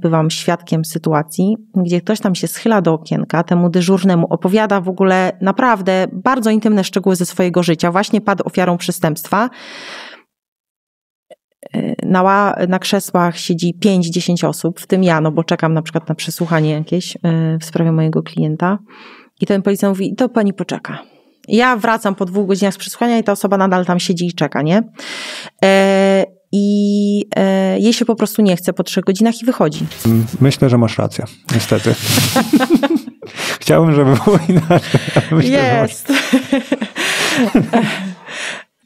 bywam świadkiem sytuacji, gdzie ktoś tam się schyla do okienka, temu dyżurnemu opowiada w ogóle naprawdę bardzo intymne szczegóły ze swojego życia, właśnie padł ofiarą przestępstwa. Na, na krzesłach siedzi 5-10 osób, w tym ja, no bo czekam na przykład na przesłuchanie jakieś e, w sprawie mojego klienta. I ten policjant mówi, to pani poczeka. Ja wracam po dwóch godzinach z przesłuchania i ta osoba nadal tam siedzi i czeka, nie? E, I e, jej się po prostu nie chce po trzech godzinach i wychodzi. Myślę, że masz rację, niestety. Chciałbym, żeby było inaczej. Myślę, Jest.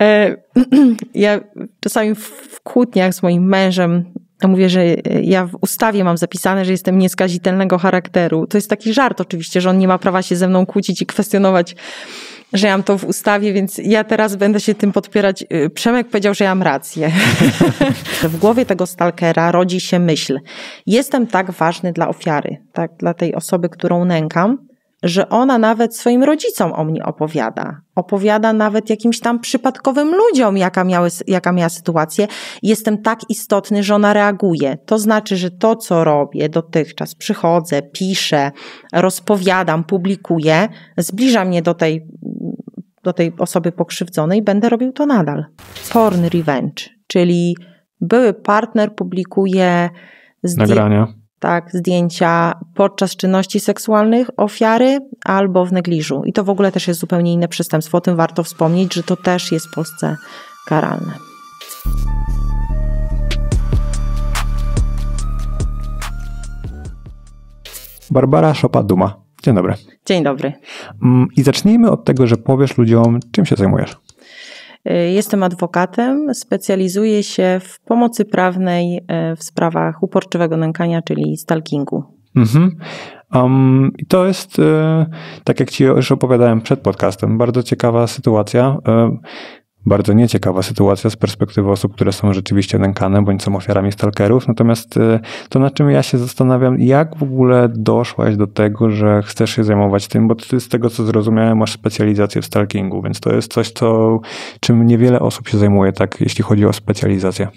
E, ja czasami w kłótniach z moim mężem mówię, że ja w ustawie mam zapisane, że jestem nieskazitelnego charakteru. To jest taki żart oczywiście, że on nie ma prawa się ze mną kłócić i kwestionować że ja mam to w ustawie, więc ja teraz będę się tym podpierać. Y, Przemek powiedział, że ja mam rację. w głowie tego stalkera rodzi się myśl. Jestem tak ważny dla ofiary, tak, dla tej osoby, którą nękam, że ona nawet swoim rodzicom o mnie opowiada. Opowiada nawet jakimś tam przypadkowym ludziom, jaka, miały, jaka miała sytuację. Jestem tak istotny, że ona reaguje. To znaczy, że to, co robię dotychczas, przychodzę, piszę, rozpowiadam, publikuję, zbliża mnie do tej do tej osoby pokrzywdzonej, będę robił to nadal. Porn revenge, czyli były partner publikuje zdjęcia, tak, zdjęcia podczas czynności seksualnych ofiary albo w negliżu. I to w ogóle też jest zupełnie inne przestępstwo. O tym warto wspomnieć, że to też jest w Polsce karalne. Barbara Szopa-Duma Dzień dobry. Dzień dobry. Mm, I zacznijmy od tego, że powiesz ludziom, czym się zajmujesz. Y, jestem adwokatem, specjalizuję się w pomocy prawnej y, w sprawach uporczywego nękania, czyli stalkingu. Mhm. Um, I to jest, y, tak jak ci już opowiadałem przed podcastem, bardzo ciekawa sytuacja bardzo nieciekawa sytuacja z perspektywy osób, które są rzeczywiście nękane bądź są ofiarami stalkerów. Natomiast y, to, na czym ja się zastanawiam, jak w ogóle doszłaś do tego, że chcesz się zajmować tym, bo ty z tego, co zrozumiałem, masz specjalizację w stalkingu, więc to jest coś, co, czym niewiele osób się zajmuje, tak, jeśli chodzi o specjalizację.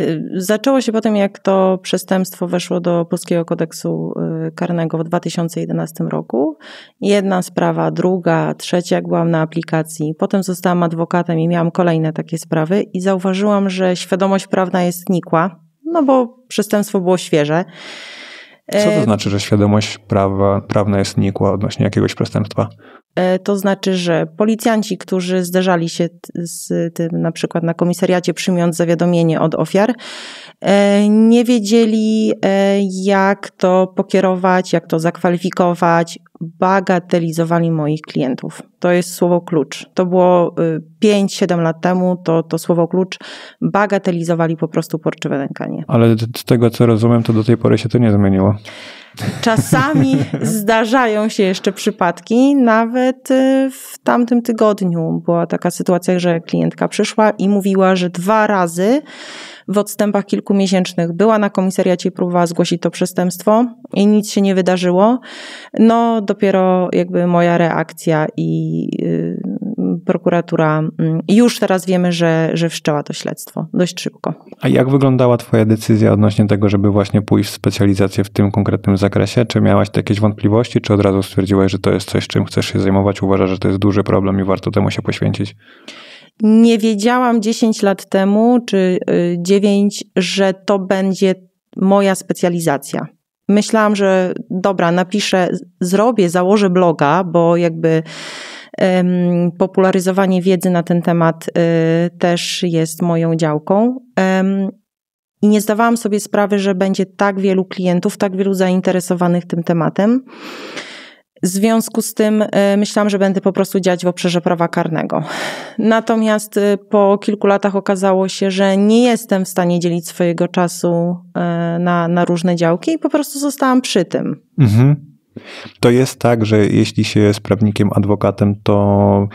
Y, zaczęło się potem, jak to przestępstwo weszło do Polskiego Kodeksu y, Karnego w 2011 roku. Jedna sprawa, druga, trzecia, jak byłam na aplikacji. Potem zostałam adwokatem i miałam kolejne takie sprawy i zauważyłam, że świadomość prawna jest nikła, no bo przestępstwo było świeże. Co to e, znaczy, że świadomość prawa, prawna jest nikła odnośnie jakiegoś przestępstwa? E, to znaczy, że policjanci, którzy zderzali się z tym, na przykład na komisariacie, przyjmując zawiadomienie od ofiar, e, nie wiedzieli, jak to pokierować, jak to zakwalifikować, bagatelizowali moich klientów to jest słowo klucz. To było 5-7 y, lat temu, to, to słowo klucz bagatelizowali po prostu porczywe nękanie. Ale z tego co rozumiem, to do tej pory się to nie zmieniło. Czasami zdarzają się jeszcze przypadki, nawet y, w tamtym tygodniu była taka sytuacja, że klientka przyszła i mówiła, że dwa razy w odstępach kilkumiesięcznych była na komisariacie i próbowała zgłosić to przestępstwo i nic się nie wydarzyło. No dopiero jakby moja reakcja i y, prokuratura mm, już teraz wiemy, że, że wszczęła to śledztwo dość szybko. A jak wyglądała twoja decyzja odnośnie tego, żeby właśnie pójść w specjalizację w tym konkretnym zakresie? Czy miałaś jakieś wątpliwości, czy od razu stwierdziłaś, że to jest coś, czym chcesz się zajmować? Uważasz, że to jest duży problem i warto temu się poświęcić? Nie wiedziałam 10 lat temu, czy 9, y, że to będzie moja specjalizacja. Myślałam, że dobra, napiszę, zrobię, założę bloga, bo jakby popularyzowanie wiedzy na ten temat y, też jest moją działką. I nie zdawałam sobie sprawy, że będzie tak wielu klientów, tak wielu zainteresowanych tym tematem. W związku z tym e, myślałam, że będę po prostu działać w obszarze prawa karnego. Natomiast e, po kilku latach okazało się, że nie jestem w stanie dzielić swojego czasu e, na, na różne działki i po prostu zostałam przy tym. Mhm. To jest tak, że jeśli się jest prawnikiem, adwokatem, to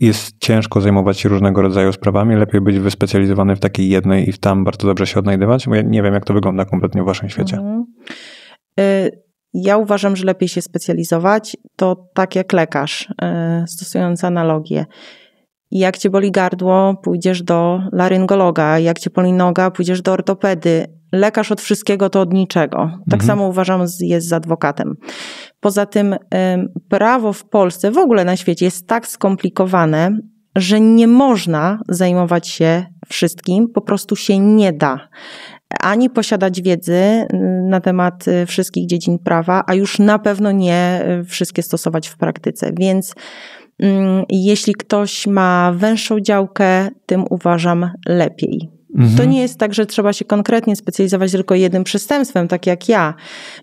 jest ciężko zajmować się różnego rodzaju sprawami, lepiej być wyspecjalizowany w takiej jednej i w tam bardzo dobrze się odnajdywać? Bo ja nie wiem, jak to wygląda kompletnie w waszym świecie. Mhm. Y ja uważam, że lepiej się specjalizować. To tak jak lekarz, y, stosując analogię. Jak cię boli gardło, pójdziesz do laryngologa. Jak cię boli noga, pójdziesz do ortopedy. Lekarz od wszystkiego to od niczego. Tak mhm. samo uważam jest z adwokatem. Poza tym prawo w Polsce, w ogóle na świecie jest tak skomplikowane, że nie można zajmować się wszystkim, po prostu się nie da ani posiadać wiedzy y, na temat y, wszystkich dziedzin prawa, a już na pewno nie y, wszystkie stosować w praktyce. Więc mm, jeśli ktoś ma węższą działkę, tym uważam lepiej. Mhm. To nie jest tak, że trzeba się konkretnie specjalizować tylko jednym przestępstwem, tak jak ja,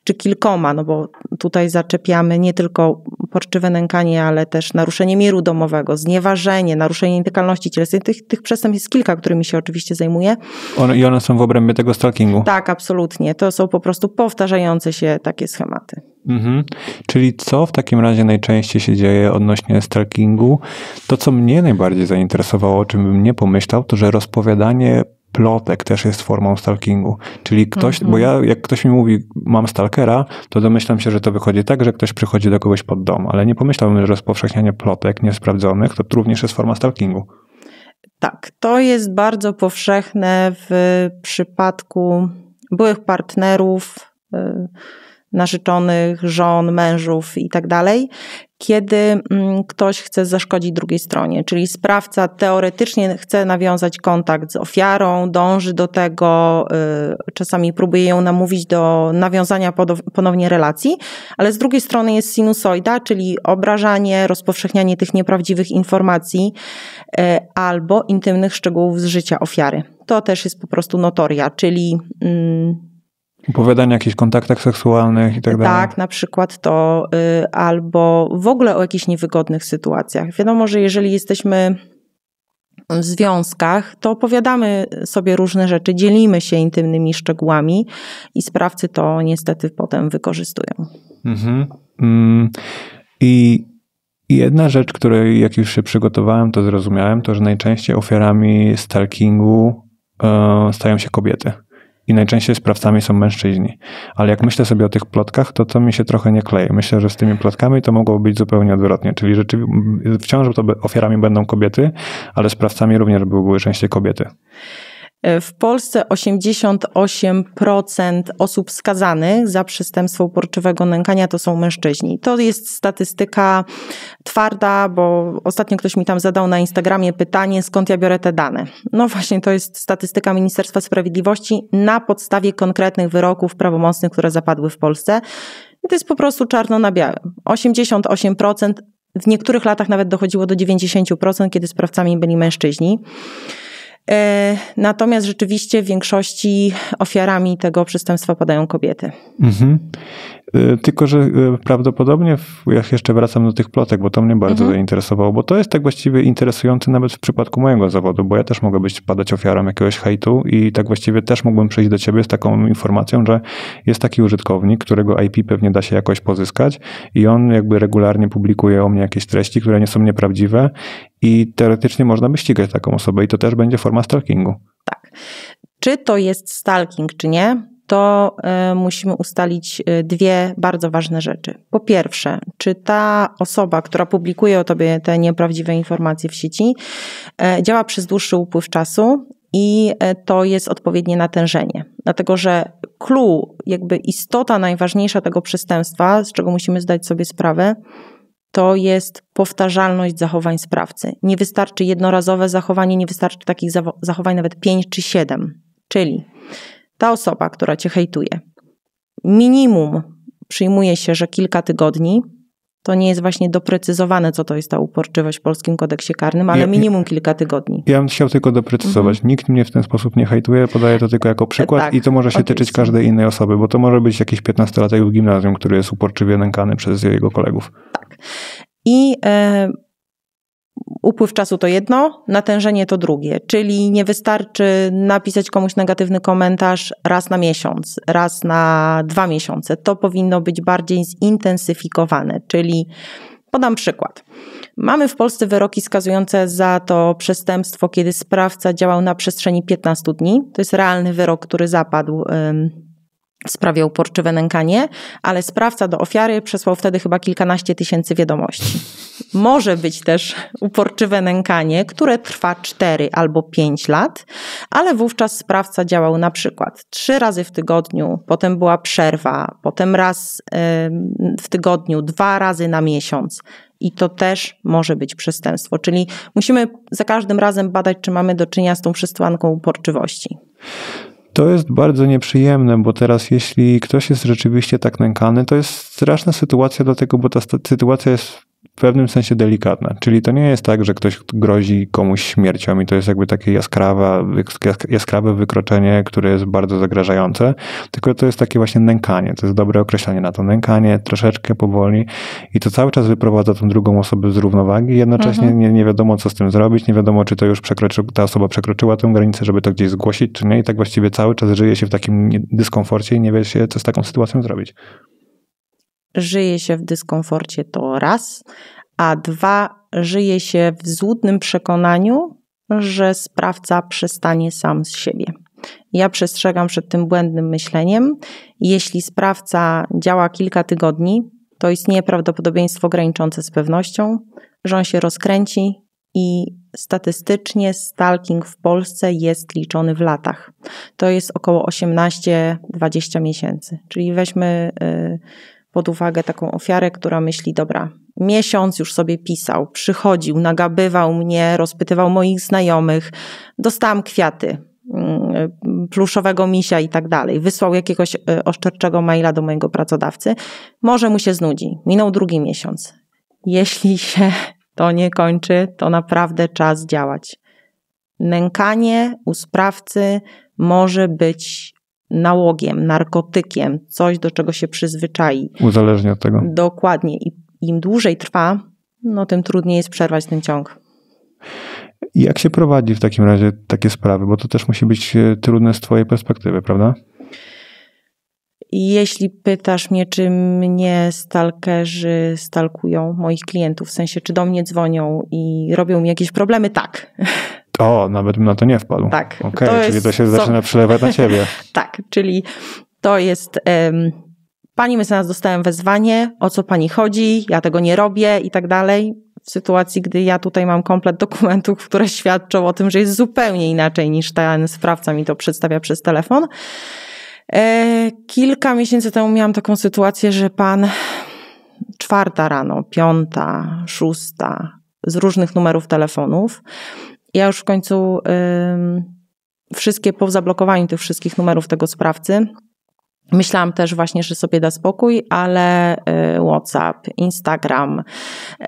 czy kilkoma, no bo tutaj zaczepiamy nie tylko poczciwe nękanie, ale też naruszenie miru domowego, znieważenie, naruszenie nietykalności cielesnej. Tych, tych przestępstw jest kilka, którymi się oczywiście zajmuję. One, I one są w obrębie tego stalkingu? Tak, absolutnie. To są po prostu powtarzające się takie schematy. Mhm. Czyli co w takim razie najczęściej się dzieje odnośnie stalkingu? To, co mnie najbardziej zainteresowało, o czym bym nie pomyślał, to że rozpowiadanie plotek też jest formą stalkingu. Czyli ktoś, mm -hmm. bo mhm. ja, jak ktoś mi mówi, mam stalkera, to domyślam się, że to wychodzi tak, że ktoś przychodzi do kogoś pod dom, ale nie pomyślałbym, że rozpowszechnianie plotek niesprawdzonych to również jest forma stalkingu. Tak, to jest bardzo powszechne w przypadku byłych partnerów. Y narzeczonych, żon, mężów i tak dalej, kiedy mm, ktoś chce zaszkodzić drugiej stronie, czyli sprawca teoretycznie chce nawiązać kontakt z ofiarą, dąży do tego, y, czasami próbuje ją namówić do nawiązania ponownie relacji, ale z drugiej strony jest sinusoida, czyli obrażanie, rozpowszechnianie tych nieprawdziwych informacji y, albo intymnych szczegółów z życia ofiary. To też jest po prostu notoria, czyli mm, Opowiadanie o jakichś kontaktach seksualnych i tak dalej. Tak, na przykład to, y, albo w ogóle o jakichś niewygodnych sytuacjach. Wiadomo, że jeżeli jesteśmy w związkach, to opowiadamy sobie różne rzeczy, dzielimy się intymnymi szczegółami i sprawcy to niestety potem wykorzystują. Mhm. Mm. I jedna rzecz, której jak już się przygotowałem, to zrozumiałem, to że najczęściej ofiarami stalkingu e, stają się kobiety i najczęściej sprawcami są mężczyźni. Ale jak myślę sobie o tych plotkach, to to mi się trochę nie kleje. Myślę, że z tymi plotkami to mogło być zupełnie odwrotnie. Czyli rzeczywiście wciąż to ofiarami będą kobiety, ale sprawcami również były częściej kobiety. E, w Polsce 88% osób skazanych za przestępstwo uporczywego nękania to są mężczyźni. To jest statystyka twarda, bo ostatnio ktoś mi tam zadał na Instagramie pytanie, skąd ja biorę te dane. No właśnie, to jest statystyka Ministerstwa Sprawiedliwości na podstawie konkretnych wyroków prawomocnych, które zapadły w Polsce. I to jest po prostu czarno na białe. 88%, w niektórych latach nawet dochodziło do 90%, kiedy sprawcami byli mężczyźni. E, natomiast rzeczywiście w większości ofiarami tego przestępstwa padają kobiety. Mhm. Y, tylko, że y, prawdopodobnie, jak jeszcze wracam do tych plotek, bo to mnie bardzo mhm. zainteresowało, bo to jest tak właściwie interesujące nawet w przypadku mojego zawodu, bo ja też mogę być padać ofiarą jakiegoś hejtu i tak właściwie też mógłbym przyjść do ciebie z taką informacją, że jest taki użytkownik, którego IP pewnie da się jakoś pozyskać i on jakby regularnie publikuje o mnie jakieś treści, które nie są nieprawdziwe i teoretycznie można by ścigać taką osobę i to też będzie forma stalkingu. Tak. Czy to jest stalking, czy nie? to e, musimy ustalić e, dwie bardzo ważne rzeczy. Po pierwsze, czy ta osoba, która publikuje o tobie te nieprawdziwe informacje w sieci, e, działa przez dłuższy upływ czasu i to jest odpowiednie natężenie. Dlatego, że clue, jakby istota najważniejsza tego przestępstwa, z czego musimy zdać sobie sprawę, to jest powtarzalność zachowań sprawcy. Nie wystarczy jednorazowe zachowanie, nie wystarczy takich zachowań nawet 5 czy 7. Czyli ta osoba, która cię hejtuje, minimum przyjmuje się, że kilka tygodni, to nie jest właśnie doprecyzowane, co to jest ta uporczywość w polskim kodeksie karnym, ale ja, minimum kilka tygodni. Ja bym chciał tylko doprecyzować. Mhm. Nikt mnie w ten sposób nie hejtuje, podaję to tylko jako przykład tak, i to może się oczywiście. tyczyć każdej innej osoby, bo to może być jakiś 15-latek w gimnazjum, który jest uporczywie nękany przez jego kolegów. Tak. I e, upływ czasu to jedno, natężenie to drugie, czyli nie wystarczy napisać komuś negatywny komentarz raz na miesiąc, raz na dwa miesiące. To powinno być bardziej zintensyfikowane, czyli podam przykład. Mamy w Polsce wyroki skazujące za to przestępstwo, kiedy sprawca działał na przestrzeni 15 dni. To jest realny wyrok, który zapadł. Yy, w sprawie uporczywe nękanie, ale sprawca do ofiary przesłał wtedy chyba kilkanaście tysięcy wiadomości. Może być też uporczywe nękanie, które trwa 4 albo 5 lat, ale wówczas sprawca działał na przykład trzy razy w tygodniu, potem była przerwa, potem raz w tygodniu, dwa razy na miesiąc. I to też może być przestępstwo. Czyli musimy za każdym razem badać, czy mamy do czynienia z tą przesłanką uporczywości to jest bardzo nieprzyjemne, bo teraz jeśli ktoś jest rzeczywiście tak nękany, to jest straszna sytuacja, dlatego bo ta sytuacja jest w pewnym sensie delikatna. Czyli to nie jest tak, że ktoś grozi komuś śmiercią i to jest jakby takie jaskrawe, jaskrawe wykroczenie, które jest bardzo zagrażające, tylko to jest takie właśnie nękanie. To jest dobre określenie na to. Nękanie troszeczkę powoli i to cały czas wyprowadza tą drugą osobę z równowagi. Jednocześnie mhm. nie, nie wiadomo, co z tym zrobić, nie wiadomo, czy to już przekroczy, ta osoba przekroczyła tę granicę, żeby to gdzieś zgłosić, czy nie. I tak właściwie cały czas żyje się w takim dyskomforcie i nie wie się, co z taką sytuacją zrobić żyje się w dyskomforcie, to raz, a dwa, żyje się w złudnym przekonaniu, że sprawca przestanie sam z siebie. Ja przestrzegam przed tym błędnym myśleniem. Jeśli sprawca działa kilka tygodni, to istnieje prawdopodobieństwo graniczące z pewnością, że on się rozkręci i statystycznie stalking w Polsce jest liczony w latach. To jest około 18-20 miesięcy. Czyli weźmy. Yy, pod uwagę taką ofiarę, która myśli, dobra, miesiąc już sobie pisał, przychodził, nagabywał mnie, rozpytywał moich znajomych, dostałam kwiaty, mm, pluszowego misia i tak dalej, wysłał jakiegoś e, oszczerczego maila do mojego pracodawcy, może mu się znudzi. Minął drugi miesiąc. Jeśli się to nie kończy, to naprawdę czas działać. Nękanie u sprawcy może być nałogiem, narkotykiem, coś do czego się przyzwyczai. Uzależnia od tego. Dokładnie. I im dłużej trwa, no tym trudniej jest przerwać ten ciąg. Jak się prowadzi w takim razie takie sprawy? Bo to też musi być e, trudne z Twojej perspektywy, prawda? Jeśli pytasz mnie, czy mnie stalkerzy stalkują moich klientów, w sensie czy do mnie dzwonią i robią mi jakieś problemy, tak. O, nawet bym na to nie wpadł. Tak. Okay, czyli to się zaczyna przelewać na ciebie. tak, czyli to jest... Um, pani mecenas dostałem wezwanie, o co pani chodzi, ja tego nie robię i tak dalej. W sytuacji, gdy ja tutaj mam komplet dokumentów, które świadczą o tym, że jest zupełnie inaczej niż ten sprawca mi to przedstawia przez telefon. E, kilka miesięcy temu miałam taką sytuację, że pan czwarta rano, piąta, szósta, z różnych numerów telefonów ja już w końcu y, wszystkie po zablokowaniu tych wszystkich numerów tego sprawcy. Myślałam też właśnie, że sobie da spokój, ale y, WhatsApp, Instagram, y,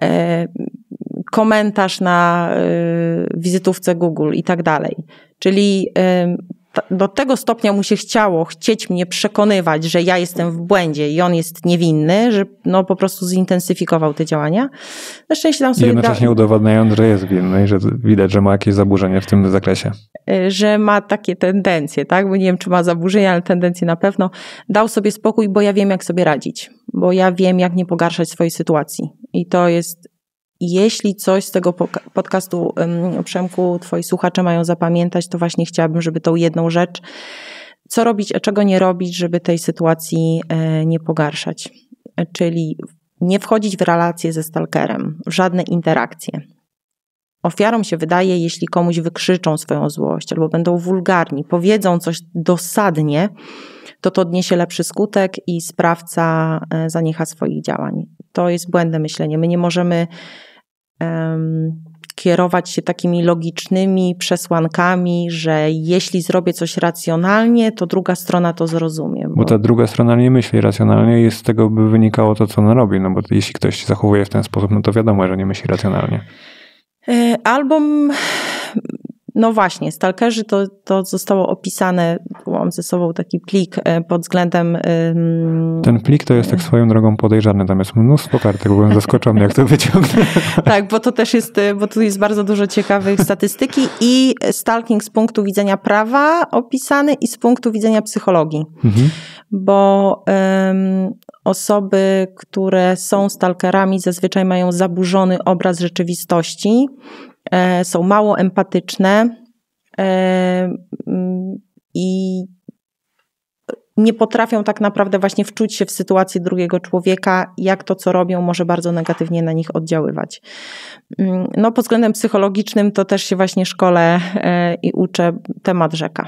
komentarz na y, wizytówce Google i tak dalej. Czyli do tego stopnia mu się chciało chcieć mnie przekonywać, że ja jestem w błędzie i on jest niewinny, że no po prostu zintensyfikował te działania. Na szczęście tam sobie... I jednocześnie da... udowadniając, że jest winny i że widać, że ma jakieś zaburzenie w tym zakresie. E, że ma takie tendencje, tak? Bo nie wiem, czy ma zaburzenia, ale tendencje na pewno. Dał sobie spokój, bo ja wiem, jak sobie radzić. Bo ja wiem, jak nie pogarszać swojej sytuacji. I to jest jeśli coś z tego podcastu, Przemku, twoi słuchacze mają zapamiętać, to właśnie chciałabym, żeby tą jedną rzecz, co robić, a czego nie robić, żeby tej sytuacji e, nie pogarszać. Czyli nie wchodzić w relacje ze stalkerem, w żadne interakcje. Ofiarom się wydaje, jeśli komuś wykrzyczą swoją złość albo będą wulgarni, powiedzą coś dosadnie, to to odniesie lepszy skutek i sprawca e, zaniecha swoich działań. To jest błędne myślenie. My nie możemy kierować się takimi logicznymi przesłankami, że jeśli zrobię coś racjonalnie, to druga strona to zrozumie. Bo, bo ta druga strona nie myśli racjonalnie i z tego by wynikało to, co ona robi. No bo jeśli ktoś się zachowuje w ten sposób, no to wiadomo, że nie myśli racjonalnie. E, album. No właśnie, stalkerzy to, to zostało opisane, mam ze sobą taki plik e, pod względem... Ym... Ten plik to jest tak swoją drogą podejrzany, tam jest mnóstwo kartek, byłem zaskoczony jak to wyciągnę. tak, bo to też jest, e, bo tu jest bardzo dużo ciekawych statystyki i stalking z punktu widzenia prawa opisany i z punktu widzenia psychologii, mhm. bo ym, osoby, które są stalkerami zazwyczaj mają zaburzony obraz rzeczywistości, E, są mało empatyczne e, mm, i nie potrafią tak naprawdę właśnie wczuć się w sytuację drugiego człowieka, jak to, co robią, może bardzo negatywnie na nich oddziaływać. Mm, no, pod względem psychologicznym to też się właśnie szkole e, i uczę temat rzeka.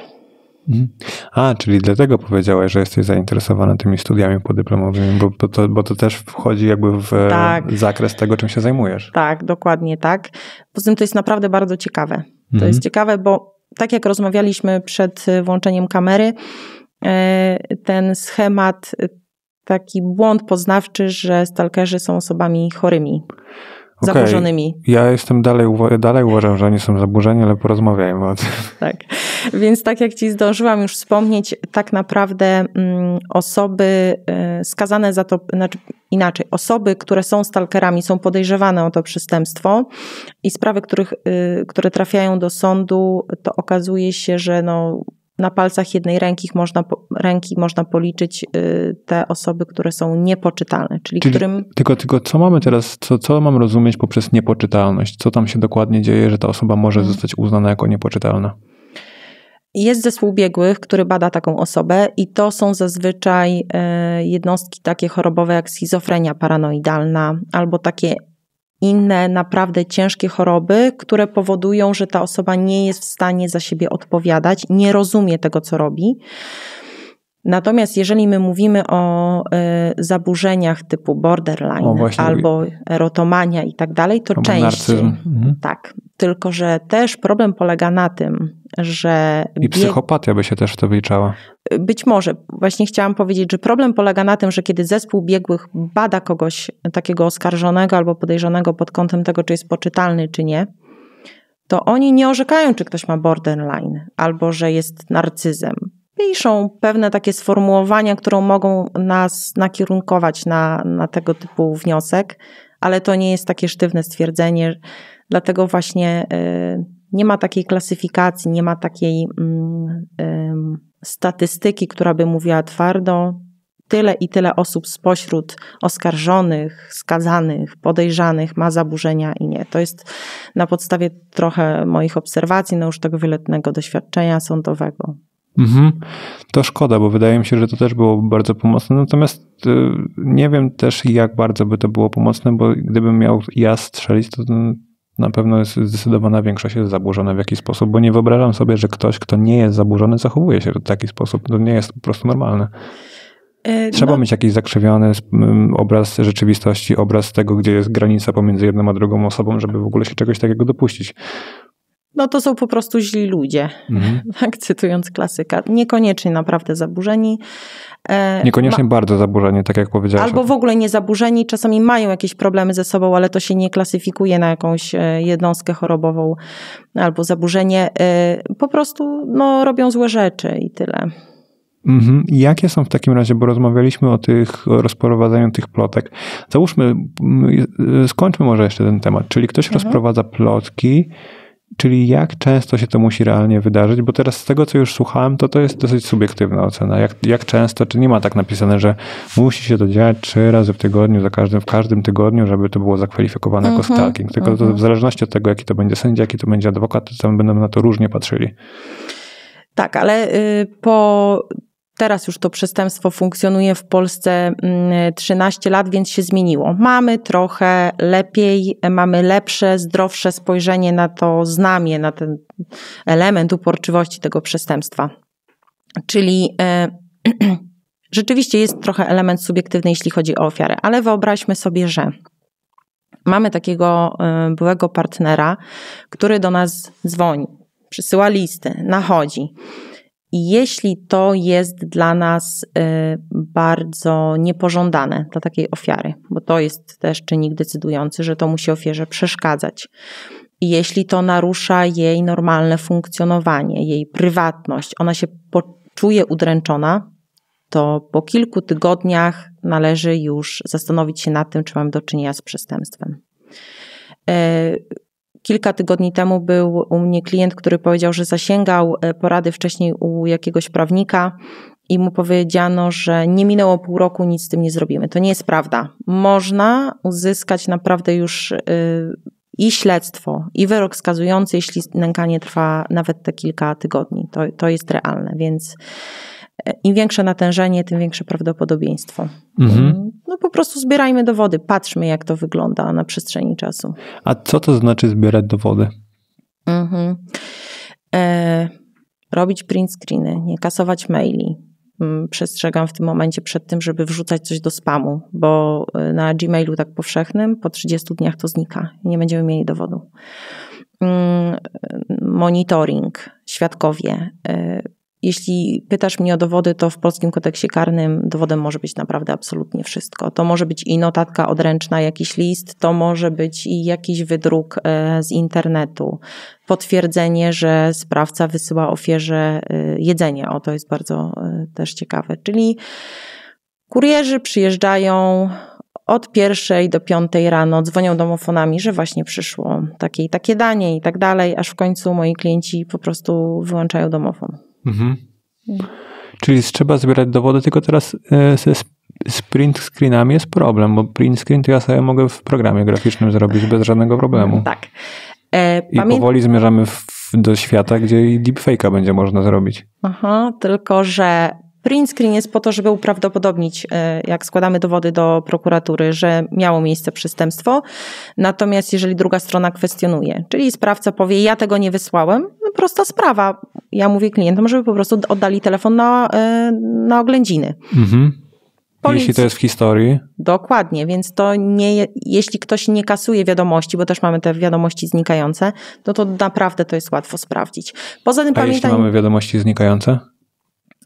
Mhm. A, czyli dlatego powiedziałeś, że jesteś zainteresowana tymi studiami podyplomowymi, bo, bo, to, bo to też wchodzi jakby w e, tak. zakres tego, czym się zajmujesz. Tak, dokładnie tak. Poza tym to jest naprawdę bardzo ciekawe. To mhm. jest ciekawe, bo tak jak rozmawialiśmy przed e, włączeniem kamery, e, ten schemat, taki błąd poznawczy, że stalkerzy są osobami chorymi okay. Ja jestem dalej, dalej uważam, że oni są zaburzeni, ale porozmawiajmy o tym. Tak. Więc tak jak ci zdążyłam już wspomnieć, tak naprawdę mm, osoby y, skazane za to, znaczy inaczej, osoby, które są stalkerami, są podejrzewane o to przestępstwo i sprawy, których, y, które trafiają do sądu, to okazuje się, że no, na palcach jednej ręki można, ręki można policzyć y, te osoby, które są niepoczytalne, czyli, czyli którym... Tylko, tylko co mamy teraz, co, co mam rozumieć poprzez niepoczytalność? Co tam się dokładnie dzieje, że ta osoba może mhm. zostać uznana jako niepoczytalna? Jest zespół biegłych, który bada taką osobę, i to są zazwyczaj y, jednostki takie chorobowe jak schizofrenia paranoidalna albo takie inne naprawdę ciężkie choroby, które powodują, że ta osoba nie jest w stanie za siebie odpowiadać, nie rozumie tego, co robi. Natomiast jeżeli my mówimy o y, zaburzeniach typu borderline o, albo erotomania i tak dalej, to częściej. Mhm. Tak. Tylko, że też problem polega na tym, że. I psychopatia by się też w to wyliczała. Być może. Właśnie chciałam powiedzieć, że problem polega na tym, że kiedy zespół biegłych bada kogoś takiego oskarżonego albo podejrzanego pod kątem tego, czy jest poczytalny, czy nie, to oni nie orzekają, czy ktoś ma borderline albo że jest narcyzem piszą pewne takie sformułowania, które mogą nas nakierunkować na, na tego typu wniosek, ale to nie jest takie sztywne stwierdzenie, dlatego właśnie e, nie ma takiej klasyfikacji, nie ma takiej mm, statystyki, która by mówiła twardo, tyle i tyle osób spośród oskarżonych, skazanych, podejrzanych ma zaburzenia i nie. To jest na podstawie trochę moich obserwacji, no już tego wieloletniego doświadczenia sądowego. Mhm. To szkoda, bo wydaje mi się, że to też było bardzo pomocne. Natomiast y, nie wiem też, jak bardzo by to było pomocne, bo gdybym miał ja strzelić, to na pewno jest zdecydowana większość jest zaburzona w jakiś sposób, bo nie wyobrażam sobie, że ktoś, kto nie jest zaburzony, zachowuje się w taki sposób. To nie jest po prostu normalne. E, Trzeba no. mieć jakiś zakrzywiony obraz rzeczywistości, obraz tego, gdzie jest granica pomiędzy jedną a drugą osobą, żeby w ogóle się czegoś takiego dopuścić no to są po prostu źli ludzie, mhm. tak cytując klasyka. Niekoniecznie naprawdę zaburzeni. E, Niekoniecznie ma... bardzo zaburzeni, tak jak powiedziałeś. Albo w ogóle nie zaburzeni, czasami mają jakieś problemy ze sobą, ale to się nie klasyfikuje na jakąś e, jednostkę chorobową albo zaburzenie. E, po prostu no, robią złe rzeczy i tyle. Mhm. Jakie są w takim razie, bo rozmawialiśmy o tych rozprowadzaniu tych plotek. Załóżmy, skończmy może jeszcze ten temat. Czyli ktoś mhm. rozprowadza plotki, Czyli jak często się to musi realnie wydarzyć? Bo teraz z tego, co już słuchałem, to to jest dosyć subiektywna ocena. Jak, jak często, czy nie ma tak napisane, że musi się to dziać trzy razy w tygodniu, za każdym, w każdym tygodniu, żeby to było zakwalifikowane mm -hmm, jako mhm, stalking. Tylko mm -hmm. w zależności od tego, jaki to będzie sędzia, jaki to będzie adwokat, to tam będą na to różnie patrzyli. Tak, ale y, po teraz już to przestępstwo funkcjonuje w Polsce 13 mm, lat, więc się zmieniło. Mamy trochę lepiej, mamy lepsze, zdrowsze spojrzenie na to znamie, na ten element uporczywości tego przestępstwa. Czyli e, rzeczywiście jest trochę element subiektywny, jeśli chodzi o ofiarę, ale wyobraźmy sobie, że mamy takiego e, byłego partnera, który do nas dzwoni, przysyła listy, nachodzi jeśli to jest dla nas y, bardzo niepożądane, dla takiej ofiary, bo to jest też czynnik decydujący, że to musi ofierze przeszkadzać. Jeśli to narusza jej normalne funkcjonowanie, jej prywatność, ona się poczuje udręczona, to po kilku tygodniach należy już zastanowić się nad tym, czy mamy do czynienia z przestępstwem. Y, Kilka tygodni temu był u mnie klient, który powiedział, że zasięgał e, porady wcześniej u jakiegoś prawnika i mu powiedziano, że nie minęło pół roku, nic z tym nie zrobimy. To nie jest prawda. Można uzyskać naprawdę już e, i śledztwo, i wyrok skazujący, jeśli nękanie trwa nawet te kilka tygodni. To, to jest realne, więc. Im większe natężenie, tym większe prawdopodobieństwo. Mhm. No po prostu zbierajmy dowody, patrzmy jak to wygląda na przestrzeni czasu. A co to znaczy zbierać dowody? Mhm. E, robić print screeny, nie kasować maili. Mm, przestrzegam w tym momencie przed tym, żeby wrzucać coś do spamu, bo e, na Gmailu tak powszechnym po 30 dniach to znika. Nie będziemy mieli dowodu mm, e, monitoring, świadkowie, e, jeśli pytasz mnie o dowody, to w polskim kodeksie karnym dowodem może być naprawdę absolutnie wszystko. To może być i notatka odręczna, jakiś list, to może być i jakiś wydruk e, z internetu, potwierdzenie, że sprawca wysyła ofierze e, jedzenie. O, to jest bardzo e, też ciekawe. Czyli kurierzy przyjeżdżają, od pierwszej do piątej rano dzwonią domofonami, że właśnie przyszło takie i takie danie i tak dalej, aż w końcu moi klienci po prostu wyłączają domofon. Mhm. Mm. Czyli trzeba zbierać dowody, tylko teraz e, ze sprint screenami jest problem, bo print screen to ja sobie mogę w programie graficznym zrobić bez żadnego problemu. Tak. E, I powoli zmierzamy w, do świata, gdzie i deepfake'a będzie można zrobić. Aha, tylko że Print screen jest po to, żeby uprawdopodobnić, e, jak składamy dowody do prokuratury, że miało miejsce przestępstwo. Natomiast jeżeli druga strona kwestionuje, czyli sprawca powie, ja tego nie wysłałem, no prosta sprawa. Ja mówię klientom, żeby po prostu oddali telefon na, e, na oględziny. Mhm. Policji. Jeśli to jest w historii. Dokładnie, więc to nie, jeśli ktoś nie kasuje wiadomości, bo też mamy te wiadomości znikające, no to naprawdę to jest łatwo sprawdzić. Poza tym A pamiętaj. Jeśli mamy wiadomości znikające?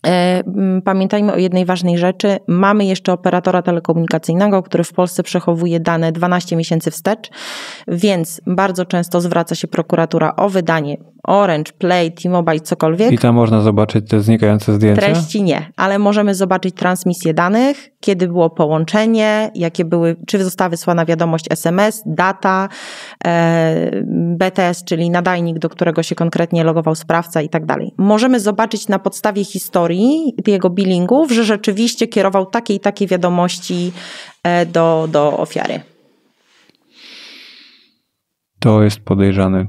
E, pamiętajmy o jednej ważnej rzeczy. Mamy jeszcze operatora telekomunikacyjnego, który w Polsce przechowuje dane 12 miesięcy wstecz, więc bardzo często zwraca się prokuratura o wydanie Orange, Play, T-Mobile, cokolwiek. I tam można zobaczyć te znikające zdjęcia? Treści nie, ale możemy zobaczyć transmisję danych, kiedy było połączenie, jakie były, czy została wysłana wiadomość SMS, data, e, BTS, czyli nadajnik, do którego się konkretnie logował sprawca i tak dalej. Możemy zobaczyć na podstawie historii jego billingów, że rzeczywiście kierował takie i takie wiadomości e, do, do ofiary. To jest podejrzane.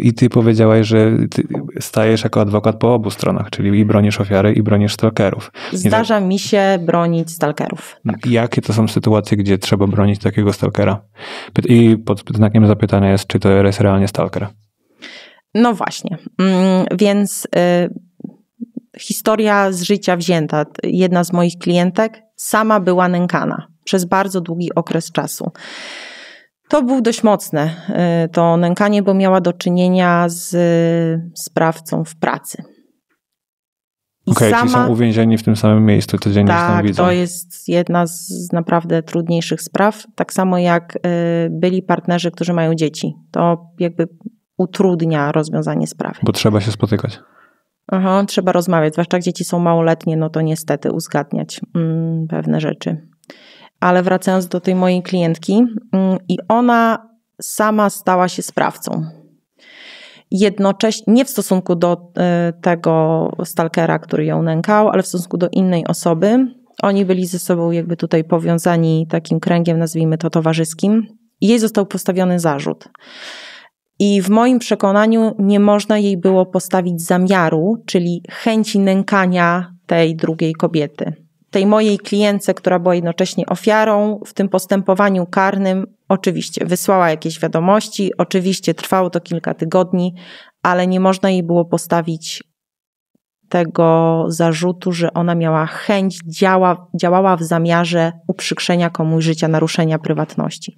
I ty powiedziałaś, że ty stajesz jako adwokat po obu stronach, czyli i bronisz ofiary, i bronisz stalkerów. Zdarza mi się bronić stalkerów. Tak. Jakie to są sytuacje, gdzie trzeba bronić takiego stalkera? I pod znakiem zapytania jest, czy to jest realnie stalker? No właśnie. Mm, więc y, historia z życia wzięta. Jedna z moich klientek sama była nękana przez bardzo długi okres czasu. To był dość mocne e, to nękanie, bo miała do czynienia z e, sprawcą w pracy. Okej, okay, są uwięzieni w tym samym miejscu, codziennie tak, się tam widzą. to jest jedna z naprawdę trudniejszych spraw. Tak samo jak e, byli partnerzy, którzy mają dzieci. To jakby utrudnia rozwiązanie sprawy. Bo trzeba się spotykać. Aha, trzeba rozmawiać, zwłaszcza jak dzieci są małoletnie, no to niestety uzgadniać mm, pewne rzeczy ale wracając do tej mojej klientki, mm, i ona sama stała się sprawcą. Jednocześnie, nie w stosunku do e, tego stalkera, który ją nękał, ale w stosunku do innej osoby. Oni byli ze sobą jakby tutaj powiązani takim kręgiem, nazwijmy to towarzyskim. Jej został postawiony zarzut. I w moim przekonaniu nie można jej było postawić zamiaru, czyli chęci nękania tej drugiej kobiety tej mojej klience, która była jednocześnie ofiarą w tym postępowaniu karnym, oczywiście wysłała jakieś wiadomości, oczywiście trwało to kilka tygodni, ale nie można jej było postawić tego zarzutu, że ona miała chęć, działa, działała w zamiarze uprzykrzenia komuś życia, naruszenia prywatności.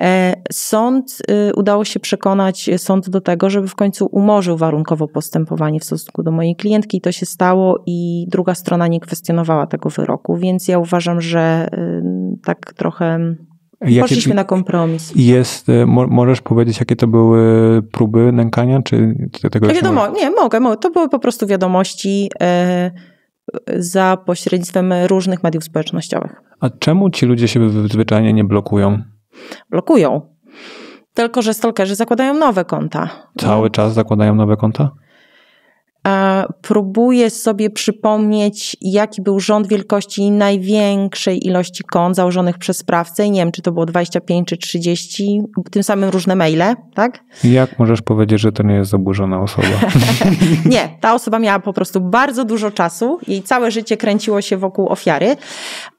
E, sąd y, udało się przekonać sąd do tego, żeby w końcu umorzył warunkowo postępowanie w stosunku do mojej klientki i to się stało i druga strona nie kwestionowała tego wyroku, więc ja uważam, że y, tak trochę Poszliśmy na kompromis. Jest, e, możesz powiedzieć, jakie to były próby nękania, czy tego no wiadomo, nie, mogę, mogę, To były po prostu wiadomości e, za pośrednictwem różnych mediów społecznościowych. A czemu ci ludzie się zwyczajnie nie blokują? Blokują. Tylko, że stalkerzy zakładają nowe konta. Cały czas zakładają nowe konta? E, próbuję sobie przypomnieć, jaki był rząd wielkości największej ilości kont założonych przez sprawcę. nie wiem, czy to było 25 czy 30, tym samym różne maile, tak? Jak możesz powiedzieć, że to nie jest zaburzona osoba? nie, ta osoba miała po prostu bardzo dużo czasu, jej całe życie kręciło się wokół ofiary.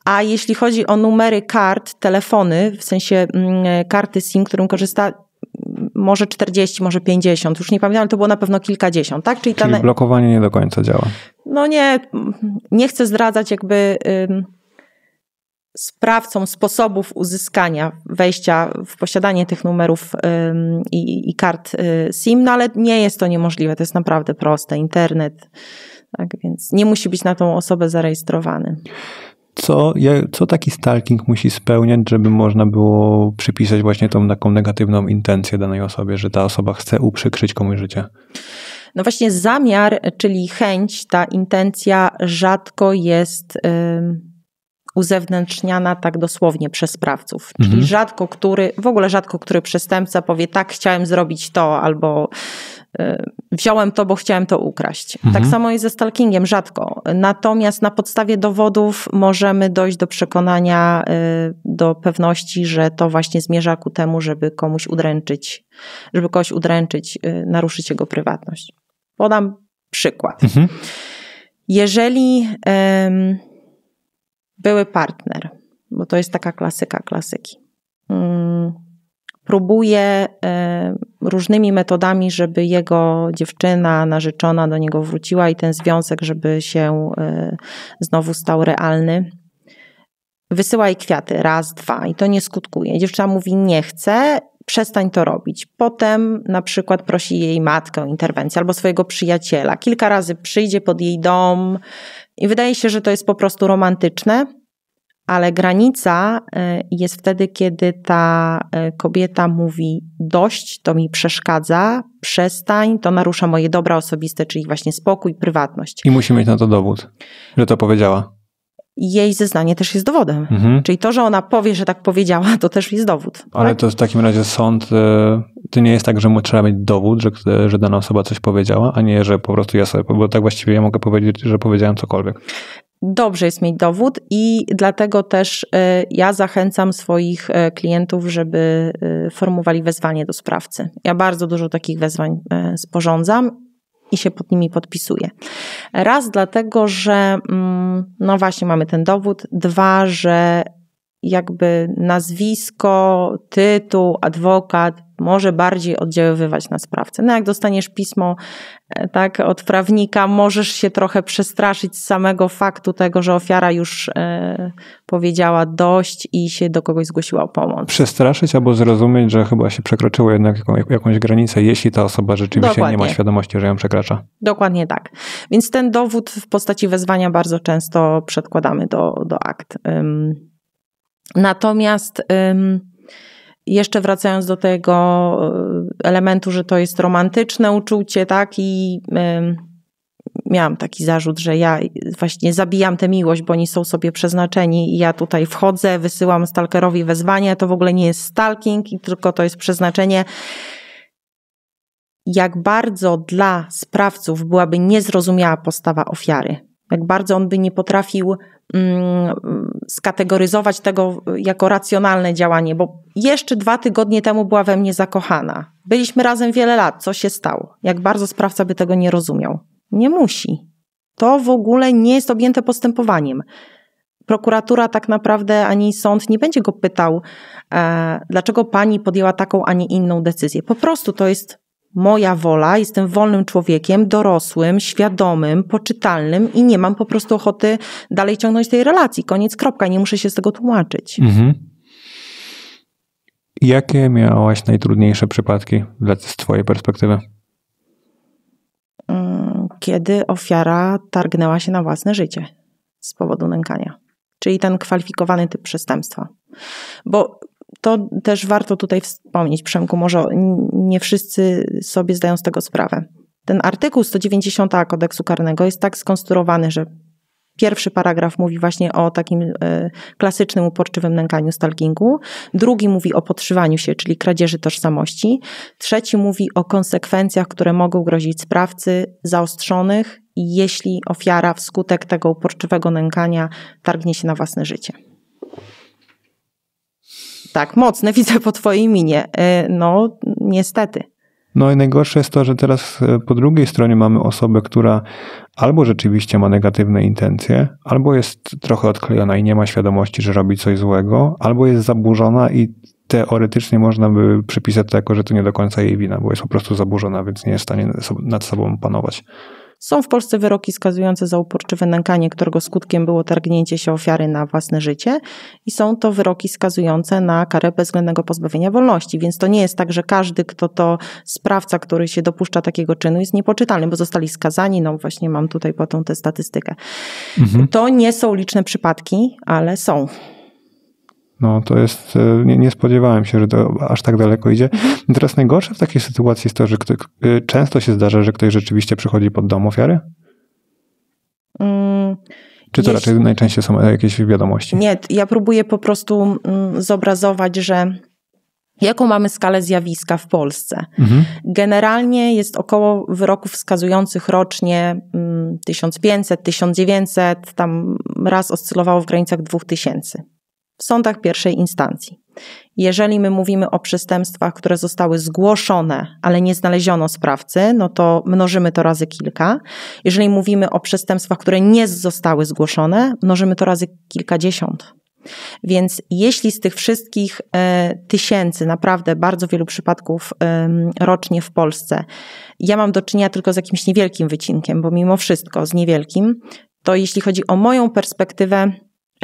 A jeśli chodzi o numery kart, telefony, w sensie mm, karty SIM, którym korzysta, może 40, może 50, już nie pamiętam, ale to było na pewno kilkadziesiąt, tak? Czyli, Czyli ta... blokowanie nie do końca działa. No nie, nie chcę zdradzać jakby ym, sprawcom sposobów uzyskania wejścia w posiadanie tych numerów ym, i, i, kart y, SIM, no ale nie jest to niemożliwe, to jest naprawdę proste, internet, tak? Więc nie musi być na tą osobę zarejestrowany co, co taki stalking musi spełniać, żeby można było przypisać właśnie tą taką negatywną intencję danej osobie, że ta osoba chce uprzykrzyć komuś życie? No właśnie zamiar, czyli chęć, ta intencja rzadko jest yy, uzewnętrzniana tak dosłownie przez sprawców. Mhm. Czyli rzadko który, w ogóle rzadko który przestępca powie tak chciałem zrobić to albo Y, wziąłem to, bo chciałem to ukraść. Tak mhm. Tak samo jest ze stalkingiem, rzadko. Natomiast na podstawie dowodów możemy dojść do przekonania, y, do pewności, że to właśnie zmierza ku temu, żeby komuś udręczyć, żeby kogoś udręczyć, y, naruszyć jego prywatność. Podam przykład. Mhm. Jeżeli um, były partner, bo to jest taka klasyka klasyki, um, próbuje e, różnymi metodami, żeby jego dziewczyna, narzeczona do niego wróciła i ten związek, żeby się e, znowu stał realny. Wysyła jej kwiaty raz, dwa i to nie skutkuje. Dziewczyna mówi nie chcę, przestań to robić. Potem na przykład prosi jej matkę o interwencję albo swojego przyjaciela. Kilka razy przyjdzie pod jej dom i wydaje się, że to jest po prostu romantyczne ale granica y, jest wtedy, kiedy ta y, kobieta mówi: dość, to mi przeszkadza, przestań, to narusza moje dobra osobiste, czyli właśnie spokój, prywatność. I musi mieć na to dowód, że to powiedziała. Jej zeznanie też jest dowodem. Mhm. Czyli to, że ona powie, że tak powiedziała, to też jest dowód. Ale tak? to w takim razie sąd, y, to nie jest tak, że mu trzeba mieć dowód, że, że dana osoba coś powiedziała, a nie, że po prostu ja sobie, bo tak właściwie ja mogę powiedzieć, że powiedziałem cokolwiek dobrze jest mieć dowód i dlatego też e, ja zachęcam swoich e, klientów, żeby e, formułowali wezwanie do sprawcy. Ja bardzo dużo takich wezwań sporządzam i się pod nimi podpisuję. Raz dlatego, że mm, no właśnie mamy ten dowód, dwa, że jakby nazwisko, tytuł, adwokat może bardziej oddziaływać na sprawcę. No jak dostaniesz pismo e, tak od prawnika, możesz się trochę przestraszyć z samego faktu tego, że ofiara już e, powiedziała dość i się do kogoś zgłosiła o pomoc. Przestraszyć albo zrozumieć, że chyba się przekroczyło jednak jaką, jakąś granicę, jeśli ta osoba rzeczywiście Dokładnie. nie ma świadomości, że ją przekracza. Dokładnie tak. Więc ten dowód w postaci wezwania bardzo często przedkładamy do, do akt. Ym Natomiast jeszcze wracając do tego y, elementu, że to jest romantyczne uczucie, tak? I miałam taki zarzut, że ja właśnie zabijam tę miłość, bo oni są sobie przeznaczeni i ja tutaj wchodzę, wysyłam stalkerowi wezwanie, to w ogóle nie jest stalking, tylko to jest przeznaczenie. Jak bardzo dla sprawców byłaby niezrozumiała postawa ofiary jak bardzo on by nie potrafił mm, skategoryzować tego jako racjonalne działanie, bo jeszcze dwa tygodnie temu była we mnie zakochana. Byliśmy razem wiele lat, co się stało? Jak bardzo sprawca by tego nie rozumiał? Nie musi. To w ogóle nie jest objęte postępowaniem. Prokuratura tak naprawdę ani sąd nie będzie go pytał, e, dlaczego pani podjęła taką, a nie inną decyzję. Po prostu to jest moja wola, jestem wolnym człowiekiem, dorosłym, świadomym, poczytalnym i nie mam po prostu ochoty dalej ciągnąć tej relacji. Koniec, kropka, nie muszę się z tego tłumaczyć. Mhm. Jakie miałaś najtrudniejsze przypadki z Twojej perspektywy? Mm, kiedy ofiara targnęła się na własne życie z powodu nękania, czyli ten kwalifikowany typ przestępstwa. Bo to też warto tutaj wspomnieć, Przemku, może nie wszyscy sobie zdają z tego sprawę. Ten artykuł 190 kodeksu karnego jest tak skonstruowany, że Pierwszy paragraf mówi właśnie o takim y, klasycznym uporczywym nękaniu stalkingu, drugi mówi o podszywaniu się, czyli kradzieży tożsamości, trzeci mówi o konsekwencjach, które mogą grozić sprawcy zaostrzonych, jeśli ofiara wskutek tego uporczywego nękania targnie się na własne życie. Tak, mocne, widzę po twojej minie. E, no, niestety. No i najgorsze jest to, że teraz e, po drugiej stronie mamy osobę, która albo rzeczywiście ma negatywne intencje, albo jest trochę odklejona i nie ma świadomości, że robi coś złego, albo jest zaburzona i teoretycznie można by przypisać to jako, że to nie do końca jej wina, bo jest po prostu zaburzona, więc nie jest w stanie nad sobą panować. Są w Polsce wyroki skazujące za uporczywe nękanie, którego skutkiem było targnięcie się ofiary na własne życie i są to wyroki skazujące na karę bezwzględnego pozbawienia wolności, więc to nie jest tak, że każdy, kto to sprawca, który się dopuszcza takiego czynu jest niepoczytalny, bo zostali skazani, no właśnie mam tutaj po tą tę statystykę. Mhm. To nie są liczne przypadki, ale są. No to jest, e, nie, nie spodziewałem się, że to aż tak daleko idzie. Mhm. teraz najgorsze w takiej sytuacji jest to, że e, często się zdarza, że ktoś rzeczywiście przychodzi pod dom ofiary? Mm. Czy to Jeśli... raczej najczęściej są e, jakieś wiadomości? Nie, ja próbuję po prostu mm, zobrazować, że jaką mamy skalę zjawiska w Polsce. Mhm. Generalnie jest około wyroków wskazujących rocznie 1500, mm, 1900, tam raz oscylowało w granicach 2000 w sądach pierwszej instancji. Jeżeli my mówimy o przestępstwach, które zostały zgłoszone, ale nie znaleziono sprawcy, no to mnożymy to razy kilka. Jeżeli mówimy o przestępstwach, które nie zostały zgłoszone, mnożymy to razy kilkadziesiąt. Więc jeśli z tych wszystkich e, tysięcy, naprawdę bardzo wielu przypadków rocznie w Polsce, ja mam do czynienia tylko z jakimś niewielkim wycinkiem, bo mimo wszystko z niewielkim, to jeśli chodzi o moją perspektywę,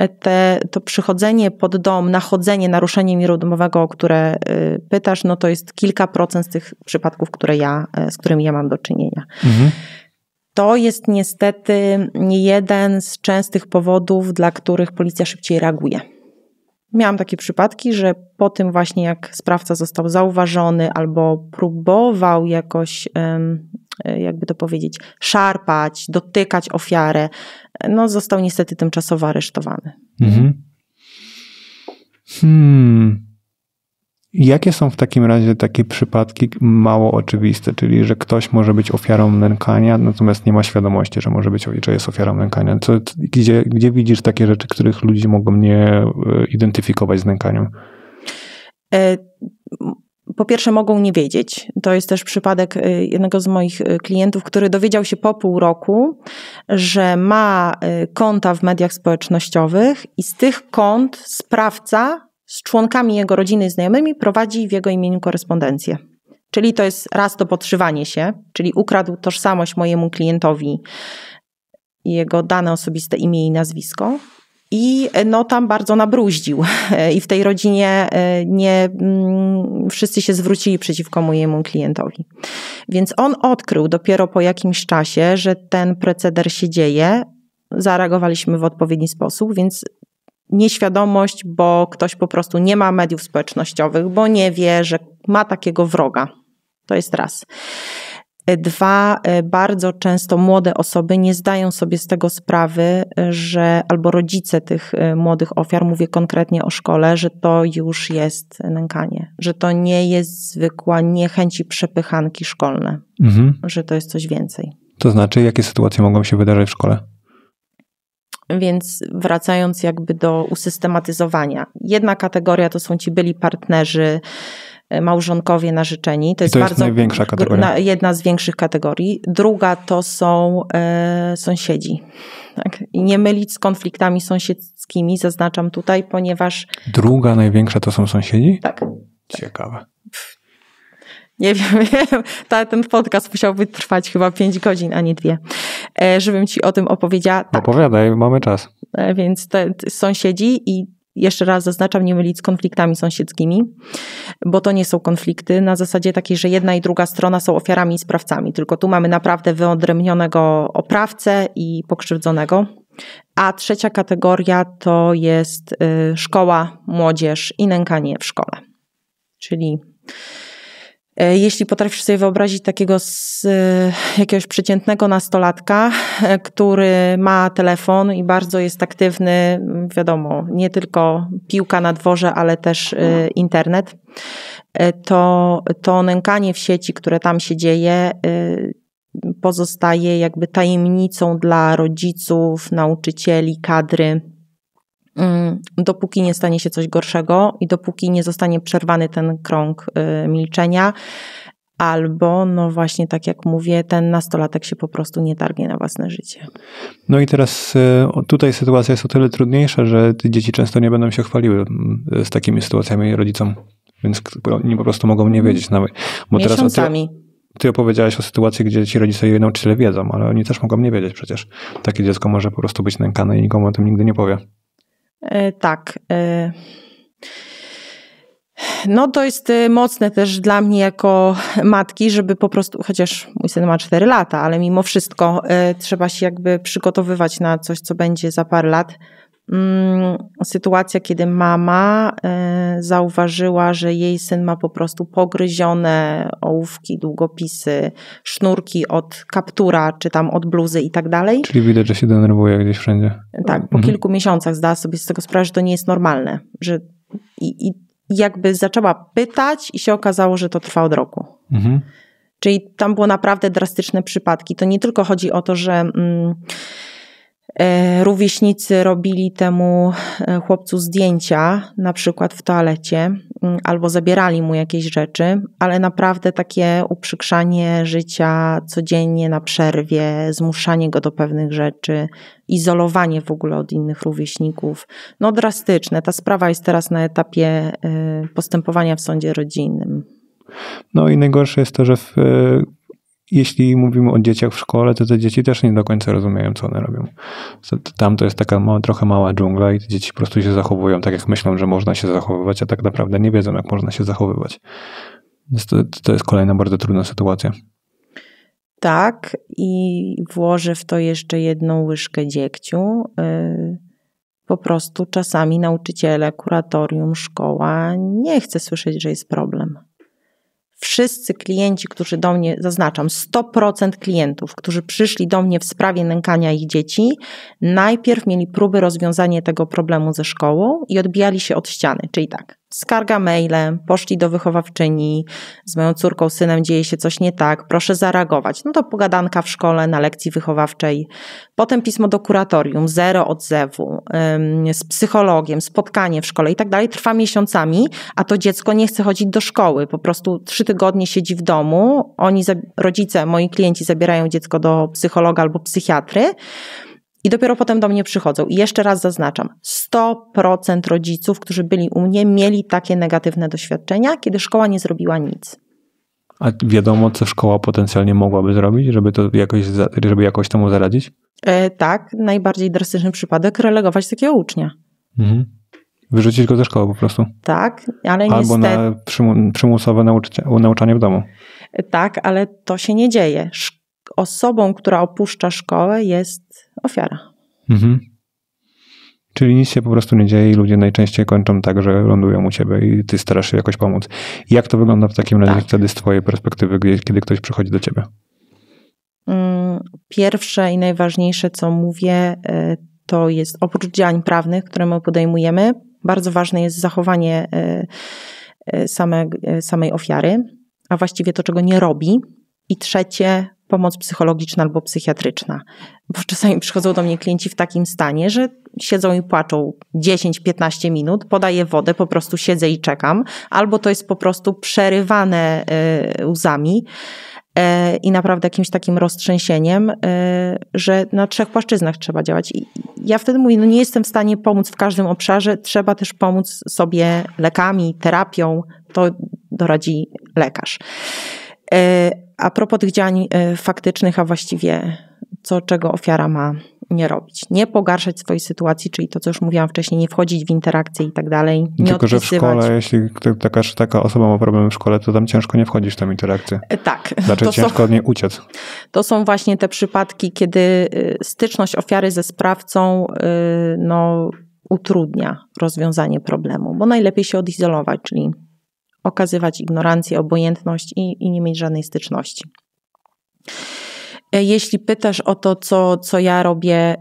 te, to przychodzenie pod dom, nachodzenie, naruszenie miru domowego, o które y, pytasz, no to jest kilka procent z tych przypadków, które ja, y, z którymi ja mam do czynienia. Mhm. To jest niestety jeden z częstych powodów, dla których policja szybciej reaguje. Miałam takie przypadki, że po tym właśnie jak sprawca został zauważony albo próbował jakoś um, E, jakby to powiedzieć, szarpać, dotykać ofiarę, e, no został niestety tymczasowo aresztowany. Mhm. Hmm. Jakie są w takim razie takie przypadki mało oczywiste, czyli że ktoś może być ofiarą nękania, natomiast nie ma świadomości, że może być, że jest ofiarą nękania? Co, gdzie, gdzie widzisz takie rzeczy, których ludzie mogą nie e, identyfikować z nękaniem? po pierwsze mogą nie wiedzieć. To jest też przypadek y, jednego z moich y, klientów, który dowiedział się po pół roku, że ma y, konta w mediach społecznościowych i z tych kont sprawca z członkami jego rodziny i znajomymi prowadzi w jego imieniu korespondencję. Czyli to jest raz to podszywanie się, czyli ukradł tożsamość mojemu klientowi jego dane osobiste, imię i nazwisko. I e, no tam bardzo nabruździł. E, I w tej rodzinie e, nie mm, wszyscy się zwrócili przeciwko mojemu klientowi. Więc on odkrył dopiero po jakimś czasie, że ten preceder się dzieje. Zareagowaliśmy w odpowiedni sposób, więc nieświadomość, bo ktoś po prostu nie ma mediów społecznościowych, bo nie wie, że ma takiego wroga. To jest raz. Dwa, e, bardzo często młode osoby nie zdają sobie z tego sprawy, e, że albo rodzice tych e, młodych ofiar, mówię konkretnie o szkole, że to już jest nękanie, że to nie jest zwykła niechęci przepychanki szkolne, mhm. że to jest coś więcej. To znaczy, jakie sytuacje mogą się wydarzyć w szkole? Więc wracając jakby do usystematyzowania. Jedna kategoria to są ci byli partnerzy, E, małżonkowie narzeczeni. To, I jest, to jest bardzo największa kategoria. Jedna z większych kategorii. Druga to są e, sąsiedzi. Tak? I nie mylić z konfliktami sąsiedzkimi, zaznaczam tutaj, ponieważ. Druga największa to są sąsiedzi? Tak. Ciekawe. Nie wiem, ta, ten podcast musiałby trwać chyba 5 godzin, a nie dwie, e, żebym ci o tym opowiedziała. Tak. Opowiadaj, mamy czas. E, więc te, te sąsiedzi i jeszcze raz zaznaczam, nie mylić z konfliktami sąsiedzkimi, bo to nie są konflikty na zasadzie takiej, że jedna i druga strona są ofiarami i sprawcami, tylko tu mamy naprawdę wyodrębnionego oprawcę i pokrzywdzonego. A trzecia kategoria to jest y, szkoła, młodzież i nękanie w szkole. Czyli E, jeśli potrafisz sobie wyobrazić takiego z, e, jakiegoś przeciętnego nastolatka, e, który ma telefon i bardzo jest aktywny, wiadomo, nie tylko piłka na dworze, ale też mhm. internet, to, to nękanie w sieci, które tam się dzieje, pozostaje jakby tajemnicą dla rodziców, nauczycieli, kadry Mm, dopóki nie stanie się coś gorszego i dopóki nie zostanie przerwany ten krąg y, milczenia, albo, no właśnie, tak jak mówię, ten nastolatek się po prostu nie targnie na własne życie. No i teraz y, tutaj sytuacja jest o tyle trudniejsza, że dzieci często nie będą się chwaliły mm, z takimi sytuacjami rodzicom, więc oni po prostu mogą nie wiedzieć nawet. Bo Miesiącami. Teraz ty, ty opowiedziałeś o sytuacji, gdzie ci rodzice i nauczyciele wiedzą, ale oni też mogą nie wiedzieć przecież. Takie dziecko może po prostu być nękane i nikomu o tym nigdy nie powie. E, tak. E. No to jest e, mocne też dla mnie jako matki, żeby po prostu, chociaż mój syn ma 4 lata, ale mimo wszystko trzeba się jakby przygotowywać na coś, co będzie za parę lat. Mm, sytuacja, kiedy mama e, zauważyła, że jej syn ma po prostu pogryzione ołówki, długopisy, sznurki od kaptura, czy tam od bluzy i tak dalej. Czyli widać, że się denerwuje gdzieś wszędzie. Tak, po mhm. kilku miesiącach zdała sobie z tego sprawę, że to nie jest normalne, że i, i jakby zaczęła pytać i się okazało, że to trwa od roku. Mhm. Czyli tam było naprawdę drastyczne przypadki. To nie tylko chodzi o to, że... Mm, E, rówieśnicy robili temu e, chłopcu zdjęcia, na przykład w toalecie, mm, albo zabierali mu jakieś rzeczy, ale naprawdę takie uprzykrzanie życia codziennie na przerwie, zmuszanie go do pewnych rzeczy, izolowanie w ogóle od innych rówieśników, no drastyczne. Ta sprawa jest teraz na etapie e, postępowania w sądzie rodzinnym. No i najgorsze jest to, że w jeśli mówimy o dzieciach w szkole, to te dzieci też nie do końca rozumieją, co one robią. Tam to jest taka ma, trochę mała dżungla i te dzieci po prostu się zachowują tak, jak myślą, że można się zachowywać, a tak naprawdę nie wiedzą, jak można się zachowywać. Więc to, to jest kolejna bardzo trudna sytuacja. Tak, i włożę w to jeszcze jedną łyżkę dziegciu. Y, po prostu czasami nauczyciele, kuratorium, szkoła nie chce słyszeć, że jest problem wszyscy klienci, którzy do mnie, zaznaczam, 100% klientów, którzy przyszli do mnie w sprawie nękania ich dzieci, najpierw mieli próby rozwiązania tego problemu ze szkołą i odbijali się od ściany. Czyli tak, Skarga mailem, poszli do wychowawczyni, z moją córką, synem dzieje się coś nie tak, proszę zareagować. No to pogadanka w szkole, na lekcji wychowawczej. Potem pismo do kuratorium, zero odzewu, z psychologiem, spotkanie w szkole i tak dalej. Trwa miesiącami, a to dziecko nie chce chodzić do szkoły. Po prostu trzy tygodnie siedzi w domu. Oni, rodzice, moi klienci zabierają dziecko do psychologa albo psychiatry. I dopiero potem do mnie przychodzą. I jeszcze raz zaznaczam: 100% rodziców, którzy byli u mnie, mieli takie negatywne doświadczenia, kiedy szkoła nie zrobiła nic. A wiadomo, co szkoła potencjalnie mogłaby zrobić, żeby to jakoś, żeby jakoś temu zaradzić? E, tak, najbardziej drastyczny przypadek relegować takiego ucznia. Mhm. Wyrzucić go ze szkoły po prostu. Tak, ale nie. niestety... Albo na przymusowe nauczanie w domu. E, tak, ale to się nie dzieje osobą, która opuszcza szkołę, jest ofiara. Mhm. Czyli nic się po prostu nie dzieje i ludzie najczęściej kończą tak, że lądują u ciebie i ty starasz się jakoś pomóc. Jak to wygląda w takim razie tak. wtedy z twojej perspektywy, kiedy ktoś przychodzi do ciebie? Mm, pierwsze i najważniejsze, co mówię, e, to jest oprócz działań prawnych, które my podejmujemy, bardzo ważne jest zachowanie e, e, same, samej ofiary, a właściwie to, czego nie robi. I trzecie, pomoc psychologiczna albo psychiatryczna. Bo czasami przychodzą do mnie klienci w takim stanie, że siedzą i płaczą 10-15 minut, podaję wodę, po prostu siedzę i czekam, albo to jest po prostu przerywane e, łzami e, i naprawdę jakimś takim roztrzęsieniem, e, że na trzech płaszczyznach trzeba działać. I ja wtedy mówię, no nie jestem w stanie pomóc w każdym obszarze, trzeba też pomóc sobie lekami, terapią, to doradzi lekarz. E, a propos tych działań e, faktycznych, a właściwie co, czego ofiara ma nie robić. Nie pogarszać swojej sytuacji, czyli to, co już mówiłam wcześniej, nie wchodzić w interakcje i tak dalej. Nie Tylko, odpisywać. że w szkole, jeśli taka, taka osoba ma problem w szkole, to tam ciężko nie wchodzić w tam interakcję. E, tak. Znaczy to ciężko są, od niej uciec. To są właśnie te przypadki, kiedy y, styczność ofiary ze sprawcą y, no, utrudnia rozwiązanie problemu, bo najlepiej się odizolować, czyli okazywać ignorancję, obojętność i, i nie mieć żadnej styczności. E, jeśli pytasz o to, co, co ja robię, e,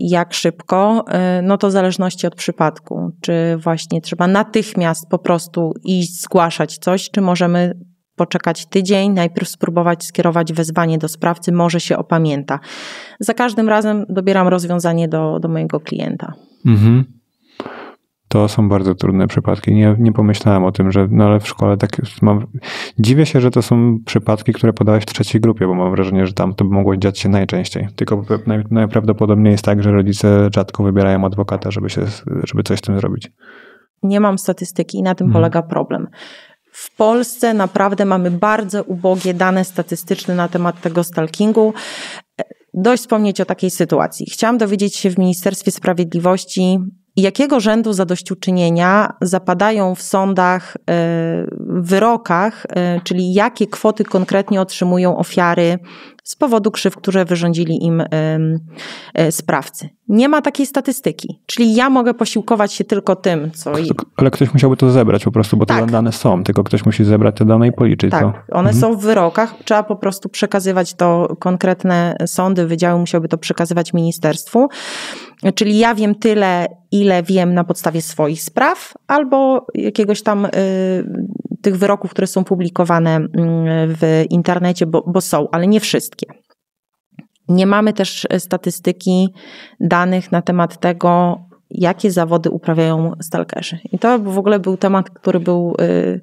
jak szybko, e, no to w zależności od przypadku. Czy właśnie trzeba natychmiast po prostu iść, zgłaszać coś, czy możemy poczekać tydzień, najpierw spróbować skierować wezwanie do sprawcy, może się opamięta. Za każdym razem dobieram rozwiązanie do, do mojego klienta. Mhm. To są bardzo trudne przypadki. Nie, nie pomyślałem o tym, że no ale w szkole tak mam. Dziwię się, że to są przypadki, które podałeś w trzeciej grupie, bo mam wrażenie, że tam to mogło dziać się najczęściej. Tylko najprawdopodobniej jest tak, że rodzice rzadko wybierają adwokata, żeby, się, żeby coś z tym zrobić. Nie mam statystyki i na tym hmm. polega problem. W Polsce naprawdę mamy bardzo ubogie dane statystyczne na temat tego stalkingu. E, dość wspomnieć o takiej sytuacji. Chciałam dowiedzieć się w Ministerstwie Sprawiedliwości, Jakiego rzędu zadośćuczynienia zapadają w sądach e, wyrokach, e, czyli jakie kwoty konkretnie otrzymują ofiary z powodu krzyw, które wyrządzili im e, sprawcy. Nie ma takiej statystyki, czyli ja mogę posiłkować się tylko tym, co. Ale ktoś musiałby to zebrać po prostu, bo tak. te dane są, tylko ktoś musi zebrać te dane i policzyć. Tak, to. No. one mhm. są w wyrokach, trzeba po prostu przekazywać to konkretne sądy, wydziały musiałyby to przekazywać ministerstwu. Czyli ja wiem tyle, ile wiem na podstawie swoich spraw albo jakiegoś tam y, tych wyroków, które są publikowane mm, w internecie, bo, bo są, ale nie wszystkie. Nie mamy też statystyki danych na temat tego, jakie zawody uprawiają stalkerzy. I to w ogóle był temat, który był y,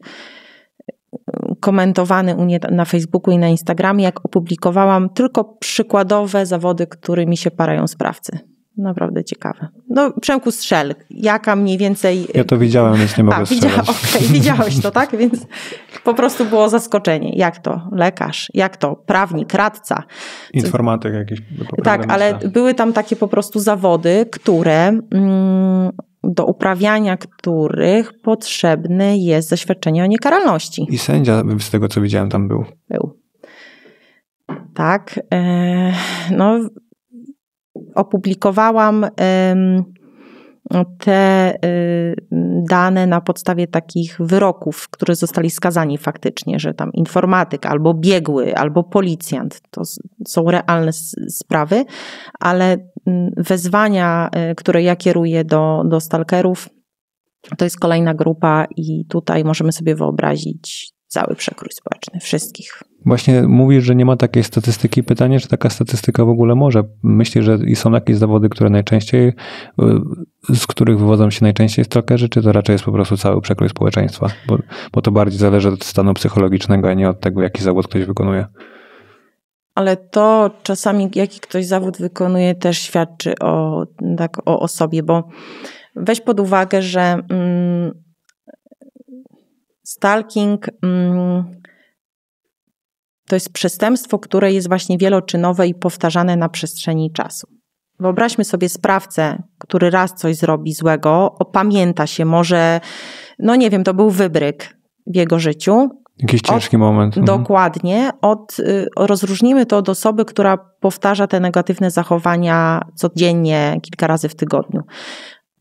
komentowany u mnie na Facebooku i na Instagramie, jak opublikowałam tylko przykładowe zawody, którymi się parają sprawcy. Naprawdę ciekawe. No, Przemku, strzel. Jaka mniej więcej... Ja to widziałem, więc nie tak, mogę A, widziała, okay, widziałeś to, tak? Więc po prostu było zaskoczenie. Jak to? Lekarz? Jak to? Prawnik? Radca? Co... Informatyk jakiś. Tak, ale były tam takie po prostu zawody, które... Mm, do uprawiania których potrzebne jest zaświadczenie o niekaralności. I sędzia, z tego co widziałem, tam był. Był. Tak. E, no, opublikowałam te y, dane na podstawie takich wyroków, które zostali skazani faktycznie, że tam informatyk albo biegły, albo policjant to są realne sprawy, ale mm, wezwania, y, które ja kieruję do, do stalkerów, to jest kolejna grupa, i tutaj możemy sobie wyobrazić cały przekrój społeczny wszystkich. Właśnie mówisz, że nie ma takiej statystyki. Pytanie, czy taka statystyka w ogóle może? Myślę, że są jakieś zawody, które najczęściej, y, z których wywodzą się najczęściej stalkerzy, czy to raczej jest po prostu cały przekrój społeczeństwa? Bo, bo to bardziej zależy od stanu psychologicznego, a nie od tego, jaki zawód ktoś wykonuje. Ale to czasami, jaki ktoś zawód wykonuje, też świadczy o, tak, o osobie, bo weź pod uwagę, że mm, stalking... Mm, to jest przestępstwo, które jest właśnie wieloczynowe i powtarzane na przestrzeni czasu. Wyobraźmy sobie sprawcę, który raz coś zrobi złego, opamięta się, może, no nie wiem, to był wybryk w jego życiu. Jakiś ciężki od, moment. Mhm. Dokładnie. Od, y, rozróżnimy to od osoby, która powtarza te negatywne zachowania codziennie, kilka razy w tygodniu.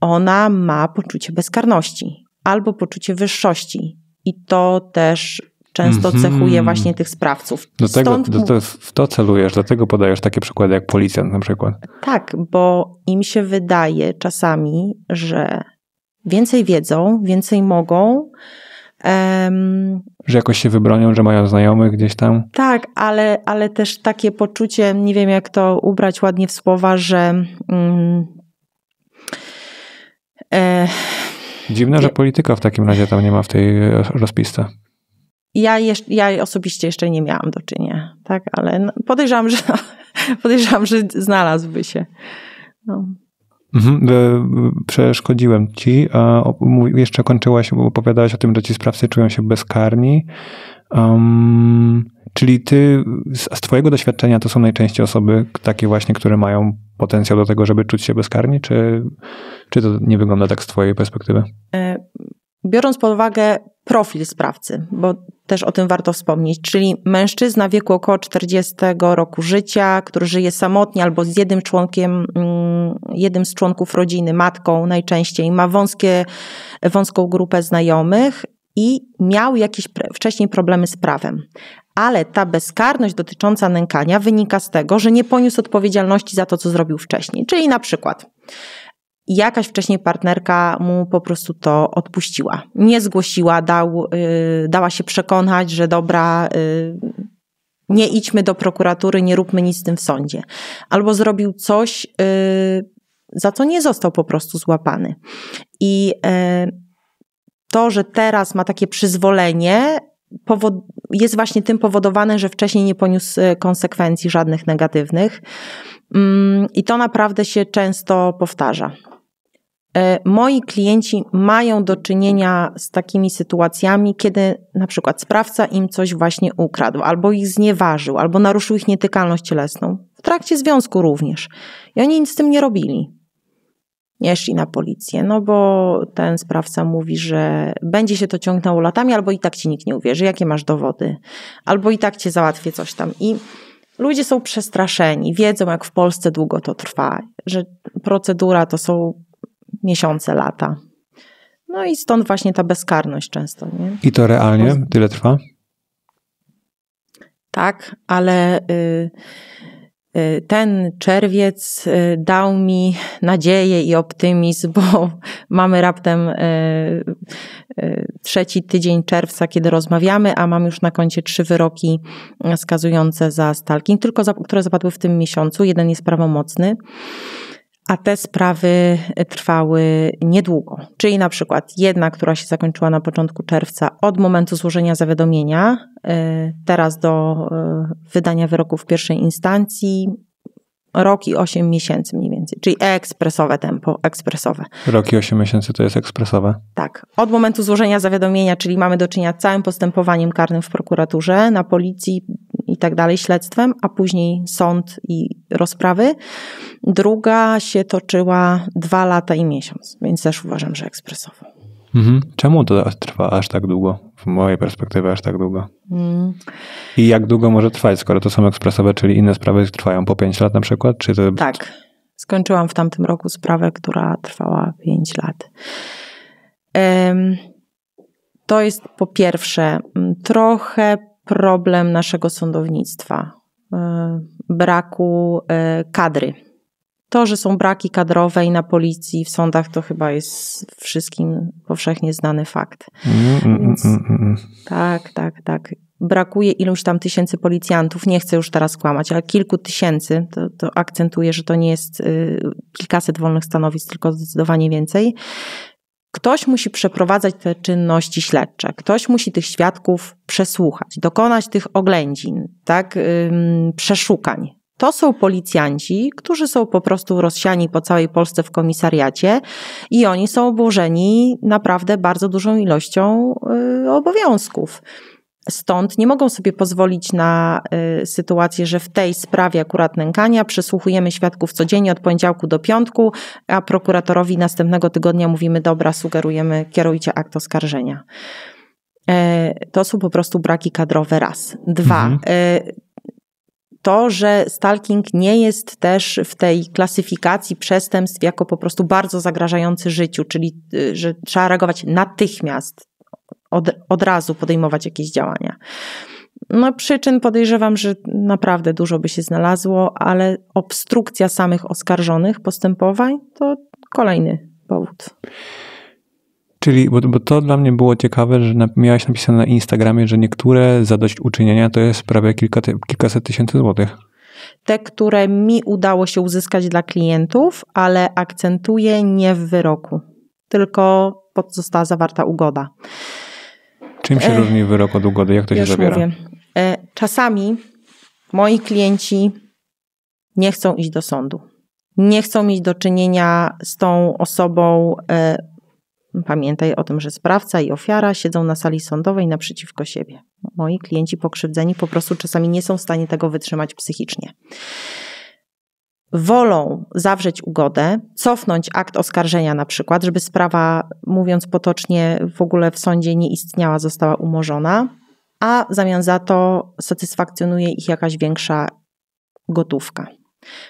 Ona ma poczucie bezkarności albo poczucie wyższości. I to też często mm -hmm. cechuje właśnie tych sprawców. Do tego, Stąd... do, to, w to celujesz, dlatego podajesz takie przykłady jak policjant na przykład. Tak, bo im się wydaje czasami, że więcej wiedzą, więcej mogą. Um, że jakoś się wybronią, że mają znajomych gdzieś tam. Tak, ale, ale też takie poczucie, nie wiem jak to ubrać ładnie w słowa, że. Um, e, Dziwne, że polityka w takim razie tam nie ma w tej e, rozpisce ja, jeszcze, ja osobiście jeszcze nie miałam do czynienia, tak, ale no, podejrzewam, że, podejrzewam, że znalazłby się. No. Mhm, e, przeszkodziłem ci. Jeszcze kończyłaś, opowiadałaś o tym, że ci sprawcy czują się bezkarni. Um, czyli ty, z, z twojego doświadczenia to są najczęściej osoby takie właśnie, które mają potencjał do tego, żeby czuć się bezkarni, czy, czy to nie wygląda tak z twojej perspektywy? E, biorąc pod uwagę profil sprawcy, bo też o tym warto wspomnieć, czyli mężczyzna w wieku około 40 roku życia, który żyje samotnie albo z jednym członkiem, mm, jednym z członków rodziny, matką najczęściej, ma wąskie, wąską grupę znajomych i miał jakieś wcześniej problemy z prawem. Ale ta bezkarność dotycząca nękania wynika z tego, że nie poniósł odpowiedzialności za to, co zrobił wcześniej. Czyli na przykład jakaś wcześniej partnerka mu po prostu to odpuściła. Nie zgłosiła, dał, yy, dała się przekonać, że dobra, yy, nie idźmy do prokuratury, nie róbmy nic z tym w sądzie. Albo zrobił coś, yy, za co nie został po prostu złapany. I y, to, że teraz ma takie przyzwolenie, jest właśnie tym powodowane, że wcześniej nie poniósł y, konsekwencji żadnych negatywnych. Mm, I to naprawdę się często powtarza. E, moi klienci mają do czynienia z takimi sytuacjami, kiedy na przykład sprawca im coś właśnie ukradł, albo ich znieważył, albo naruszył ich nietykalność cielesną. W trakcie związku również. I oni nic z tym nie robili. Nie szli na policję, no bo ten sprawca mówi, że będzie się to ciągnęło latami, albo i tak ci nikt nie uwierzy, jakie masz dowody, albo i tak cię załatwię coś tam. I ludzie są przestraszeni, wiedzą, jak w Polsce długo to trwa, że procedura to są miesiące, lata. No i stąd właśnie ta bezkarność często. Nie? I to realnie tyle trwa? Tak, ale y, y, ten czerwiec y, dał mi nadzieję i optymizm, bo mamy raptem y, y, trzeci tydzień czerwca, kiedy rozmawiamy, a mam już na koncie trzy wyroki y, skazujące za stalking, tylko za, które zapadły w tym miesiącu. Jeden jest prawomocny a te sprawy trwały niedługo. Czyli na przykład jedna, która się zakończyła na początku czerwca od momentu złożenia zawiadomienia, y, teraz do y, wydania wyroku w pierwszej instancji, rok i 8 miesięcy mniej więcej, czyli ekspresowe tempo, ekspresowe. Rok i 8 miesięcy to jest ekspresowe? Tak. Od momentu złożenia zawiadomienia, czyli mamy do czynienia z całym postępowaniem karnym w prokuraturze, na policji i tak dalej, śledztwem, a później sąd i rozprawy. Druga się toczyła dwa lata i miesiąc, więc też uważam, że ekspresowo. Mhm. Czemu to trwa aż tak długo? W mojej perspektywie aż tak długo. Mm. I jak długo może trwać, skoro to są ekspresowe, czyli inne sprawy trwają po 5 lat na przykład? Czy to... Tak. Skończyłam w tamtym roku sprawę, która trwała 5 lat. To jest po pierwsze mm, trochę problem naszego sądownictwa, e, braku e, kadry to, że są braki kadrowe i na policji, w sądach, to chyba jest wszystkim powszechnie znany fakt. Mm, mm, Więc, mm, tak, tak, tak brakuje iluś tam tysięcy policjantów, nie chcę już teraz kłamać, ale kilku tysięcy, to, to akcentuję, że to nie jest y, kilkaset wolnych stanowisk, tylko zdecydowanie więcej. Ktoś musi przeprowadzać te czynności śledcze, ktoś musi tych świadków przesłuchać, dokonać tych oględzin, tak, y, przeszukań, to są policjanci, którzy są po prostu rozsiani po całej Polsce w komisariacie i oni są obłożeni naprawdę bardzo dużą ilością y, obowiązków. Stąd nie mogą sobie pozwolić na y, sytuację, że w tej sprawie akurat nękania przysłuchujemy świadków codziennie od poniedziałku do piątku, a prokuratorowi następnego tygodnia mówimy: Dobra, sugerujemy, kierujcie akt oskarżenia. E, to są po prostu braki kadrowe raz. Dwa, mhm. E, to, że stalking nie jest też w tej klasyfikacji przestępstw jako po prostu bardzo zagrażający życiu, czyli y, że trzeba reagować natychmiast, od, od razu podejmować jakieś działania. No, przyczyn podejrzewam, że naprawdę dużo by się znalazło, ale obstrukcja samych oskarżonych postępowań to kolejny powód. Czyli, bo, bo to dla mnie było ciekawe, że na, miałaś napisane na Instagramie, że niektóre zadośćuczynienia to jest prawie kilka, kilkaset tysięcy złotych. Te, które mi udało się uzyskać dla klientów, ale akcentuję nie w wyroku, tylko została zawarta ugoda. Czym się e, różni wyrok od ugody? Jak to się zabiera? Mówię. E, czasami moi klienci nie chcą iść do sądu. Nie chcą mieć do czynienia z tą osobą e, Pamiętaj o tym, że sprawca i ofiara siedzą na sali sądowej naprzeciwko siebie. Moi klienci pokrzywdzeni po prostu czasami nie są w stanie tego wytrzymać psychicznie. Wolą zawrzeć ugodę, cofnąć akt oskarżenia na przykład, żeby sprawa, mówiąc potocznie, w ogóle w sądzie nie istniała, została umorzona, a w zamian za to satysfakcjonuje ich jakaś większa gotówka.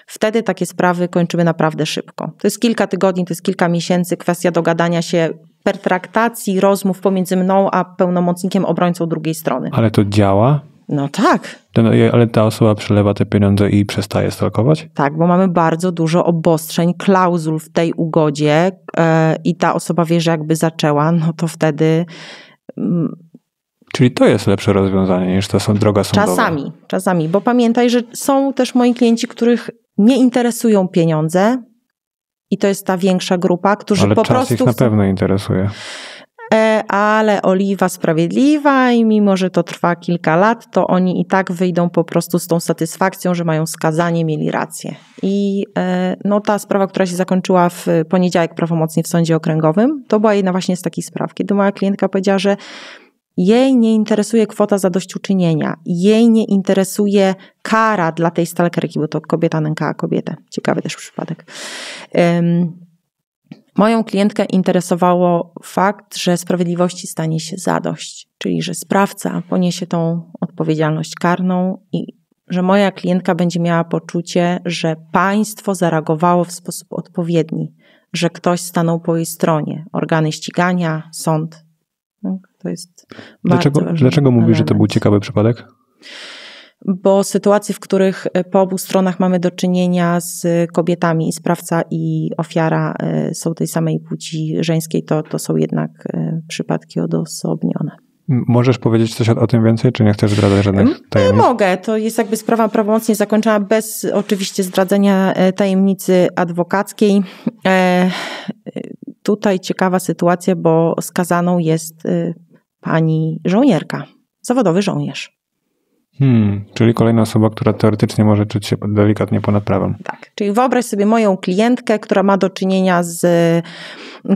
Wtedy takie sprawy kończymy naprawdę szybko. To jest kilka tygodni, to jest kilka miesięcy, kwestia dogadania się pertraktacji rozmów pomiędzy mną a pełnomocnikiem obrońcą drugiej strony. Ale to działa? No tak. Ten, no, ale ta osoba przelewa te pieniądze i przestaje stalkować? Tak, bo mamy bardzo dużo obostrzeń, klauzul w tej ugodzie yy, i ta osoba wie, że jakby zaczęła, no to wtedy mm, Czyli to jest lepsze rozwiązanie niż to są droga sądowa. Czasami, czasami, bo pamiętaj, że są też moi klienci, których nie interesują pieniądze i to jest ta większa grupa, którzy Ale po czas prostu... ich na pewno interesuje. E, ale oliwa sprawiedliwa, i mimo, że to trwa kilka lat, to oni i tak wyjdą po prostu z tą satysfakcją, że mają skazanie, mieli rację. I e, no, ta sprawa, która się zakończyła w poniedziałek prawomocnie w sądzie okręgowym, to była jedna właśnie z takich spraw, kiedy moja klientka powiedziała, że jej nie interesuje kwota zadośćuczynienia, jej nie interesuje kara dla tej stalkerki, bo to kobieta nękała kobietę. Ciekawy też przypadek. Um, moją klientkę interesowało fakt, że sprawiedliwości stanie się zadość, czyli że sprawca poniesie tą odpowiedzialność karną i że moja klientka będzie miała poczucie, że państwo zareagowało w sposób odpowiedni, że ktoś stanął po jej stronie, organy ścigania, sąd to jest dlaczego, bardzo Dlaczego mówisz, że to był ciekawy przypadek? Bo sytuacje, w których e, po obu stronach mamy do czynienia z kobietami, sprawca i ofiara e, są tej samej płci żeńskiej, to, to są jednak e, przypadki odosobnione. Możesz powiedzieć coś o, o, tym więcej, czy nie chcesz zdradzać żadnych mm, tajemnic? Nie mogę. To jest jakby sprawa prawomocnie zakończona bez oczywiście zdradzenia tajemnicy adwokackiej. E, tutaj ciekawa sytuacja, bo skazaną jest pani żołnierka, zawodowy żołnierz. Hmm, czyli kolejna osoba, która teoretycznie może czuć się delikatnie ponad prawem. Tak, czyli wyobraź sobie moją klientkę, która ma do czynienia z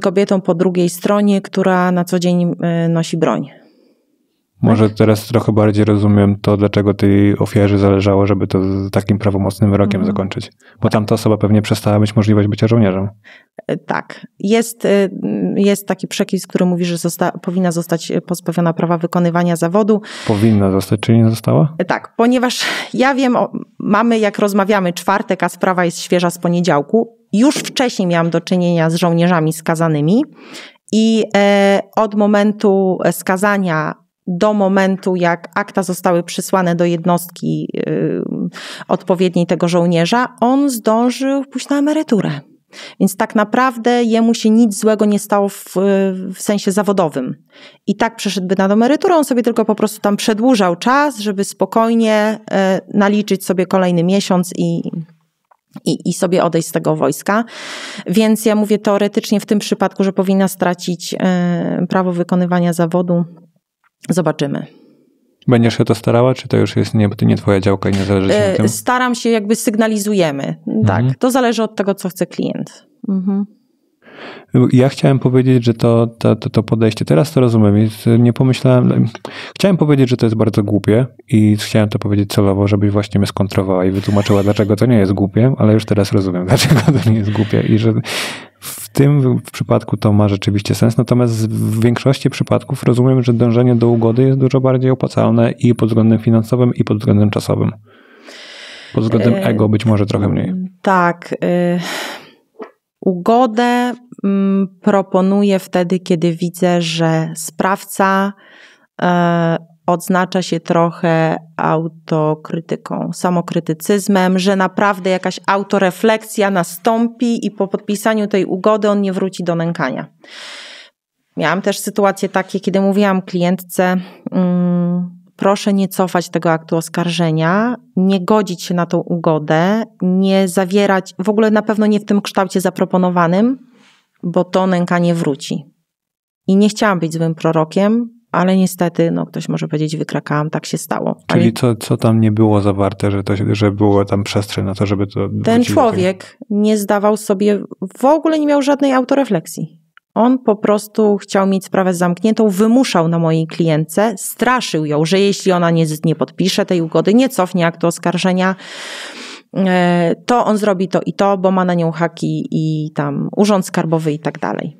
kobietą po drugiej stronie, która na co dzień y, nosi broń. Może tak? teraz trochę bardziej rozumiem to, dlaczego tej ofierze zależało, żeby to z takim prawomocnym wyrokiem mhm. zakończyć. Bo tamta osoba pewnie przestała mieć możliwość bycia żołnierzem. Y, tak. Jest y, jest taki przepis, który mówi, że zosta powinna zostać e, pozbawiona prawa wykonywania zawodu. Powinna zostać, czy nie została? E, tak, ponieważ ja wiem, o, mamy jak rozmawiamy czwartek, a sprawa jest świeża z poniedziałku. Już wcześniej miałam do czynienia z żołnierzami skazanymi i e, od momentu skazania do momentu, jak akta zostały przysłane do jednostki y, odpowiedniej tego żołnierza, on zdążył pójść na emeryturę. Więc tak naprawdę jemu się nic złego nie stało w, w sensie zawodowym. I tak przeszedłby na emeryturę, on sobie tylko po prostu tam przedłużał czas, żeby spokojnie e, naliczyć sobie kolejny miesiąc i, i, i sobie odejść z tego wojska. Więc ja mówię teoretycznie w tym przypadku, że powinna stracić e, prawo wykonywania zawodu. Zobaczymy. Będziesz się to starała, czy to już jest nie, nie twoja działka i nie zależy ci na e, tym? Staram się, jakby sygnalizujemy, tak. Mhm. To zależy od tego, co chce klient. Mhm. Ja chciałem powiedzieć, że to, to, to, to podejście, teraz to rozumiem, nie pomyślałem, chciałem powiedzieć, że to jest bardzo głupie i chciałem to powiedzieć celowo, żebyś właśnie mnie skontrowała i wytłumaczyła, dlaczego to nie jest głupie, ale już teraz rozumiem, dlaczego to nie jest głupie i że w tym przypadku to ma rzeczywiście sens, natomiast w większości przypadków rozumiem, że dążenie do ugody jest dużo bardziej opłacalne i pod względem finansowym, i pod względem czasowym. Pod względem e, ego być może trochę mniej. Tak. Y Ugodę mm, proponuję wtedy, kiedy widzę, że sprawca e, odznacza się trochę autokrytyką, samokrytycyzmem, że naprawdę jakaś autorefleksja nastąpi i po podpisaniu tej ugody on nie wróci do nękania. Miałam też sytuacje takie, kiedy mówiłam klientce, mm, proszę nie cofać tego aktu oskarżenia, nie godzić się na tą ugodę, nie zawierać, w ogóle na pewno nie w tym kształcie zaproponowanym, bo to nękanie wróci. I nie chciałam być złym prorokiem, ale niestety, no ktoś może powiedzieć, wykrakałam, tak się stało. Czyli ale... co, co tam nie było zawarte, że, to, że było tam przestrzeń na to, żeby to... Ten człowiek nie zdawał sobie, w ogóle nie miał żadnej autorefleksji. On po prostu chciał mieć sprawę zamkniętą, wymuszał na mojej klientce, straszył ją, że jeśli ona nie, nie podpisze tej ugody, nie cofnie aktu oskarżenia, e, to on zrobi to i to, bo ma na nią haki i tam urząd skarbowy i tak dalej.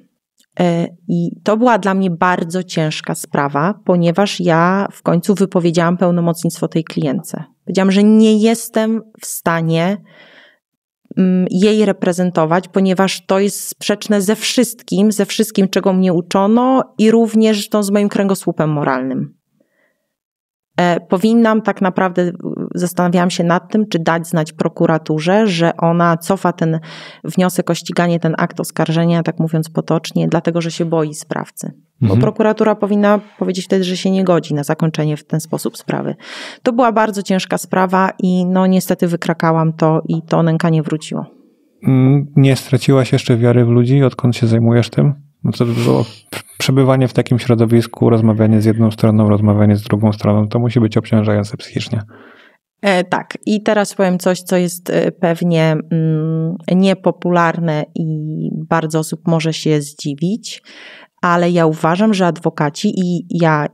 E, I to była dla mnie bardzo ciężka sprawa, ponieważ ja w końcu wypowiedziałam pełnomocnictwo tej klientce. Powiedziałam, że nie jestem w stanie Mm, jej reprezentować, ponieważ to jest sprzeczne ze wszystkim, ze wszystkim, czego mnie uczono i również to z moim kręgosłupem moralnym. E, powinnam tak naprawdę zastanawiałam się nad tym, czy dać znać prokuraturze, że ona cofa ten wniosek o ściganie, ten akt oskarżenia, tak mówiąc potocznie, dlatego że się boi sprawcy. Bo mhm. prokuratura powinna powiedzieć wtedy, że się nie godzi na zakończenie w ten sposób sprawy. To była bardzo ciężka sprawa i no niestety wykrakałam to i to nękanie wróciło. Mm, nie straciłaś jeszcze wiary w ludzi, odkąd się zajmujesz tym? Bo no to było przebywanie w takim środowisku, rozmawianie z jedną stroną, rozmawianie z drugą stroną, to musi być obciążające psychicznie. E, tak, i teraz powiem coś, co jest e, pewnie mm, niepopularne i bardzo osób może się zdziwić, ale ja uważam, że adwokaci i ja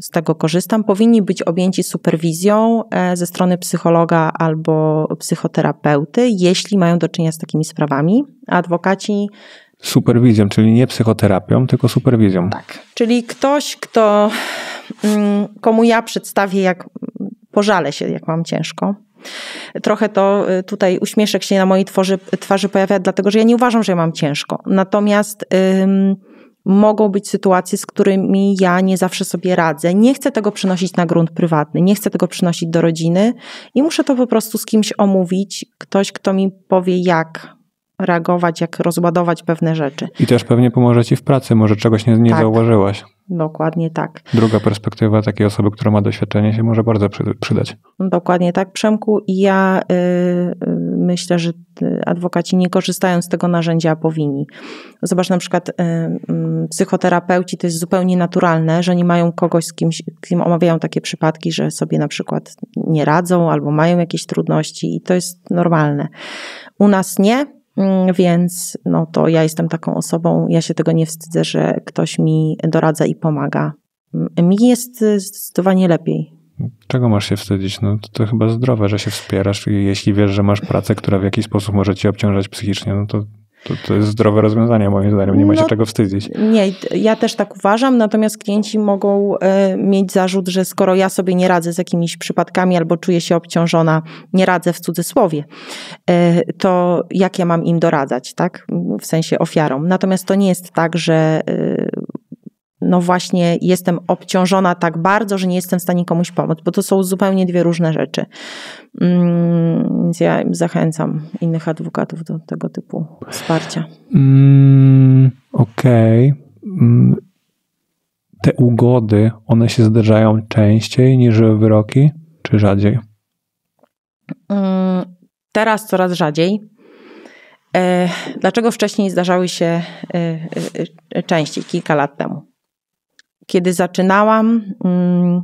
z tego korzystam, powinni być objęci superwizją e, ze strony psychologa albo psychoterapeuty, jeśli mają do czynienia z takimi sprawami. Adwokaci superwizją, czyli nie psychoterapią, tylko superwizją. Tak. Czyli ktoś, kto, mm, komu ja przedstawię, jak pożalę się, jak mam ciężko. Trochę to y, tutaj uśmieszek się na mojej twarzy, twarzy pojawia, dlatego że ja nie uważam, że ja mam ciężko. Natomiast ym, mogą być sytuacje, z którymi ja nie zawsze sobie radzę. Nie chcę tego przynosić na grunt prywatny, nie chcę tego przynosić do rodziny i muszę to po prostu z kimś omówić. Ktoś, kto mi powie, jak reagować, jak rozładować pewne rzeczy. I też pewnie pomoże ci w pracy, może czegoś nie, nie tak, zauważyłaś. Dokładnie tak. Druga perspektywa takiej osoby, która ma doświadczenie, się może bardzo przydać. Dokładnie tak, Przemku. I ja y, y, myślę, że adwokaci nie korzystają z tego narzędzia, powinni. Zobacz na przykład yy, psychoterapeuci, to jest zupełnie naturalne, że nie mają kogoś, z kimś, kim omawiają takie przypadki, że sobie na przykład nie radzą albo mają jakieś trudności i to jest normalne. U nas nie, Mm, więc no to ja jestem taką osobą, ja się tego nie wstydzę, że ktoś mi doradza i pomaga. Mm, mi jest y, zdecydowanie lepiej. Czego masz się wstydzić? No to, to chyba zdrowe, że się wspierasz. Jeśli wiesz, że masz pracę, która w jakiś sposób może cię obciążać psychicznie, no to to, to jest zdrowe rozwiązanie, moim zdaniem. Nie ma się no, czego wstydzić. Nie, ja też tak uważam, natomiast klienci mogą y, mieć zarzut, że skoro ja sobie nie radzę z jakimiś przypadkami albo czuję się obciążona, nie radzę w cudzysłowie, y, to jak ja mam im doradzać, tak? W sensie ofiarom. Natomiast to nie jest tak, że y, no właśnie jestem obciążona tak bardzo, że nie jestem w stanie komuś pomóc, bo to są zupełnie dwie różne rzeczy. Mm, więc ja zachęcam innych adwokatów do tego typu wsparcia. Mm, Okej. Okay. Mm, te ugody, one się zdarzają częściej niż wyroki, czy rzadziej? Mm, teraz coraz rzadziej. E, dlaczego wcześniej zdarzały się e, e, częściej, kilka lat temu? kiedy zaczynałam, mm,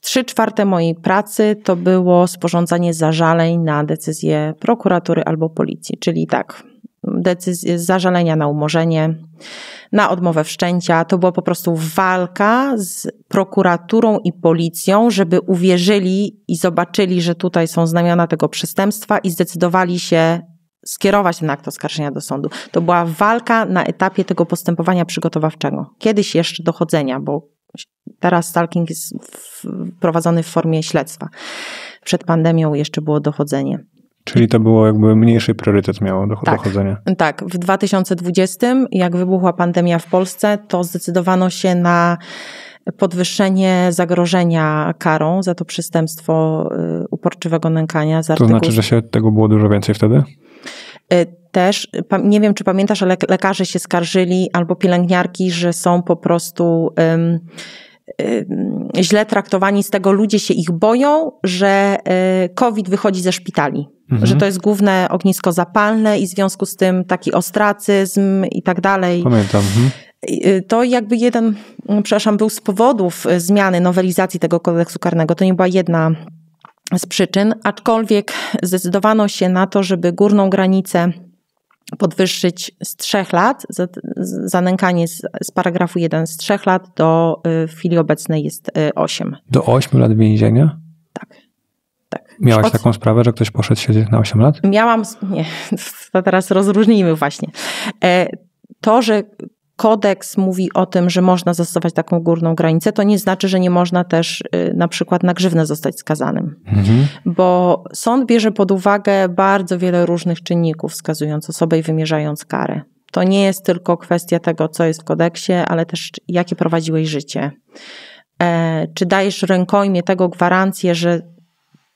trzy czwarte mojej pracy to było sporządzanie zażaleń na decyzję prokuratury albo policji, czyli tak, decyzje, zażalenia na umorzenie, na odmowę wszczęcia. To była po prostu walka z prokuraturą i policją, żeby uwierzyli i zobaczyli, że tutaj są znamiona tego przestępstwa i zdecydowali się skierować ten akt oskarżenia do sądu. To była walka na etapie tego postępowania przygotowawczego. Kiedyś jeszcze dochodzenia, bo teraz stalking jest prowadzony w formie śledztwa. Przed pandemią jeszcze było dochodzenie. Czyli to było jakby mniejszy priorytet miało do tak, Tak, w 2020, jak wybuchła pandemia w Polsce, to zdecydowano się na podwyższenie zagrożenia karą za to przestępstwo y, uporczywego nękania. to artykuł... znaczy, że się tego było dużo więcej wtedy? Y, też y, nie wiem, czy pamiętasz, ale lekarze się skarżyli albo pielęgniarki, że są po prostu um, um, źle traktowani z tego, ludzie się ich boją, że y, COVID wychodzi ze szpitali. Mhm. że to jest główne ognisko zapalne i w związku z tym taki ostracyzm i tak dalej. Pamiętam. Mhm. To jakby jeden, przepraszam, był z powodów zmiany nowelizacji tego kodeksu karnego. To nie była jedna z przyczyn, aczkolwiek zdecydowano się na to, żeby górną granicę podwyższyć z trzech lat, zanękanie z, z, paragrafu 1 z trzech lat do y, w chwili obecnej jest 8. Y, do 8 lat więzienia? Tak. tak. Miałaś Od... taką sprawę, że ktoś poszedł siedzieć na 8 lat? Miałam, nie, to teraz rozróżnijmy właśnie. E, to, że kodeks mówi o tym, że można zastosować taką górną granicę, to nie znaczy, że nie można też y, na przykład na grzywnę zostać skazanym. Mhm. Bo sąd bierze pod uwagę bardzo wiele różnych czynników, wskazując osobę i wymierzając karę. To nie jest tylko kwestia tego, co jest w kodeksie, ale też jakie prowadziłeś życie. E, czy dajesz rękojmie tego gwarancję, że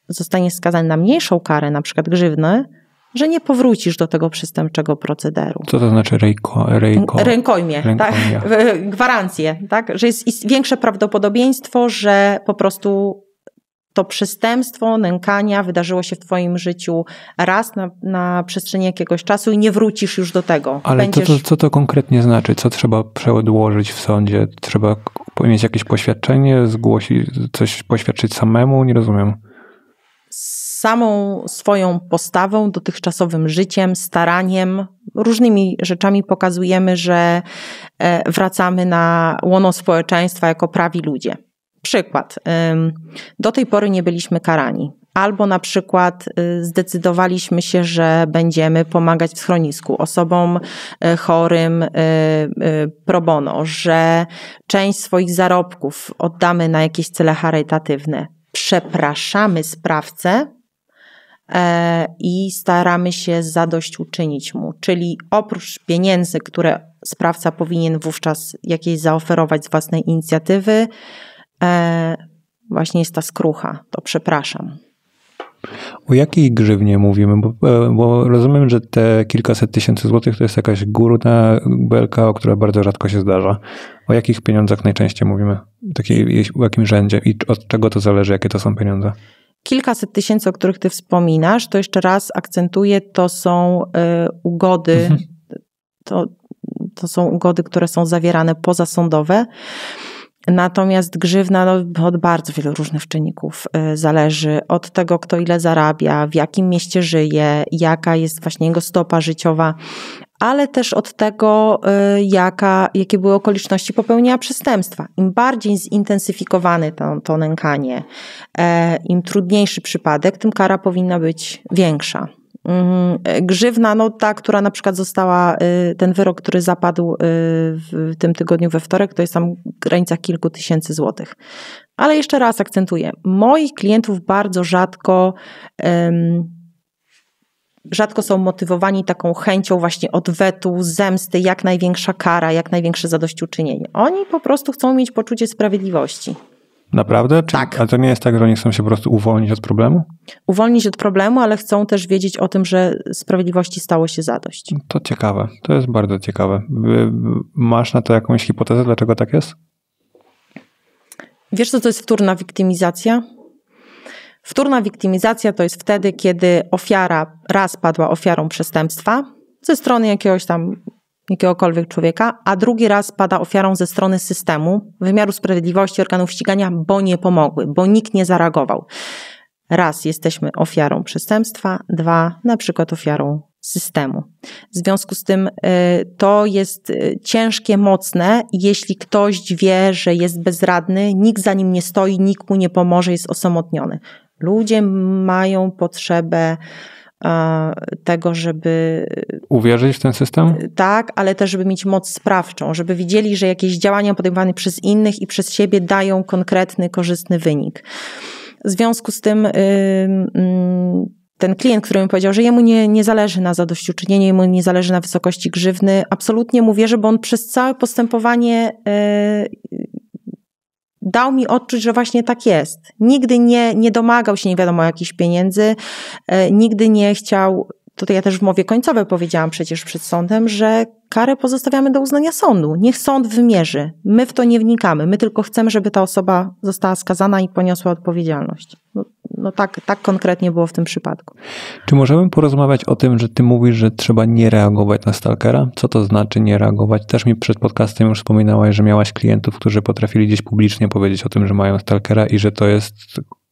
zostanie skazany na mniejszą karę, na przykład grzywnę, że nie powrócisz do tego przestępczego procederu. Co to znaczy rejko, rejko, rękojmie? Tak? E, Gwarancję, tak? że jest większe prawdopodobieństwo, że po prostu to przestępstwo nękania wydarzyło się w Twoim życiu raz na, na przestrzeni jakiegoś czasu i nie wrócisz już do tego. Ale Będziesz... to, to, co to konkretnie znaczy? Co trzeba przedłożyć w sądzie? Trzeba mieć jakieś poświadczenie, zgłosić, coś poświadczyć samemu? Nie rozumiem samą swoją postawą, dotychczasowym życiem, staraniem, różnymi rzeczami pokazujemy, że e, wracamy na łono społeczeństwa jako prawi ludzie. Przykład. Do tej pory nie byliśmy karani. Albo na przykład y, zdecydowaliśmy się, że będziemy pomagać w schronisku osobom y, chorym y, pro bono, że część swoich zarobków oddamy na jakieś cele charytatywne. Przepraszamy sprawcę, E, i staramy się zadośćuczynić mu, czyli oprócz pieniędzy, które sprawca powinien wówczas jakieś zaoferować z własnej inicjatywy, e, właśnie jest ta skrucha, to przepraszam. O jakiej grzywnie mówimy? Bo, e, bo, rozumiem, że te kilkaset tysięcy złotych to jest jakaś górna belka, o której bardzo rzadko się zdarza. O jakich pieniądzach najczęściej mówimy? Takiej, o jakim rzędzie i od czego to zależy, jakie to są pieniądze? Kilkaset tysięcy, o których ty wspominasz, to jeszcze raz akcentuję, to są y, ugody, mhm. to, to są ugody, które są zawierane pozasądowe. Natomiast grzywna no, od bardzo wielu różnych czynników y, zależy. Od tego, kto ile zarabia, w jakim mieście żyje, jaka jest właśnie jego stopa życiowa ale też od tego, y, jaka, jakie były okoliczności popełnienia przestępstwa. Im bardziej zintensyfikowany to, to nękanie, e, im trudniejszy przypadek, tym kara powinna być większa mhm. e, grzywna, no ta, która na przykład została, y, ten wyrok, który zapadł y, w tym tygodniu we wtorek, to jest tam w granicach kilku tysięcy złotych. Ale jeszcze raz akcentuję, moich klientów bardzo rzadko rzadko są motywowani taką chęcią właśnie odwetu, zemsty, jak największa kara, jak największe zadośćuczynienie. Oni po prostu chcą mieć poczucie sprawiedliwości. Naprawdę? Czy, tak. Ale to nie jest tak, że oni chcą się po prostu uwolnić od problemu? Uwolnić od problemu, ale chcą też wiedzieć o tym, że sprawiedliwości stało się zadość. To ciekawe. To jest bardzo ciekawe. Masz na to jakąś hipotezę, dlaczego tak jest? Wiesz, co to jest wtórna wiktymizacja? Wtórna wiktymizacja to jest wtedy, kiedy ofiara raz padła ofiarą przestępstwa ze strony jakiegoś tam jakiegokolwiek człowieka, a drugi raz pada ofiarą ze strony systemu, wymiaru sprawiedliwości, organów ścigania, bo nie pomogły, bo nikt nie zareagował. Raz jesteśmy ofiarą przestępstwa, dwa na przykład ofiarą systemu. W związku z tym y, to jest y, ciężkie, mocne. Jeśli ktoś wie, że jest bezradny, nikt za nim nie stoi, nikt mu nie pomoże, jest osamotniony. Ludzie mają potrzebę e, tego, żeby. Uwierzyć w ten system? Tak, ale też, żeby mieć moc sprawczą, żeby widzieli, że jakieś działania podejmowane przez innych i przez siebie dają konkretny, korzystny wynik. W związku z tym. Mm, ten klient, który mi powiedział, że jemu nie, nie zależy na zadośćuczynieniu, jemu nie zależy na wysokości grzywny, absolutnie mu wierzę, bo on przez całe postępowanie y, dał mi odczuć, że właśnie tak jest. Nigdy nie, nie domagał się nie wiadomo jakichś pieniędzy, e, nigdy nie chciał, tutaj ja też w mowie końcowej powiedziałam przecież przed sądem, że karę pozostawiamy do uznania sądu. Niech sąd wymierzy. My w to nie wnikamy. My tylko chcemy, żeby ta osoba została skazana i poniosła odpowiedzialność. No, no tak, tak konkretnie było w tym przypadku. Czy możemy porozmawiać o tym, że ty mówisz, że trzeba nie reagować na stalkera? Co to znaczy nie reagować? Też mi przed podcastem już wspominałaś, że miałaś klientów, którzy potrafili gdzieś publicznie powiedzieć o tym, że mają stalkera i że to jest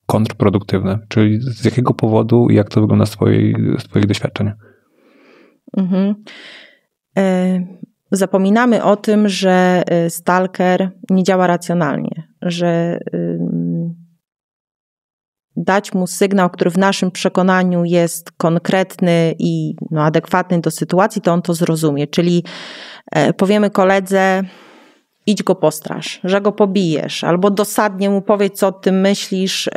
kontrproduktywne. Czyli z jakiego powodu i jak to wygląda z, twojej, z twoich doświadczeń? Mhm. E, zapominamy o tym, że e, stalker nie działa racjonalnie, że e, dać mu sygnał, który w naszym przekonaniu jest konkretny i no, adekwatny do sytuacji, to on to zrozumie. Czyli e, powiemy koledze, idź go postrasz, że go pobijesz, albo dosadnie mu powiedz, co o tym myślisz,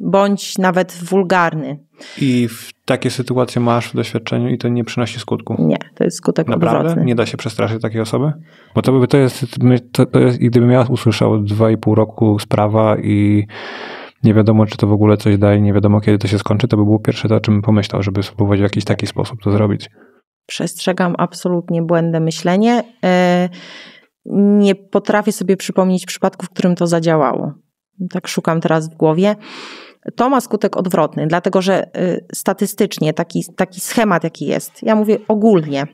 bądź nawet wulgarny. I w takie sytuacje masz w doświadczeniu i to nie przynosi skutku? Nie, to jest skutek Naprawdę? Odwrotny. Nie da się przestraszyć takiej osoby? Bo to by to jest, to, to jest gdybym ja usłyszał 2,5 roku sprawa i nie wiadomo, czy to w ogóle coś daje, nie wiadomo, kiedy to się skończy, to by było pierwsze to, o czym pomyślał, żeby spróbować w jakiś taki sposób to zrobić. Przestrzegam absolutnie błędne myślenie. E, nie potrafię sobie przypomnieć przypadku, w którym to zadziałało. Tak szukam teraz w głowie. To ma skutek odwrotny, dlatego że e, statystycznie taki, taki schemat, jaki jest, ja mówię ogólnie,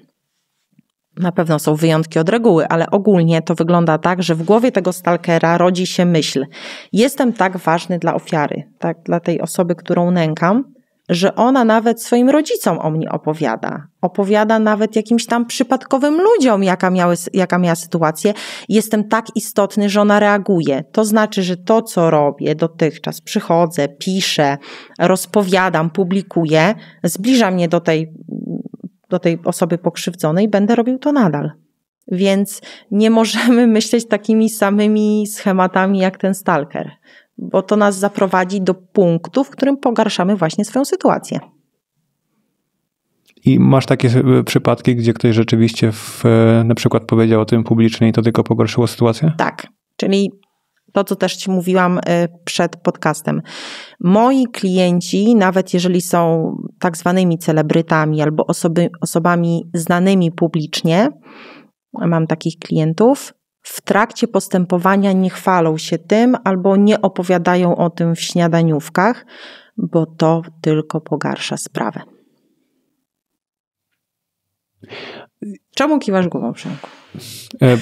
na pewno są wyjątki od reguły, ale ogólnie to wygląda tak, że w głowie tego stalkera rodzi się myśl: Jestem tak ważny dla ofiary, tak, dla tej osoby, którą nękam, że ona nawet swoim rodzicom o mnie opowiada. Opowiada nawet jakimś tam przypadkowym ludziom, jaka, miały, jaka miała sytuację. Jestem tak istotny, że ona reaguje. To znaczy, że to, co robię dotychczas, przychodzę, piszę, rozpowiadam, publikuję, zbliża mnie do tej do tej osoby pokrzywdzonej, będę robił to nadal. Więc nie możemy myśleć takimi samymi schematami jak ten stalker, bo to nas zaprowadzi do punktu, w którym pogarszamy właśnie swoją sytuację. I masz takie e, przypadki, gdzie ktoś rzeczywiście w, e, na przykład powiedział o tym publicznie i to tylko pogorszyło sytuację? Tak. Czyli to, co też Ci mówiłam y, przed podcastem. Moi klienci, nawet jeżeli są tak zwanymi celebrytami albo osoby, osobami znanymi publicznie, mam takich klientów, w trakcie postępowania nie chwalą się tym albo nie opowiadają o tym w śniadaniówkach, bo to tylko pogarsza sprawę. Czemu kiwasz głową, Przemku? E, e,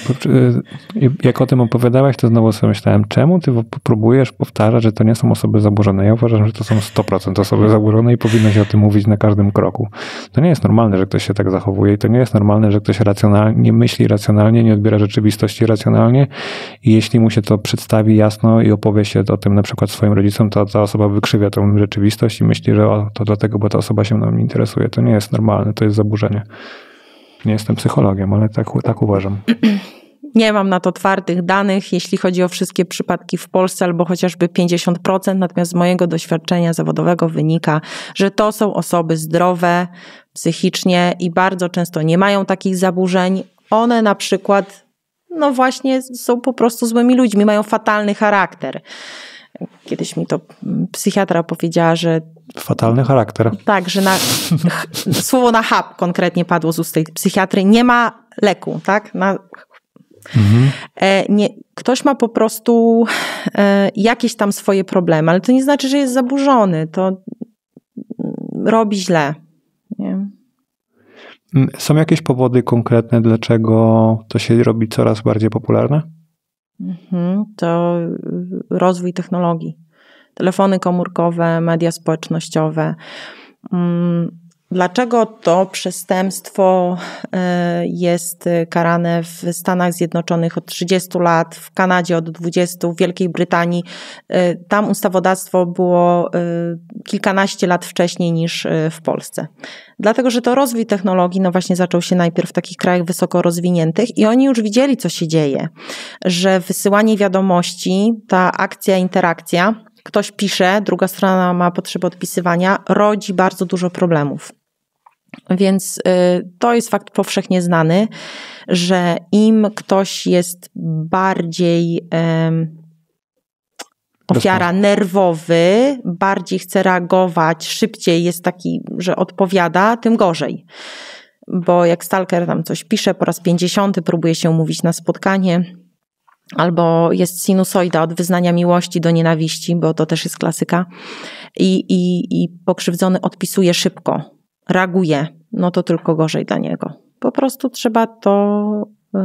jak o tym opowiadałaś, to znowu sobie myślałem, czemu ty próbujesz powtarzać, że to nie są osoby zaburzone? Ja uważam, że to są 100% osoby zaburzone i powinno się o tym mówić na każdym kroku. To nie jest normalne, że ktoś się tak zachowuje i to nie jest normalne, że ktoś racjonalnie myśli racjonalnie, nie odbiera rzeczywistości racjonalnie i jeśli mu się to przedstawi jasno i opowie się o tym na przykład swoim rodzicom, to ta osoba wykrzywia tą rzeczywistość i myśli, że o, to dlatego, bo ta osoba się nam interesuje. To nie jest normalne, to jest zaburzenie. Nie jestem psychologiem, ale tak, tak uważam. Nie mam na to twardych danych, jeśli chodzi o wszystkie przypadki w Polsce, albo chociażby 50%, natomiast z mojego doświadczenia zawodowego wynika, że to są osoby zdrowe psychicznie i bardzo często nie mają takich zaburzeń. One na przykład, no właśnie, są po prostu złymi ludźmi, mają fatalny charakter. Kiedyś mi to psychiatra powiedziała, że Fatalny charakter. Tak, że na, słowo na hap konkretnie padło z ust tej psychiatry. Nie ma leku, tak? Na, mhm. E, nie, ktoś ma po prostu e, jakieś tam swoje problemy, ale to nie znaczy, że jest zaburzony. To mm, robi źle. Nie? Mm, są jakieś powody konkretne, dlaczego to się robi coraz bardziej popularne? Mhm, to y, rozwój technologii telefony komórkowe, media społecznościowe. Mm, dlaczego to przestępstwo e, jest karane w Stanach Zjednoczonych od 30 lat, w Kanadzie od 20, w Wielkiej Brytanii? E, tam ustawodawstwo było e, kilkanaście lat wcześniej niż w Polsce. Dlatego, że to rozwój technologii, no właśnie zaczął się najpierw w takich krajach wysoko rozwiniętych i oni już widzieli, co się dzieje, że wysyłanie wiadomości, ta akcja, interakcja, ktoś pisze, druga strona ma potrzebę odpisywania, rodzi bardzo dużo problemów. Więc y, to jest fakt powszechnie znany, że im ktoś jest bardziej um, ofiara nerwowy, bardziej chce reagować, szybciej jest taki, że odpowiada, tym gorzej. Bo jak stalker tam coś pisze, po raz pięćdziesiąty próbuje się umówić na spotkanie, albo jest sinusoida od wyznania miłości do nienawiści, bo to też jest klasyka, i, i, i pokrzywdzony odpisuje szybko, reaguje, no to tylko gorzej dla niego. Po prostu trzeba to y,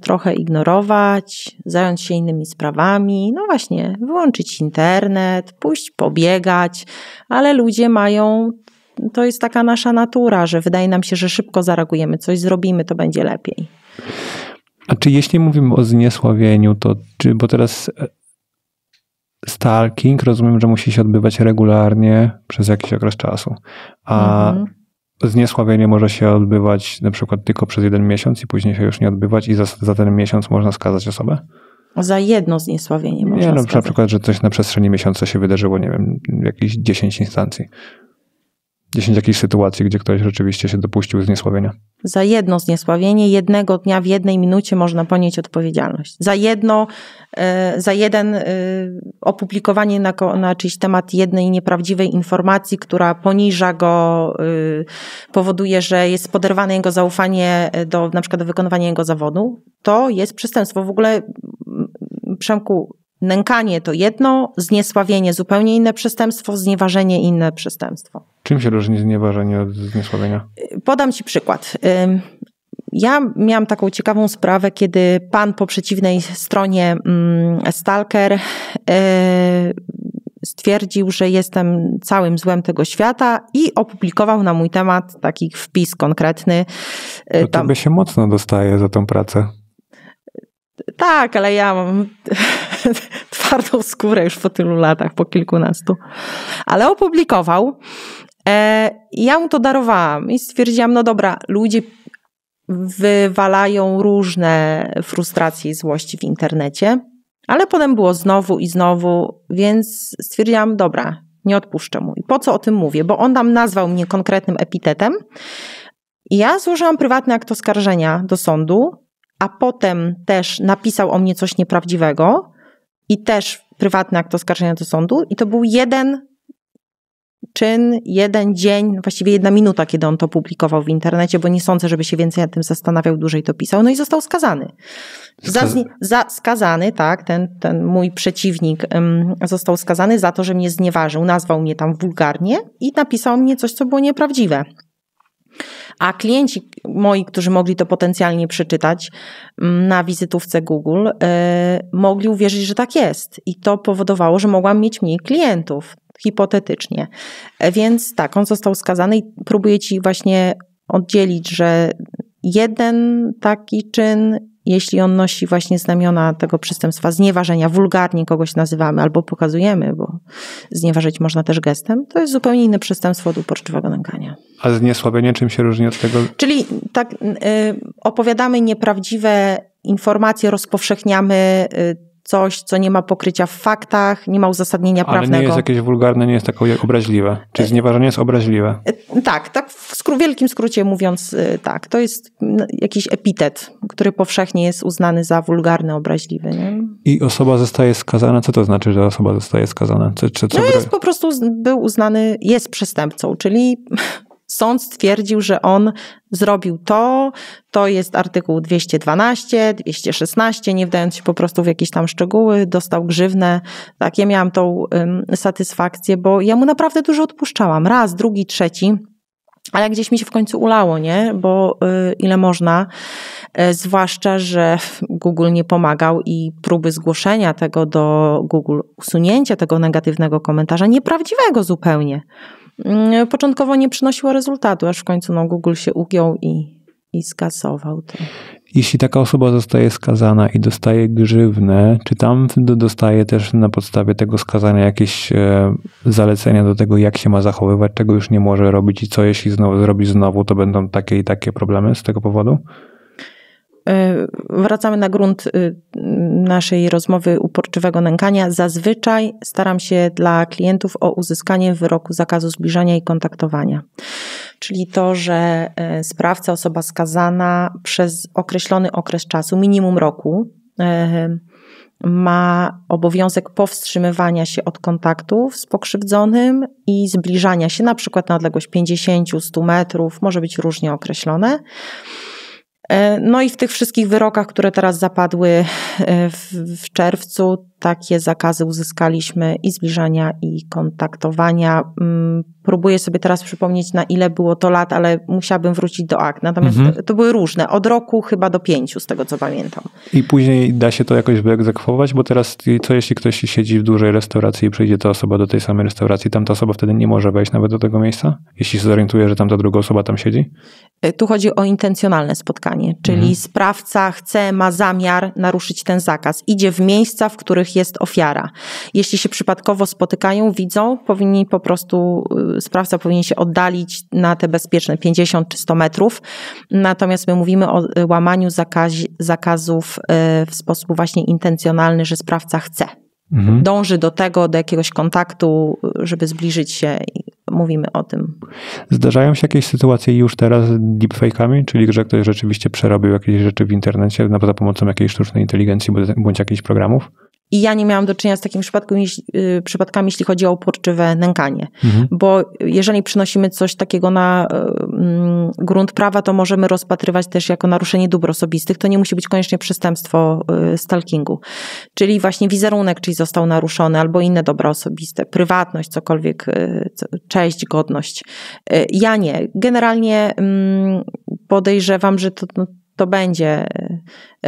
trochę ignorować, zająć się innymi sprawami, no właśnie, wyłączyć internet, pójść pobiegać, ale ludzie mają to jest taka nasza natura, że wydaje nam się, że szybko zareagujemy, coś zrobimy, to będzie lepiej. Czy jeśli mówimy o zniesławieniu, to czy, bo teraz e, stalking rozumiem, że musi się odbywać regularnie przez jakiś okres czasu, a mhm. zniesławienie może się odbywać na przykład tylko przez jeden miesiąc i później się już nie odbywać i za, za ten miesiąc można skazać osobę? Za jedno zniesławienie można nie, no, Na przykład, że coś na przestrzeni miesiąca się wydarzyło, nie wiem, jakieś 10 instancji. 10 jakichś sytuacji, gdzie ktoś rzeczywiście się dopuścił zniesławienia? Za jedno zniesławienie, jednego dnia w jednej minucie można ponieść odpowiedzialność. Za jedno, e, za jeden e, opublikowanie na, na czyjś temat jednej nieprawdziwej informacji, która poniża go, e, powoduje, że jest poderwane jego zaufanie do na przykład do wykonywania jego zawodu, to jest przestępstwo. W ogóle Przemku, Nękanie to jedno, zniesławienie zupełnie inne przestępstwo, znieważenie inne przestępstwo. Czym się różni znieważenie od zniesławienia? Podam Ci przykład. Ja miałam taką ciekawą sprawę, kiedy pan po przeciwnej stronie mm, Stalker y, stwierdził, że jestem całym złem tego świata i opublikował na mój temat taki wpis konkretny. Y, to Tam... tobie się mocno dostaje za tą pracę. Tak, ale ja mam twardą skórę już po tylu latach, po kilkunastu. Ale opublikował. E, ja mu to darowałam i stwierdziłam, no dobra, ludzie wywalają różne frustracje i złości w internecie, ale potem było znowu i znowu, więc stwierdziłam, dobra, nie odpuszczę mu. I po co o tym mówię? Bo on tam nazwał mnie konkretnym epitetem. I ja złożyłam prywatne akt oskarżenia do sądu, a potem też napisał o mnie coś nieprawdziwego i też prywatny akt oskarżenia do sądu. I to był jeden czyn, jeden dzień, właściwie jedna minuta, kiedy on to publikował w internecie, bo nie sądzę, żeby się więcej nad tym zastanawiał, dłużej to pisał. No i został skazany. za, za, skazany, tak, ten, ten mój przeciwnik um, został skazany za to, że mnie znieważył, nazwał mnie tam wulgarnie i napisał mnie coś, co było nieprawdziwe. A klienci moi, którzy mogli to potencjalnie przeczytać mm, na wizytówce Google, e, mogli uwierzyć, że tak jest. I to powodowało, że mogłam mieć mniej klientów, hipotetycznie. E, więc tak, on został skazany i próbuję ci właśnie oddzielić, że jeden taki czyn jeśli on nosi właśnie znamiona tego przestępstwa znieważenia, wulgarnie kogoś nazywamy albo pokazujemy, bo znieważyć można też gestem, to jest zupełnie inne przestępstwo od uporczywego nękania. A zniesławienie czym się różni od tego? Czyli tak, y, opowiadamy nieprawdziwe informacje, rozpowszechniamy y, coś, co nie ma pokrycia w faktach, nie ma uzasadnienia Ale prawnego. Ale nie jest jakieś wulgarne, nie jest takie obraźliwe. Czyli e, znieważenie jest obraźliwe. E, tak, tak w wielkim skrócie mówiąc e, tak. To jest jakiś epitet, który powszechnie jest uznany za wulgarny, obraźliwy. Nie? I osoba zostaje skazana. Co to znaczy, że osoba zostaje skazana? Czy, czy, co no jest po prostu, był uznany, jest przestępcą, czyli Sąd stwierdził, że on zrobił to, to jest artykuł 212, 216, nie wdając się po prostu w jakieś tam szczegóły, dostał grzywne. Tak, ja miałam tą um, satysfakcję, bo ja mu naprawdę dużo odpuszczałam. Raz, drugi, trzeci. Ale gdzieś mi się w końcu ulało, nie? Bo y, ile można, e, zwłaszcza, że Google nie pomagał i próby zgłoszenia tego do Google, usunięcia tego negatywnego komentarza, nieprawdziwego zupełnie Mm, początkowo nie przynosiło rezultatu, aż w końcu no, Google się ugiął i, i skasował to. Jeśli taka osoba zostaje skazana i dostaje grzywnę, czy tam dostaje też na podstawie tego skazania jakieś e, zalecenia do tego, jak się ma zachowywać, czego już nie może robić i co jeśli znowu zrobi znowu, to będą takie i takie problemy z tego powodu? E, wracamy na grunt y, naszej rozmowy uporczywego nękania. Zazwyczaj staram się dla klientów o uzyskanie wyroku zakazu zbliżania i kontaktowania. Czyli to, że e, sprawca, osoba skazana przez określony okres czasu, minimum roku, e, ma obowiązek powstrzymywania się od kontaktów z pokrzywdzonym i zbliżania się na przykład na odległość 50-100 metrów, może być różnie określone E, no i w tych wszystkich wyrokach, które teraz zapadły e, w, w czerwcu, takie zakazy uzyskaliśmy i zbliżania, i kontaktowania. Mm, próbuję sobie teraz przypomnieć, na ile było to lat, ale musiałabym wrócić do akt. Natomiast mhm. to, to, były różne, od roku chyba do pięciu, z tego co pamiętam. I później da się to jakoś wyegzekwować, bo teraz co jeśli ktoś siedzi w dużej restauracji i przyjdzie ta osoba do tej samej restauracji, tamta osoba wtedy nie może wejść nawet do tego miejsca, jeśli się zorientuje, że tamta druga osoba tam siedzi? E, tu chodzi o intencjonalne spotkanie, czyli mhm. sprawca chce, ma zamiar naruszyć ten zakaz. Idzie w miejsca, w których jest ofiara. Jeśli się przypadkowo spotykają, widzą, powinni po prostu, y, sprawca powinien się oddalić na te bezpieczne 50 czy 100 metrów. Natomiast my mówimy o y, łamaniu zakaz, zakazów y, w sposób właśnie intencjonalny, że sprawca chce. Mhm. Dąży do tego, do jakiegoś kontaktu, żeby zbliżyć się mówimy o tym. Zdarzają się jakieś sytuacje już teraz z deepfake'ami, czyli że ktoś rzeczywiście przerobił jakieś rzeczy w internecie no, za pomocą jakiejś sztucznej inteligencji bądź jakichś programów? I ja nie miałam do czynienia z takim przypadkiem, jeśli, y, przypadkami, jeśli chodzi o uporczywe nękanie. Mhm. Bo jeżeli przynosimy coś takiego na y, mm, grunt prawa, to możemy rozpatrywać też jako naruszenie dóbr osobistych. To nie musi być koniecznie przestępstwo y, stalkingu. Czyli właśnie wizerunek, czyli został naruszony, albo inne dobra osobiste, prywatność, cokolwiek, y, co, cześć, godność. Y, ja nie. Generalnie mm, podejrzewam, że to no, to będzie e,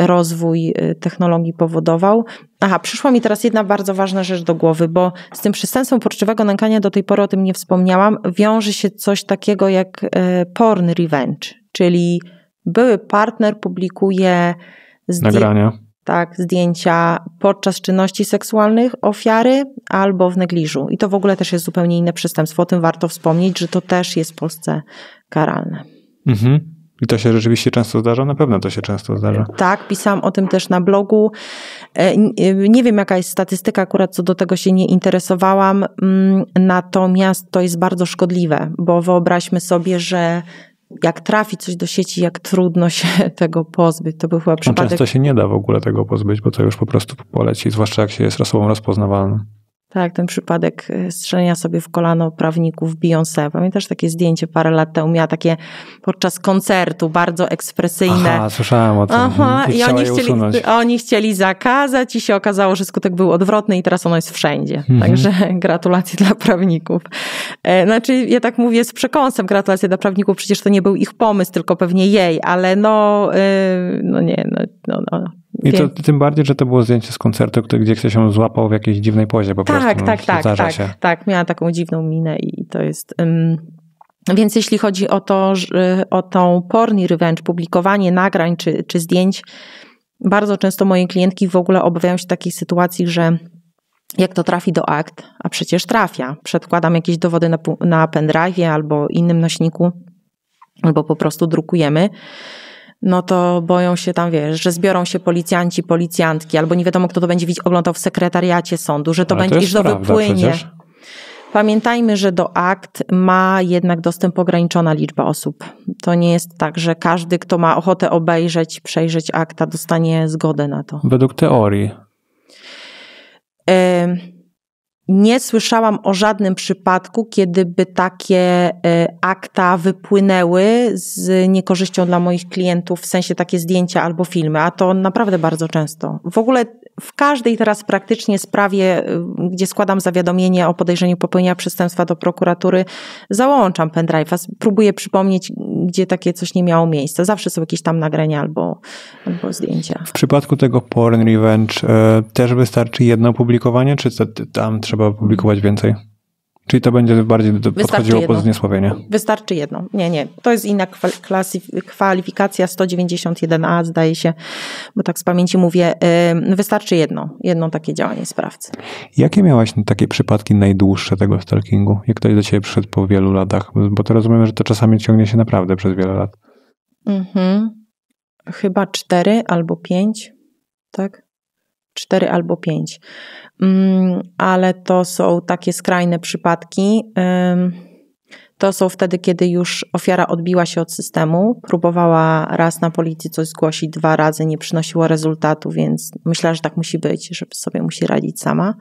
rozwój e, technologii powodował. Aha, przyszła mi teraz jedna bardzo ważna rzecz do głowy, bo z tym przestępstwem poczciwego nękania do tej pory o tym nie wspomniałam, wiąże się coś takiego jak e, porn revenge, czyli były partner publikuje zdjęcia, tak, zdjęcia podczas czynności seksualnych ofiary albo w negliżu. I to w ogóle też jest zupełnie inne przestępstwo. O tym warto wspomnieć, że to też jest w Polsce karalne. Mhm. I to się rzeczywiście często zdarza? Na pewno to się często zdarza. Tak, pisałam o tym też na blogu. E, e, nie wiem, jaka jest statystyka, akurat co do tego się nie interesowałam, mm, natomiast to jest bardzo szkodliwe, bo wyobraźmy sobie, że jak trafi coś do sieci, jak trudno się tego pozbyć. To był chyba no, przypadek. No często się nie da w ogóle tego pozbyć, bo to już po prostu poleci, zwłaszcza jak się jest osobą rozpoznawalną. Tak, ten przypadek e, strzelenia sobie w kolano prawników Beyoncé. Pamiętasz takie zdjęcie parę lat temu? Miała takie podczas koncertu, bardzo ekspresyjne. Aha, słyszałam o tym. Aha, mhm. i, i oni, chcieli, oni chcieli zakazać i się okazało, że skutek był odwrotny i teraz ono jest wszędzie. Mhm. Także gratulacje dla prawników. E, znaczy, ja tak mówię z przekąsem gratulacje dla prawników, przecież to nie był ich pomysł, tylko pewnie jej, ale no, e, no nie, no, no, no i to, tym bardziej, że to było zdjęcie z koncertu, gdzie ktoś się złapał w jakiejś dziwnej pozie po tak, prostu. No, tak, tak, tak, się. tak. Miała taką dziwną minę i to jest... Więc jeśli chodzi o, to, o tą porni revenge, publikowanie nagrań czy, czy zdjęć, bardzo często moje klientki w ogóle obawiają się takiej sytuacji, że jak to trafi do akt, a przecież trafia. Przedkładam jakieś dowody na, na pendrive albo innym nośniku, albo po prostu drukujemy no to boją się tam, wiesz, że zbiorą się policjanci, policjantki, albo nie wiadomo, kto to będzie oglądał w sekretariacie sądu, że to Ale będzie, to iż to wypłynie. Przecież. Pamiętajmy, że do akt ma jednak dostęp ograniczona liczba osób. To nie jest tak, że każdy, kto ma ochotę obejrzeć, przejrzeć akta, dostanie zgodę na to. Według teorii nie słyszałam o żadnym przypadku, kiedy by takie e, akta wypłynęły z niekorzyścią dla moich klientów, w sensie takie zdjęcia albo filmy, a to naprawdę bardzo często. W ogóle w każdej teraz praktycznie sprawie, e, gdzie składam zawiadomienie o podejrzeniu popełnienia przestępstwa do prokuratury, załączam pendrive'a, próbuję przypomnieć, gdzie takie coś nie miało miejsca. Zawsze są jakieś tam nagrania albo, albo zdjęcia. W przypadku tego Porn Revenge e, też wystarczy jedno opublikowanie, czy tam trzeba publikować więcej. Czyli to będzie bardziej podchodziło jedno. pod zniesławienie. Wystarczy jedno. Nie, nie. To jest inna kwalifikacja 191a, zdaje się, bo tak z pamięci mówię. Wystarczy jedno. Jedno takie działanie sprawcy. Jakie miałaś takie przypadki najdłuższe tego stalkingu? Jak ktoś do ciebie przyszedł po wielu latach? Bo to rozumiem, że to czasami ciągnie się naprawdę przez wiele lat. Mhm. Chyba cztery albo pięć, tak? 4 albo 5. Mm, ale to są takie skrajne przypadki. To są wtedy, kiedy już ofiara odbiła się od systemu, próbowała raz na policji coś zgłosić, dwa razy nie przynosiło rezultatu, więc myślę, że tak musi być, że sobie musi radzić sama.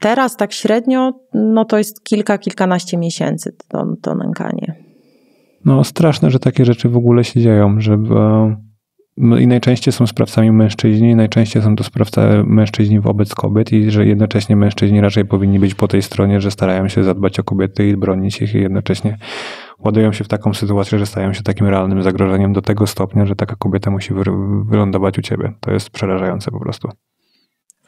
Teraz tak średnio, no to jest kilka, kilkanaście miesięcy to, to nękanie. No straszne, że takie rzeczy w ogóle się dzieją, że no i najczęściej są sprawcami mężczyźni, najczęściej są to sprawca mężczyźni wobec kobiet i że jednocześnie mężczyźni raczej powinni być po tej stronie, że starają się zadbać o kobiety i bronić ich i jednocześnie ładują się w taką sytuację, że stają się takim realnym zagrożeniem do tego stopnia, że taka kobieta musi wylądować u ciebie. To jest przerażające po prostu.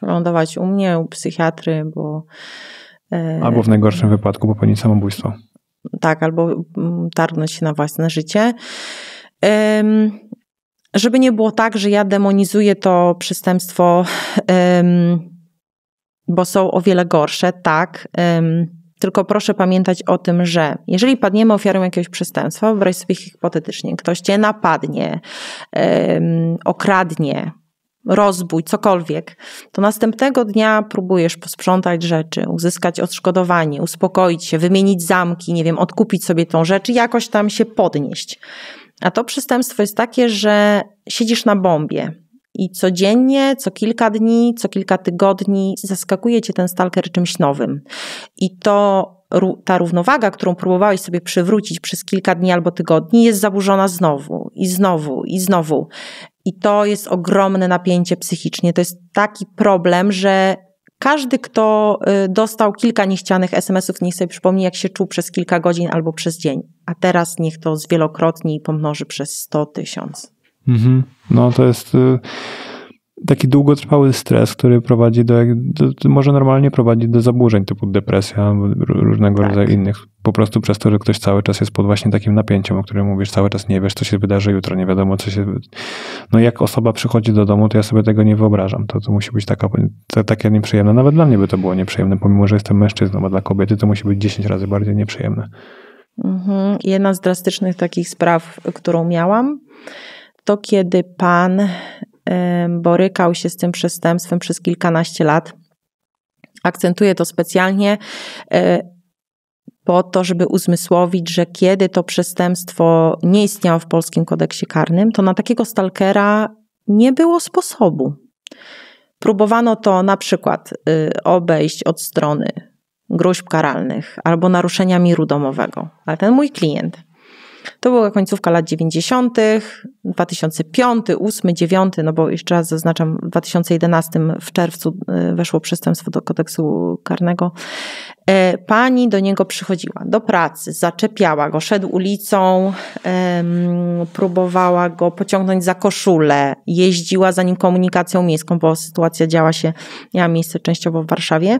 Wylądować u mnie, u psychiatry, bo... E, albo w najgorszym wypadku popełnić samobójstwo. Tak, albo mm, targnąć się na własne życie. Um żeby nie było tak, że ja demonizuję to przestępstwo, bo są o wiele gorsze, tak. Tylko proszę pamiętać o tym, że jeżeli padniemy ofiarą jakiegoś przestępstwa, wyobraź sobie hipotetycznie, ktoś cię napadnie, okradnie, rozbój, cokolwiek, to następnego dnia próbujesz posprzątać rzeczy, uzyskać odszkodowanie, uspokoić się, wymienić zamki, nie wiem, odkupić sobie tą rzecz i jakoś tam się podnieść. A to przestępstwo jest takie, że siedzisz na bombie i codziennie, co kilka dni, co kilka tygodni zaskakuje cię ten stalker czymś nowym. I to ta równowaga, którą próbowałeś sobie przywrócić przez kilka dni albo tygodni, jest zaburzona znowu i znowu i znowu. I to jest ogromne napięcie psychicznie. To jest taki problem, że każdy, kto y, dostał kilka niechcianych SMS-ów, niech sobie przypomni, jak się czuł przez kilka godzin albo przez dzień. A teraz niech to zwielokrotni i pomnoży przez 100 tysiąc. Mhm. No to jest y, taki długotrwały stres, który prowadzi do, do, może normalnie prowadzi do zaburzeń typu depresja, różnego tak. rodzaju innych. Po prostu przez to, że ktoś cały czas jest pod właśnie takim napięciem, o którym mówisz, cały czas nie wiesz, co się wydarzy jutro, nie wiadomo, co się... No jak osoba przychodzi do domu, to ja sobie tego nie wyobrażam. To, to musi być taka, to, takie nieprzyjemne. Nawet dla mnie by to było nieprzyjemne, pomimo, że jestem mężczyzną, a dla kobiety to musi być 10 razy bardziej nieprzyjemne. Mhm. Jedna z drastycznych takich spraw, którą miałam, to kiedy pan borykał się z tym przestępstwem przez kilkanaście lat. Akcentuję to specjalnie e, po to, żeby uzmysłowić, że kiedy to przestępstwo nie istniało w polskim kodeksie karnym, to na takiego stalkera nie było sposobu. Próbowano to na przykład y, obejść od strony gruźb karalnych albo naruszenia miru domowego, ale ten mój klient to była końcówka lat 90., 2005, 8, 9, no bo jeszcze raz zaznaczam, w 2011 w czerwcu e, weszło przestępstwo do kodeksu karnego. E, pani do niego przychodziła do pracy, zaczepiała go, szedł ulicą, próbowała go pociągnąć za koszulę, jeździła za nim komunikacją miejską, bo sytuacja działa się, miała miejsce częściowo w Warszawie.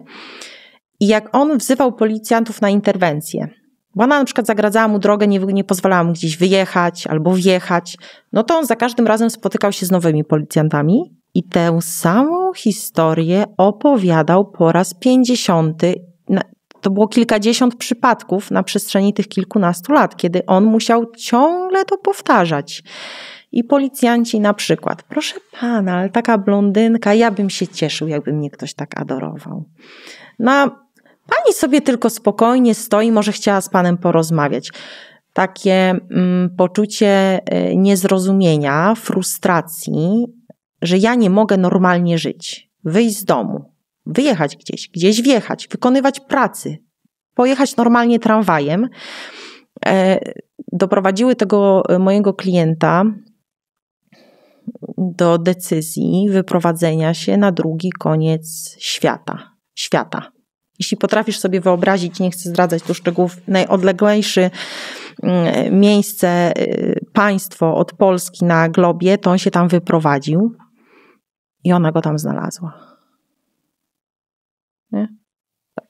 I jak on wzywał policjantów na interwencję, bo ona na przykład zagradzała mu drogę, nie, nie pozwalała mu gdzieś wyjechać albo wjechać. No to on za każdym razem spotykał się z nowymi policjantami i tę samą historię opowiadał po raz pięćdziesiąty. To było kilkadziesiąt przypadków na przestrzeni tych kilkunastu lat, kiedy on musiał ciągle to powtarzać. I policjanci na przykład, proszę pana, ale taka blondynka, ja bym się cieszył, jakby mnie ktoś tak adorował. No, Pani sobie tylko spokojnie stoi, może chciała z panem porozmawiać. Takie mm, poczucie e, niezrozumienia, frustracji, że ja nie mogę normalnie żyć, wyjść z domu, wyjechać gdzieś, gdzieś wjechać, wykonywać pracy, pojechać normalnie tramwajem. E, doprowadziły tego e, mojego klienta do decyzji wyprowadzenia się na drugi koniec świata. Świata. Jeśli potrafisz sobie wyobrazić, nie chcę zdradzać tu szczegółów, najodleglejszy mm, miejsce, y, państwo od Polski na globie, to on się tam wyprowadził i ona go tam znalazła. Nie? Tak.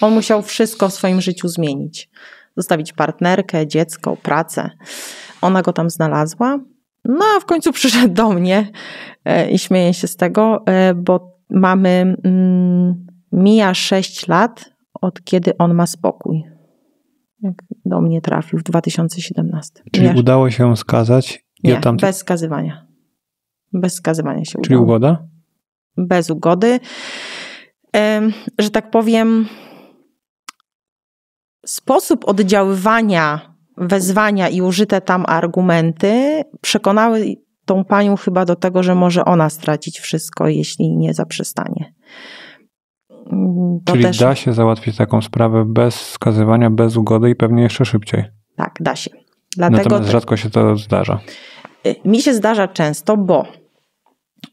On musiał wszystko w swoim życiu zmienić. Zostawić partnerkę, dziecko, pracę. Ona go tam znalazła. No a w końcu przyszedł do mnie e, i śmieję się z tego, e, bo mamy mm, Mija 6 lat, od kiedy on ma spokój. Jak do mnie trafił w 2017. Czyli Mija... udało się skazać? Nie, ja tam... bez skazywania. Bez skazywania się Czyli udało. ugoda? Bez ugody. Ym, że tak powiem, sposób oddziaływania wezwania i użyte tam argumenty przekonały tą panią chyba do tego, że może ona stracić wszystko, jeśli nie zaprzestanie. Mm, to Czyli też... da się załatwić taką sprawę bez skazywania, bez ugody i pewnie jeszcze szybciej. Tak, da się. Dlatego Natomiast te... rzadko się to zdarza. Y, mi się zdarza często, bo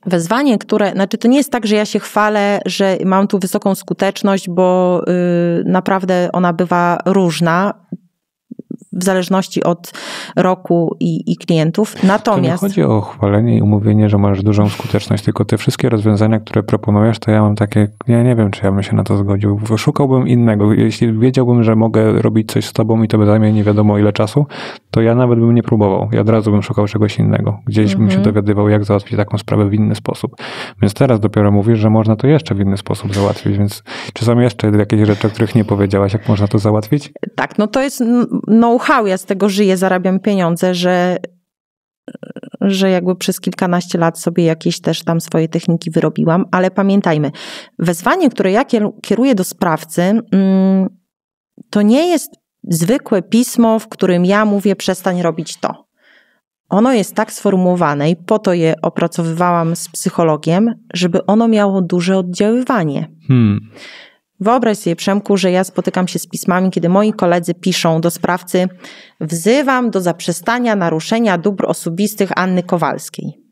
wezwanie, które, znaczy to nie jest tak, że ja się chwalę, że mam tu wysoką skuteczność, bo y, naprawdę ona bywa różna w zależności od roku i, i klientów. Natomiast. To nie chodzi o chwalenie i umówienie, że masz dużą skuteczność, tylko te wszystkie rozwiązania, które proponujesz, to ja mam takie, ja nie wiem, czy ja bym się na to zgodził. Szukałbym innego. Jeśli wiedziałbym, że mogę robić coś z tobą i to by zajmie nie wiadomo ile czasu, to ja nawet bym nie próbował. Ja od razu bym szukał czegoś innego. Gdzieś bym się mhm. dowiadywał, jak załatwić taką sprawę w inny sposób. Więc teraz dopiero mówisz, że można to jeszcze w inny sposób załatwić, więc czy są jeszcze jakieś rzeczy, o których nie powiedziałaś, jak można to załatwić? Tak, no to jest know know ja z tego żyję, zarabiam pieniądze, że, że jakby przez kilkanaście lat sobie jakieś też tam swoje techniki wyrobiłam, ale pamiętajmy, wezwanie, które ja kieruję do sprawcy, mm, to nie jest zwykłe pismo, w którym ja mówię przestań robić to. Ono jest tak sformułowane i po to je opracowywałam z psychologiem, żeby ono miało duże oddziaływanie. Hmm. Wyobraź sobie, Przemku, że ja spotykam się z pismami, kiedy moi koledzy piszą do sprawcy: Wzywam do zaprzestania naruszenia dóbr osobistych Anny Kowalskiej.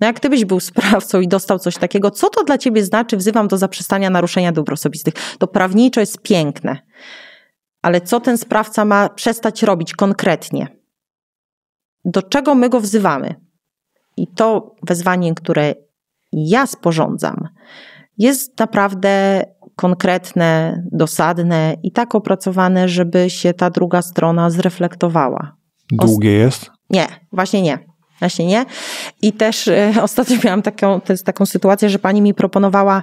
No jak gdybyś był sprawcą i dostał coś takiego, co to dla ciebie znaczy? Wzywam do zaprzestania naruszenia dóbr osobistych. To prawniczo jest piękne, ale co ten sprawca ma przestać robić konkretnie? Do czego my go wzywamy? I to wezwanie, które ja sporządzam, jest naprawdę konkretne, dosadne i tak opracowane, żeby się ta druga strona zreflektowała. Długie jest? Nie, właśnie nie. Właśnie nie. I też e, ostatnio miałam taką, taką sytuację, że pani mi proponowała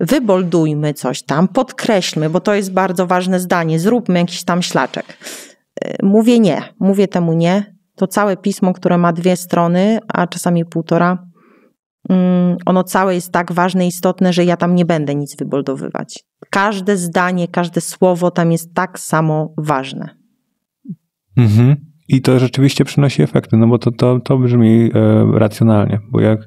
wyboldujmy coś tam, podkreślmy, bo to jest bardzo ważne zdanie, zróbmy jakiś tam ślaczek. E, mówię nie, mówię temu nie. To całe pismo, które ma dwie strony, a czasami półtora, Mm, ono całe jest tak ważne, istotne, że ja tam nie będę nic wyboldowywać. Każde zdanie, każde słowo tam jest tak samo ważne. Mhm. I to rzeczywiście przynosi efekty, no bo to, to, to brzmi e, racjonalnie, bo jak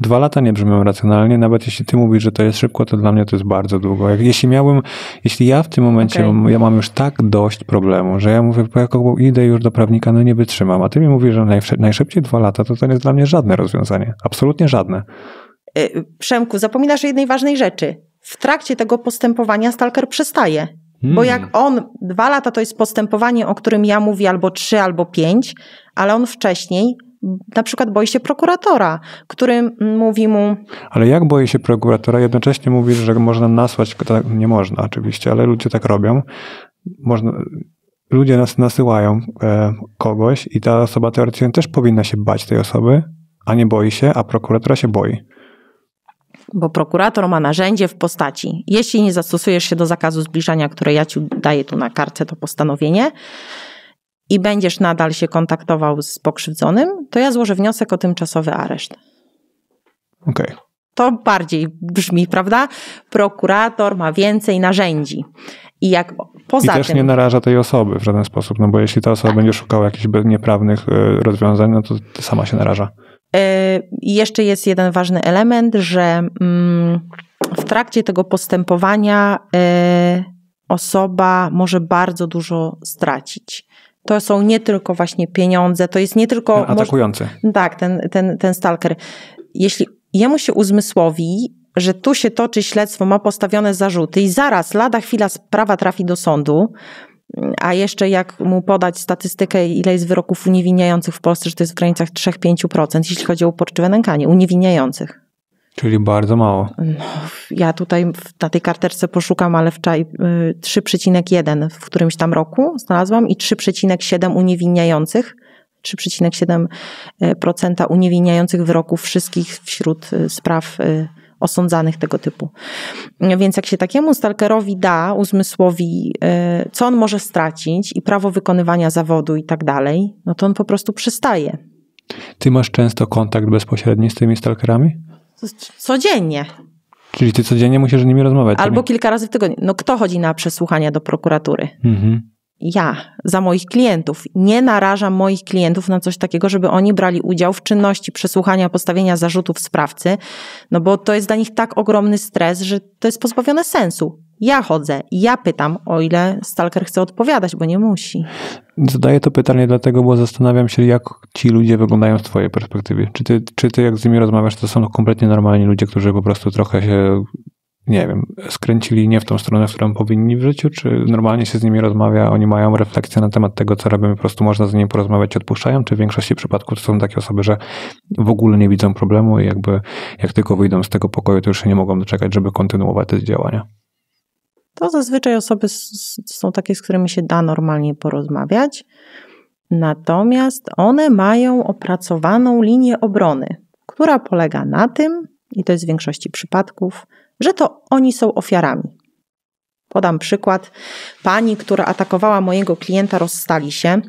dwa lata nie brzmią racjonalnie, nawet jeśli ty mówisz, że to jest szybko, to dla mnie to jest bardzo długo. Jak, jeśli miałbym, jeśli ja w tym momencie, okay. ja mam już tak dość problemu, że ja mówię, bo jak idę już do prawnika, no nie wytrzymam, a ty mi mówisz, że najszybciej dwa lata, to to nie jest dla mnie żadne rozwiązanie, absolutnie żadne. E, Przemku, zapominasz o jednej ważnej rzeczy. W trakcie tego postępowania stalker przestaje bo hmm. jak on, dwa lata to jest postępowanie, o którym ja mówię, albo trzy, albo pięć, ale on wcześniej na przykład boi się prokuratora, który mówi mu. Ale jak boi się prokuratora? Jednocześnie mówisz, że można nasłać, nie można oczywiście, ale ludzie tak robią. Można, ludzie nas nasyłają e, kogoś i ta osoba teoretycznie też powinna się bać tej osoby, a nie boi się, a prokuratora się boi bo prokurator ma narzędzie w postaci. Jeśli nie zastosujesz się do zakazu zbliżania, które ja ci daję tu na kartce, to postanowienie, i będziesz nadal się kontaktował z pokrzywdzonym, to ja złożę wniosek o tymczasowy areszt. Okej. Okay. To bardziej brzmi, prawda? Prokurator ma więcej narzędzi. I jak poza I też tym, nie naraża tej osoby w żaden sposób, no bo jeśli ta osoba tak. będzie szukała jakichś nieprawnych y, rozwiązań, no to sama się naraża. E, I jeszcze jest jeden ważny element, że mm, w trakcie tego postępowania e, osoba może bardzo dużo stracić. To są nie tylko właśnie pieniądze, to jest nie tylko. Ten atakujący. Tak, ten, ten, ten stalker. Jeśli jemu się uzmysłowi, że tu się toczy śledztwo, ma postawione zarzuty i zaraz, lada chwila sprawa trafi do sądu, a jeszcze jak mu podać statystykę, ile jest wyroków uniewinniających w Polsce, że to jest w granicach 3-5%, jeśli chodzi o uporczywe nękanie, uniewinniających. Czyli bardzo mało. No, ja tutaj na tej karteczce poszukam, ale wczoraj 3,1 y, w którymś tam roku znalazłam i 3,7 uniewinniających. 3,7% y, uniewinniających wyroków wszystkich wśród y, spraw osądzanych tego typu. Więc jak się takiemu stalkerowi da, uzmysłowi, e, co on może stracić i prawo wykonywania zawodu i tak dalej, no to on po prostu przystaje. Ty masz często kontakt bezpośredni z tymi stalkerami? Codziennie. Czyli ty codziennie musisz z nimi rozmawiać? Albo kilka razy w tygodniu. No kto chodzi na przesłuchania do prokuratury? Mhm ja za moich klientów nie narażam moich klientów na coś takiego, żeby oni brali udział w czynności przesłuchania, postawienia zarzutów sprawcy, no bo to jest dla nich tak ogromny stres, że to jest pozbawione sensu. Ja chodzę, ja pytam, o ile stalker chce odpowiadać, bo nie musi. Zadaję to pytanie dlatego, bo zastanawiam się, jak ci ludzie wyglądają z twojej perspektywy. Czy ty, czy ty jak z nimi rozmawiasz, to są kompletnie normalni ludzie, którzy po prostu trochę się nie wiem, skręcili nie w tą stronę, w którą powinni w życiu, czy normalnie się z nimi rozmawia, oni mają refleksję na temat tego, co robią i po prostu można z nimi porozmawiać, odpuszczają, czy w większości przypadków to są takie osoby, że w ogóle nie widzą problemu i jakby jak tylko wyjdą z tego pokoju, to już się nie mogą doczekać, żeby kontynuować te działania. To zazwyczaj osoby są takie, z którymi się da normalnie porozmawiać. Natomiast one mają opracowaną linię obrony, która polega na tym, i to jest w większości przypadków, że to oni są ofiarami. Podam przykład. Pani, która atakowała mojego klienta, rozstali się,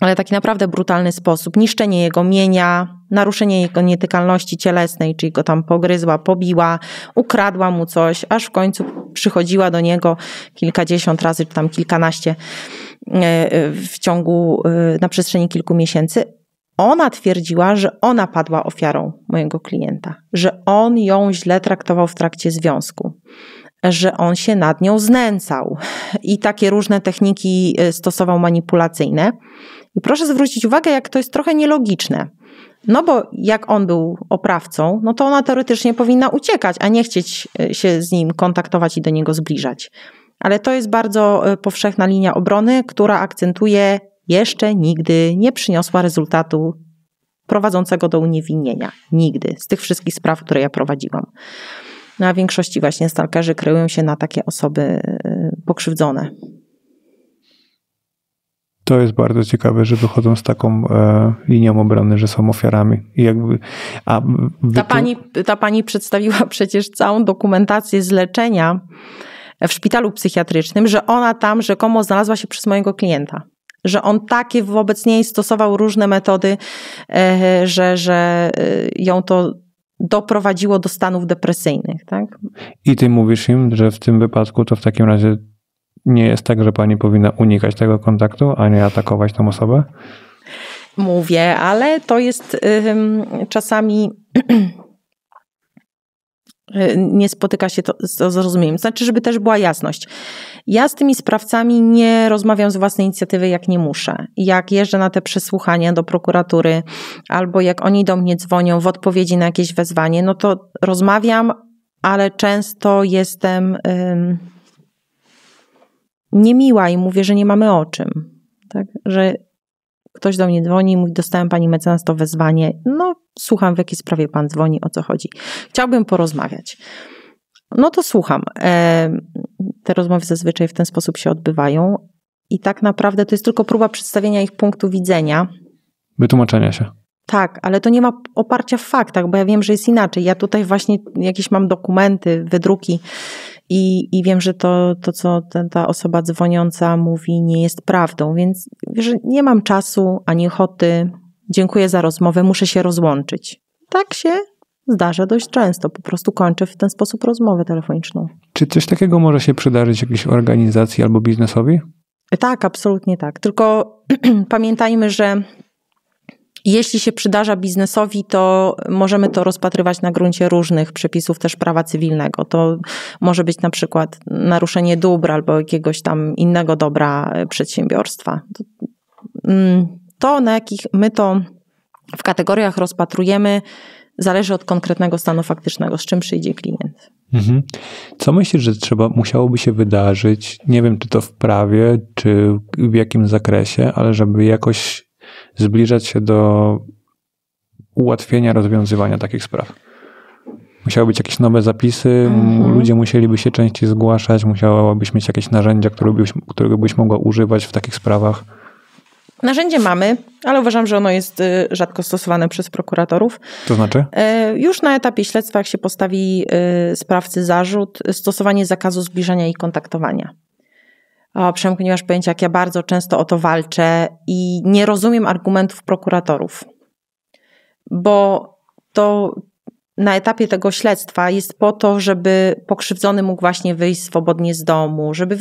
ale taki naprawdę brutalny sposób. Niszczenie jego mienia, naruszenie jego nietykalności cielesnej, czyli go tam pogryzła, pobiła, ukradła mu coś, aż w końcu przychodziła do niego kilkadziesiąt razy, czy tam kilkanaście e, e, w ciągu, e, na przestrzeni kilku miesięcy ona twierdziła, że ona padła ofiarą mojego klienta, że on ją źle traktował w trakcie związku, że on się nad nią znęcał i takie różne techniki y, stosował manipulacyjne. I proszę zwrócić uwagę, jak to jest trochę nielogiczne. No bo jak on był oprawcą, no to ona teoretycznie powinna uciekać, a nie chcieć y, się z nim kontaktować i do niego zbliżać. Ale to jest bardzo y, powszechna linia obrony, która akcentuje jeszcze nigdy nie przyniosła rezultatu prowadzącego do uniewinnienia. Nigdy. Z tych wszystkich spraw, które ja prowadziłam. No a w większości właśnie stalkerzy kryją się na takie osoby y, pokrzywdzone. To jest bardzo ciekawe, że wychodzą z taką e, linią obrony, że są ofiarami. I jakby, a ta, pani, ta pani przedstawiła przecież całą dokumentację z leczenia w szpitalu psychiatrycznym, że ona tam rzekomo znalazła się przez mojego klienta że on takie wobec niej stosował różne metody, e, że, że e, ją to doprowadziło do stanów depresyjnych. Tak? I ty mówisz im, że w tym wypadku to w takim razie nie jest tak, że pani powinna unikać tego kontaktu, a nie atakować tą osobę? Mówię, ale to jest czasami Y, nie spotyka się to z zrozumieniem. Znaczy, żeby też była jasność. Ja z tymi sprawcami nie rozmawiam z własnej inicjatywy, jak nie muszę. Jak jeżdżę na te przesłuchania do prokuratury, albo jak oni do mnie dzwonią w odpowiedzi na jakieś wezwanie, no to rozmawiam, ale często jestem um, niemiła i mówię, że nie mamy o czym. Tak? Że ktoś do mnie dzwoni i mówi, dostałem pani mecenas to wezwanie. No, słucham, w jakiej sprawie pan dzwoni, o co chodzi. Chciałbym porozmawiać. No to słucham. E, te rozmowy zazwyczaj w ten sposób się odbywają i tak naprawdę to jest tylko próba przedstawienia ich punktu widzenia. Wytłumaczenia się. Tak, ale to nie ma oparcia w faktach, bo ja wiem, że jest inaczej. Ja tutaj właśnie jakieś mam dokumenty, wydruki i, i wiem, że to, to co ten, ta osoba dzwoniąca mówi, nie jest prawdą, więc nie mam czasu ani ochoty. Dziękuję za rozmowę, muszę się rozłączyć. Tak się zdarza dość często. Po prostu kończę w ten sposób rozmowę telefoniczną. Czy coś takiego może się przydarzyć jakiejś organizacji albo biznesowi? Tak, absolutnie tak. Tylko pamiętajmy, że jeśli się przydarza biznesowi, to możemy to rozpatrywać na gruncie różnych przepisów też prawa cywilnego. To może być na przykład naruszenie dóbr albo jakiegoś tam innego dobra e, przedsiębiorstwa. Mm, to, na jakich my to w kategoriach rozpatrujemy, zależy od konkretnego stanu faktycznego, z czym przyjdzie klient. Mhm. Co myślisz, że trzeba, musiałoby się wydarzyć? Nie wiem, czy to w prawie, czy w jakim zakresie, ale żeby jakoś zbliżać się do ułatwienia rozwiązywania takich spraw. Musiały być jakieś nowe zapisy, mhm. ludzie musieliby się częściej zgłaszać, musiałabyś mieć jakieś narzędzia, które byś, którego byś mogła używać w takich sprawach. Narzędzie mamy, ale uważam, że ono jest y, rzadko stosowane przez prokuratorów. To znaczy? Y, już na etapie śledztwa, jak się postawi y, sprawcy zarzut, stosowanie zakazu zbliżania i kontaktowania. Przemku, nie masz pojęcia, jak ja bardzo często o to walczę i nie rozumiem argumentów prokuratorów, bo to na etapie tego śledztwa jest po to, żeby pokrzywdzony mógł właśnie wyjść swobodnie z domu, żeby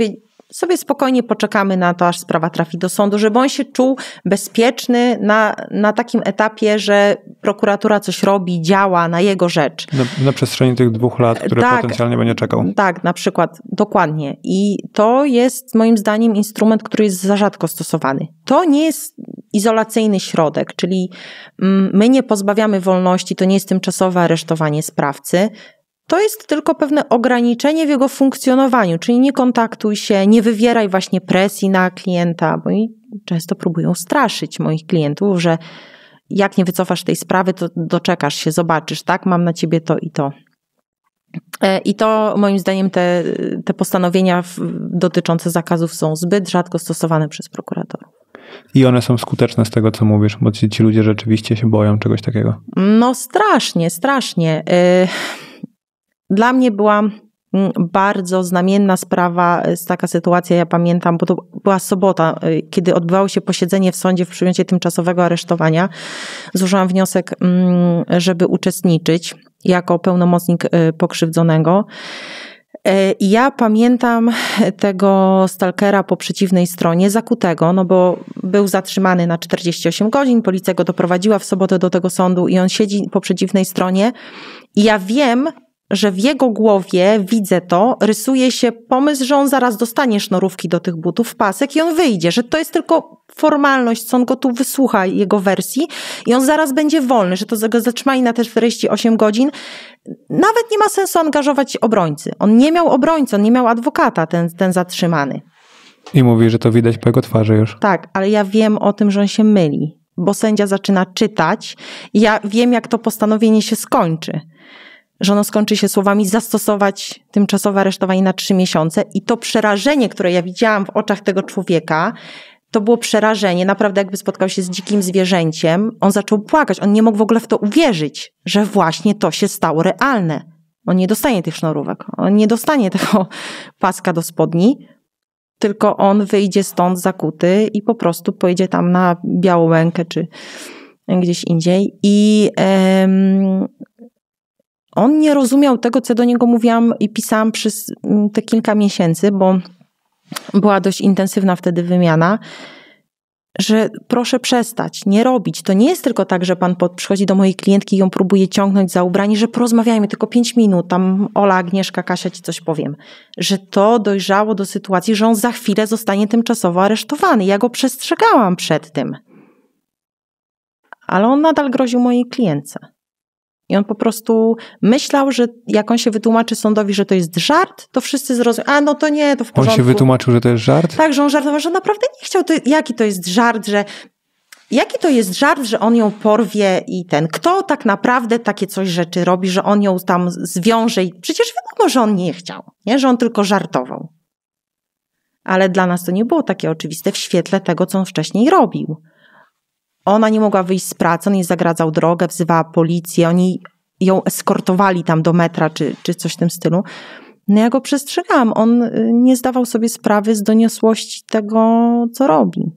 sobie spokojnie poczekamy na to, aż sprawa trafi do sądu, żeby on się czuł bezpieczny na, na takim etapie, że prokuratura coś robi, działa na jego rzecz. Na, na przestrzeni tych dwóch lat, które tak, potencjalnie będzie czekał. Tak, na przykład, dokładnie. I to jest moim zdaniem instrument, który jest za rzadko stosowany. To nie jest izolacyjny środek, czyli mm, my nie pozbawiamy wolności, to nie jest tymczasowe aresztowanie sprawcy. To jest tylko pewne ograniczenie w jego funkcjonowaniu, czyli nie kontaktuj się, nie wywieraj właśnie presji na klienta, bo i często próbują straszyć moich klientów, że jak nie wycofasz tej sprawy, to doczekasz się, zobaczysz, tak, mam na ciebie to i to. E, I to moim zdaniem te, te postanowienia dotyczące zakazów są zbyt rzadko stosowane przez prokuratorów. I one są skuteczne z tego, co mówisz, bo ci, ci ludzie rzeczywiście się boją czegoś takiego. No strasznie, strasznie. Y dla mnie była mm, bardzo znamienna sprawa, e, taka sytuacja, ja pamiętam, bo to była sobota, e, kiedy odbywało się posiedzenie w sądzie w przedmiocie tymczasowego aresztowania. Złożyłam wniosek, mm, żeby uczestniczyć jako pełnomocnik e, pokrzywdzonego. Ja pamiętam tego stalkera po przeciwnej stronie, zakutego, no bo był zatrzymany na 48 godzin, policja go doprowadziła w sobotę do tego sądu i on siedzi po przeciwnej stronie. I ja wiem, że w jego głowie widzę to, rysuje się pomysł, że on zaraz dostanie sznurówki do tych butów, pasek i on wyjdzie, że to jest tylko formalność, co on go tu wysłucha jego wersji i on zaraz będzie wolny, że to go zatrzymali na te 48 godzin. Nawet nie ma sensu angażować obrońcy. On nie miał obrońcy, on nie miał adwokata, ten, ten zatrzymany. I mówi, że to widać po jego twarzy już. Tak, ale ja wiem o tym, że on się myli, bo sędzia zaczyna czytać. Ja wiem, jak to postanowienie się skończy że ono skończy się słowami zastosować tymczasowe aresztowanie na trzy miesiące. I to przerażenie, które ja widziałam w oczach tego człowieka, to było przerażenie, naprawdę jakby spotkał się z dzikim zwierzęciem. On zaczął płakać, on nie mógł w ogóle w to uwierzyć, że właśnie to się stało realne. On nie dostanie tych sznurówek, on nie dostanie tego paska do spodni, tylko on wyjdzie stąd zakuty i po prostu pojedzie tam na Białą Łękę czy gdzieś indziej. I um, on nie rozumiał tego, co do niego mówiłam i pisałam przez mm, te kilka miesięcy, bo była dość intensywna wtedy wymiana, że proszę przestać, nie robić. To nie jest tylko tak, że pan pod przychodzi do mojej klientki i ją próbuje ciągnąć za ubranie, że porozmawiajmy tylko pięć minut, tam Ola, Agnieszka, Kasia ci coś powiem. Że to dojrzało do sytuacji, że on za chwilę zostanie tymczasowo aresztowany. Ja go przestrzegałam przed tym. Ale on nadal groził mojej klientce. I on po prostu myślał, że jak on się wytłumaczy sądowi, że to jest żart, to wszyscy zrozumieją, a no to nie, to w porządku. On się wytłumaczył, że to jest żart? Tak, że on żartował, że naprawdę nie chciał, to, jaki to jest żart, że Jaki to jest żart, że on ją porwie i ten? Kto tak naprawdę takie coś rzeczy robi, że on ją tam zwiąże? I przecież wiadomo, że on nie chciał, nie? że on tylko żartował. Ale dla nas to nie było takie oczywiste w świetle tego, co on wcześniej robił. Ona nie mogła wyjść z pracy, on jej zagradzał drogę, wzywała policję, oni ją eskortowali tam do metra czy, czy coś w tym stylu. No ja go przestrzegałam, on y, nie zdawał sobie sprawy z doniosłości tego, co robi.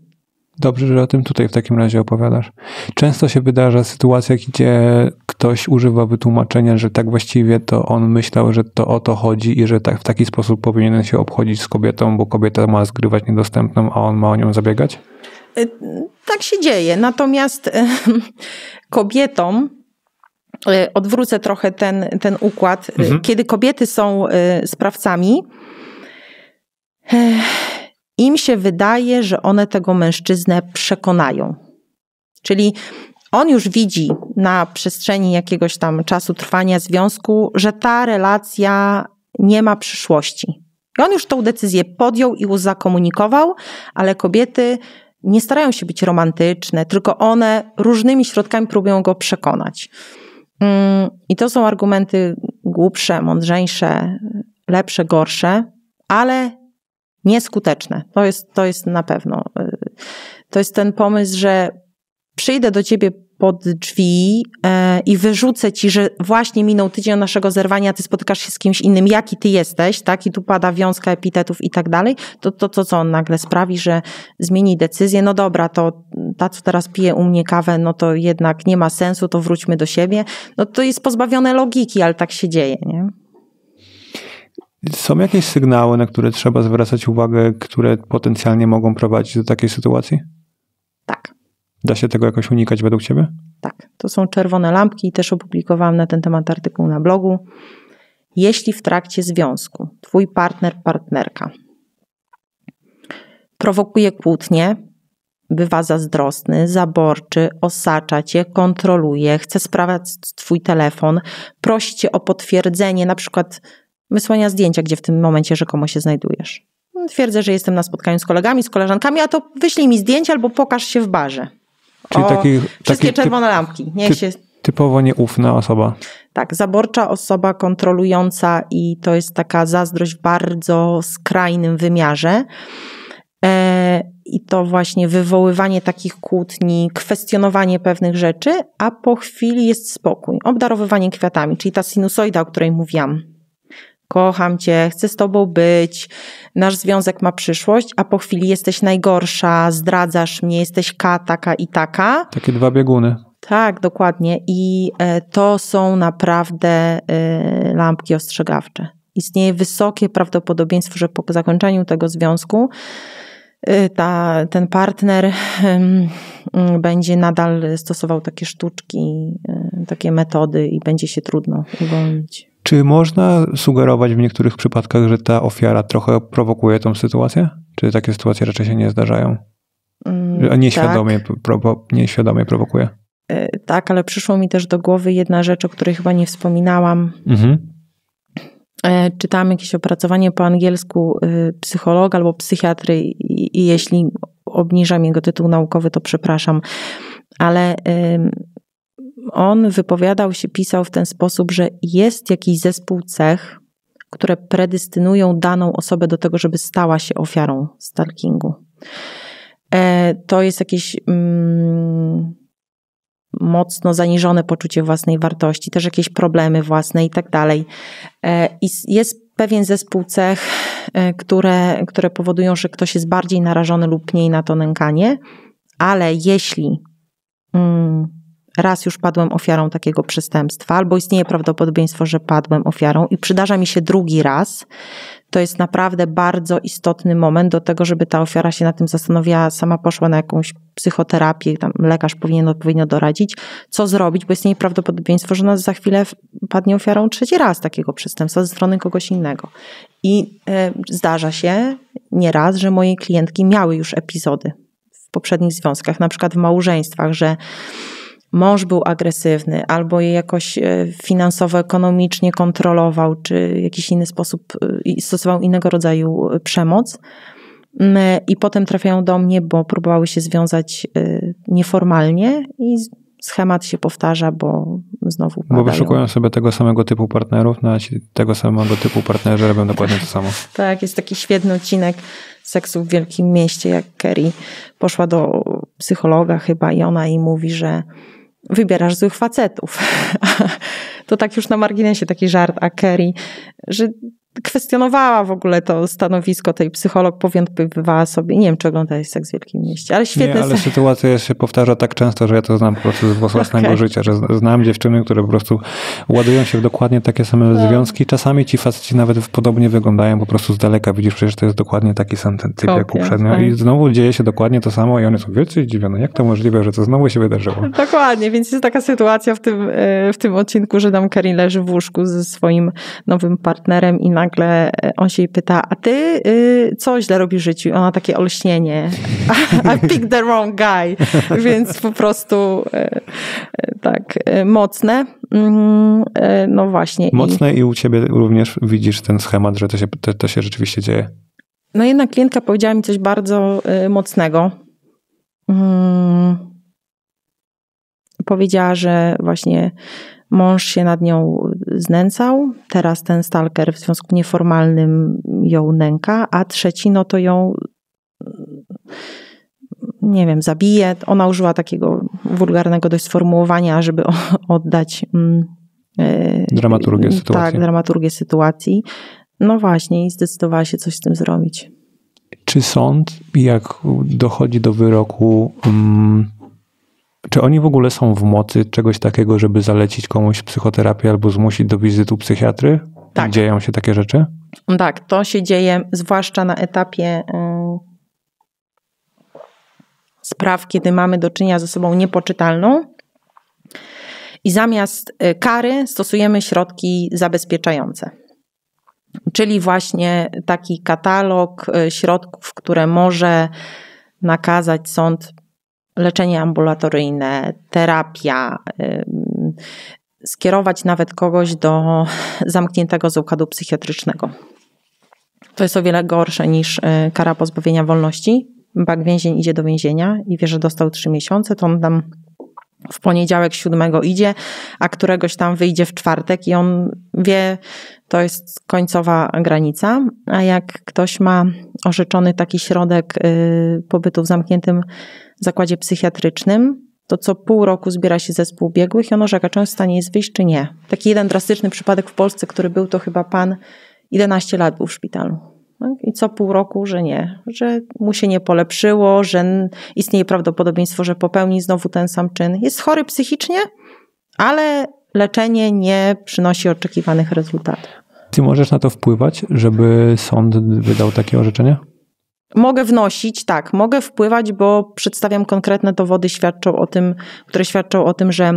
Dobrze, że o tym tutaj w takim razie opowiadasz. Często się wydarza sytuacja, gdzie ktoś używa wytłumaczenia, że tak właściwie to on myślał, że to o to chodzi i że tak w taki sposób powinien się obchodzić z kobietą, bo kobieta ma zgrywać niedostępną, a on ma o nią zabiegać? Y, tak się dzieje. Natomiast y, kobietom, y, odwrócę trochę ten, ten układ, mhm. kiedy kobiety są sprawcami, im się wydaje, że one tego mężczyznę przekonają. Czyli on już widzi na przestrzeni jakiegoś tam czasu trwania związku, że ta relacja nie ma przyszłości. I on już tą decyzję podjął i uzakomunikował, ale kobiety nie starają się być romantyczne, tylko one różnymi środkami próbują go przekonać. Mm, I to są argumenty głupsze, mądrzejsze, lepsze, gorsze, ale nieskuteczne. To jest, to jest na pewno. Y, to jest ten pomysł, że przyjdę do ciebie pod drzwi e, i wyrzucę ci, że właśnie minął tydzień naszego zerwania, ty spotykasz się z kimś innym, jaki ty jesteś, tak? I tu pada wiązka epitetów i tak dalej, to, to, to co on nagle sprawi, że zmieni decyzję, no dobra, to ta, co teraz pije u mnie kawę, no to jednak nie ma sensu, to wróćmy do siebie. No to jest pozbawione logiki, ale tak się dzieje, nie? Są jakieś sygnały, na które trzeba zwracać uwagę, które potencjalnie mogą prowadzić do takiej sytuacji? Tak. Da się tego jakoś unikać według Ciebie? Tak, to są czerwone lampki i też opublikowałam na ten temat artykuł na blogu. Jeśli w trakcie związku Twój partner, partnerka prowokuje kłótnie, bywa zazdrosny, zaborczy, osacza cię, kontroluje, chce sprawdzać twój telefon, prosi cię o potwierdzenie, na przykład wysłania zdjęcia, gdzie w tym momencie rzekomo się znajdujesz. Twierdzę, że jestem na spotkaniu z kolegami, z koleżankami, a to wyślij mi zdjęcie albo pokaż się w barze. Czyli o taki, wszystkie taki czerwone typ, lampki. Niech się... Typowo nieufna osoba. Tak, zaborcza osoba kontrolująca i to jest taka zazdrość w bardzo skrajnym wymiarze. E, I to właśnie wywoływanie takich kłótni, kwestionowanie pewnych rzeczy, a po chwili jest spokój, obdarowywanie kwiatami, czyli ta sinusoida, o której mówiłam kocham cię, chcę z tobą być, nasz związek ma przyszłość, a po chwili jesteś najgorsza, zdradzasz mnie, jesteś ka, taka i taka. Takie dwa bieguny. Tak, dokładnie. I e, to są naprawdę e, lampki ostrzegawcze. Istnieje wysokie prawdopodobieństwo, że po zakończeniu tego związku e, ta, ten partner będzie nadal stosował takie sztuczki, takie metody i będzie się trudno uwolnić. Czy można sugerować w niektórych przypadkach, że ta ofiara trochę prowokuje tą sytuację? Czy takie sytuacje raczej się nie zdarzają? Mm, nieświadomie, tak. pro, nieświadomie prowokuje. E, tak, ale przyszło mi też do głowy jedna rzecz, o której chyba nie wspominałam. Mhm. E, czytałam jakieś opracowanie po angielsku e, psychologa albo psychiatry, i jeśli obniżam jego tytuł naukowy, to przepraszam. Ale on wypowiadał się, pisał w ten sposób, że jest jakiś zespół cech, które predestynują daną osobę do tego, żeby stała się ofiarą stalkingu. E, to jest jakieś mm, mocno zaniżone poczucie własnej wartości, też jakieś problemy własne i tak dalej. E, I jest pewien zespół cech, e, które, które powodują, że ktoś jest bardziej narażony lub mniej na to nękanie, ale jeśli mm, raz już padłem ofiarą takiego przestępstwa, albo istnieje prawdopodobieństwo, że padłem ofiarą i przydarza mi się drugi raz, to jest naprawdę bardzo istotny moment do tego, żeby ta ofiara się na tym zastanowiła, sama poszła na jakąś psychoterapię, tam lekarz powinien odpowiednio doradzić, co zrobić, bo istnieje prawdopodobieństwo, że ona za chwilę padnie ofiarą trzeci raz takiego przestępstwa ze strony kogoś innego. I y, zdarza się nieraz, że moje klientki miały już epizody w poprzednich związkach, na przykład w małżeństwach, że mąż był agresywny, albo je jakoś e, finansowo, ekonomicznie kontrolował, czy w jakiś inny sposób e, stosował innego rodzaju e, przemoc. Mm, I potem trafiają do mnie, bo próbowały się związać nieformalnie i schemat się powtarza, bo znowu. Padają. Bo wyszukują sobie tego samego typu partnerów, na no tego samego typu partnerzy robią dokładnie to samo. tak, jest taki świetny odcinek seksu w Wielkim Mieście, jak Kerry poszła do psychologa chyba i ona jej mówi, że wybierasz złych facetów. to tak już na marginesie taki żart a Kerry, że kwestionowała w ogóle to stanowisko tej psycholog, powiętpywała sobie, nie wiem czy oglądałeś Seks w Wielkim Mieście, ale świetne. Nie, ale sobie... sytuacja się powtarza tak często, że ja to znam po prostu z własnego okay. życia, że znam dziewczyny, które po prostu ładują się w dokładnie takie same no. związki. Czasami ci faceci nawet podobnie wyglądają po prostu z daleka, widzisz przecież to jest dokładnie taki sam ten typ Kopie, jak uprzednio i znowu dzieje się dokładnie to samo i one są wielce zdziwione, jak to możliwe, że to znowu się wydarzyło. Dokładnie, więc jest taka sytuacja w tym, e, w tym odcinku, że tam Karin leży w łóżku ze swoim nowym partnerem i na nagle e, on się jej pyta, a ty y, co źle robisz w życiu? Ona takie olśnienie. I picked the wrong guy. Więc po prostu y, tak, y, mocne. Mm, no właśnie. Mocne i, i u ciebie również widzisz ten schemat, że to się, to, to się rzeczywiście dzieje. No jedna klientka powiedziała mi coś bardzo mocnego. Mm. powiedziała, że właśnie mąż się nad nią znęcał, teraz ten stalker w związku nieformalnym ją nęka, a trzeci no to ją mm, nie wiem, zabije. Ona użyła takiego wulgarnego dość sformułowania, żeby oddać yy, dramaturgię sytuacji. Tak, dramaturgię sytuacji. No właśnie, i zdecydowała się coś z tym zrobić. Czy sąd, jak dochodzi do wyroku, mm, czy oni w ogóle są w mocy czegoś takiego, żeby zalecić komuś psychoterapię albo zmusić do wizytu psychiatry? Tak. Dzieją się takie rzeczy? Tak, to się dzieje zwłaszcza na etapie y, spraw, kiedy mamy do czynienia ze sobą niepoczytalną. I zamiast y, kary stosujemy środki zabezpieczające. Czyli właśnie taki katalog y, środków, które może nakazać sąd leczenie ambulatoryjne, terapia, skierować nawet kogoś do zamkniętego z układu psychiatrycznego. To jest o wiele gorsze niż y, kara pozbawienia wolności. Bak więzień idzie do więzienia i wie, że dostał trzy miesiące, to on tam w poniedziałek siódmego idzie, a któregoś tam wyjdzie w czwartek i on wie, to jest końcowa granica. A jak ktoś ma orzeczony taki środek y, pobytu w zamkniętym zakładzie psychiatrycznym, to co pół roku zbiera się zespół biegłych i on orzeka, czy on w stanie jest wyjść, czy nie. Taki jeden drastyczny przypadek w Polsce, który był, to chyba pan 11 lat był w szpitalu. No I co pół roku, że nie, że mu się nie polepszyło, że istnieje prawdopodobieństwo, że popełni znowu ten sam czyn. Jest chory psychicznie, ale leczenie nie przynosi oczekiwanych rezultatów. Ty możesz na to wpływać, żeby sąd wydał takie orzeczenie? Mogę wnosić, tak, mogę wpływać, bo przedstawiam konkretne dowody, świadczą o tym, które świadczą o tym, że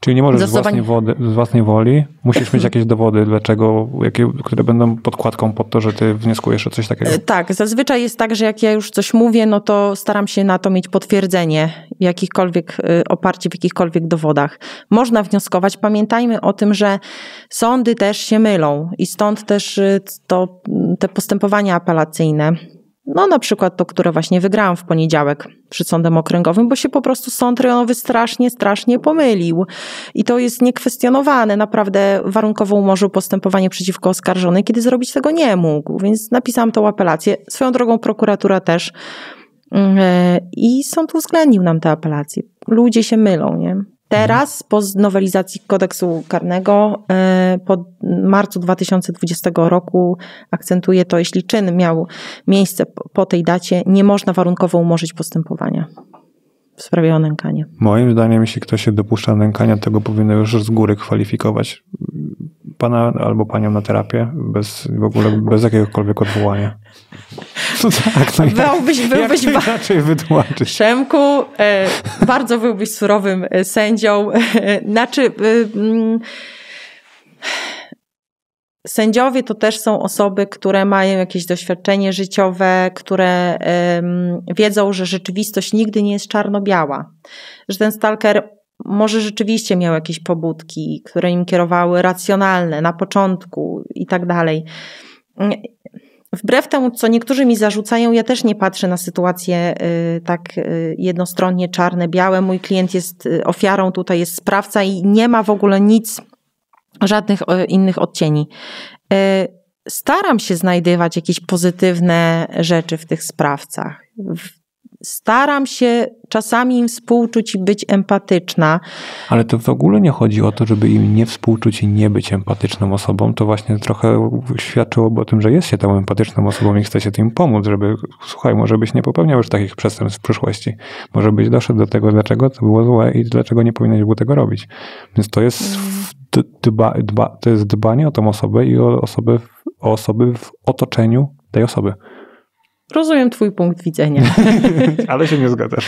Czyli nie możesz zastosowań... z, własnej wody, z własnej woli, musisz mieć jakieś dowody, dlaczego, jakie, które będą podkładką pod to, że ty wnioskujesz o coś takiego. E, tak, zazwyczaj jest tak, że jak ja już coś mówię, no to staram się na to mieć potwierdzenie, jakichkolwiek, e, oparcie w jakichkolwiek dowodach. Można wnioskować, pamiętajmy o tym, że sądy też się mylą i stąd też e, to, te postępowania apelacyjne no, na przykład to, które właśnie wygrałam w poniedziałek przed sądem okręgowym, bo się po prostu sąd rejonowy strasznie, strasznie pomylił. I to jest niekwestionowane. Naprawdę warunkowo umorzył postępowanie przeciwko oskarżonej, kiedy zrobić tego nie mógł. Więc napisałam tą apelację. Swoją drogą prokuratura też. Mm, e, I sąd uwzględnił nam te apelacje. Ludzie się mylą, nie? Teraz po znowelizacji kodeksu karnego y, po marcu 2020 roku akcentuje to, jeśli czyn miał miejsce po tej dacie, nie można warunkowo umorzyć postępowania w sprawie o nękanie. Moim zdaniem, jeśli ktoś się dopuszcza nękania, tego powinno już z góry kwalifikować pana albo panią na terapię bez, w ogóle bez jakiegokolwiek odwołania. No tak, no jak, byłbyś, byłbyś jak inaczej wytłumaczyć? Szemku, e, bardzo byłbyś surowym e, sędzią. E, znaczy... Y, mm, Sędziowie to też są osoby, które mają jakieś doświadczenie życiowe, które wiedzą, że rzeczywistość nigdy nie jest czarno-biała. Że ten stalker może rzeczywiście miał jakieś pobudki, które nim kierowały, racjonalne na początku i tak dalej. Mm, wbrew temu, co niektórzy mi zarzucają, ja też nie patrzę na sytuację y, tak y, jednostronnie czarne, białe. Mój klient jest y, ofiarą, tutaj jest sprawca i nie ma w ogóle nic, żadnych innych odcieni. Staram się znajdywać jakieś pozytywne rzeczy w tych sprawcach Staram się czasami im współczuć i być empatyczna. Ale to w ogóle nie chodzi o to, żeby im nie współczuć i nie być empatyczną osobą. To właśnie trochę świadczyłoby o tym, że jest się tą empatyczną osobą i chce się tym pomóc, żeby, słuchaj, może byś nie popełniał już takich przestępstw w przyszłości. Może byś doszedł do tego, dlaczego to było złe i dlaczego nie powinieneś było tego robić. Więc to jest, dba, dba, to jest dbanie o tą osobę i o, osobę, o osoby w otoczeniu tej osoby. Rozumiem Twój punkt widzenia. Ale się nie zgadzasz.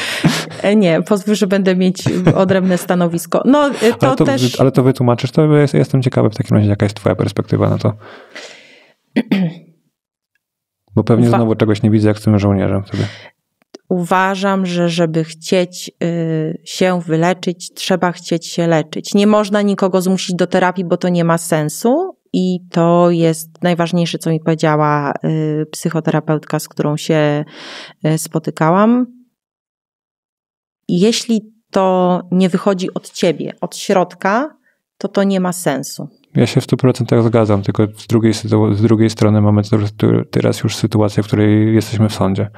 E, nie, pozwól, że będę mieć odrębne stanowisko. No, e, to, ale to też. Ale to wytłumaczysz, to jest, jestem ciekawy w takim razie, jaka jest Twoja perspektywa na to. Bo pewnie Uwa... znowu czegoś nie widzę, jak z tym żołnierzem Uważam, że żeby chcieć y, się wyleczyć, trzeba chcieć się leczyć. Nie można nikogo zmusić do terapii, bo to nie ma sensu i to jest najważniejsze, co mi powiedziała y, psychoterapeutka, z którą się y, spotykałam. Jeśli to nie wychodzi od ciebie, od środka, to to nie ma sensu. Ja się w 100% zgadzam, tylko z drugiej, z drugiej strony mamy teraz już sytuację, w której jesteśmy w sądzie.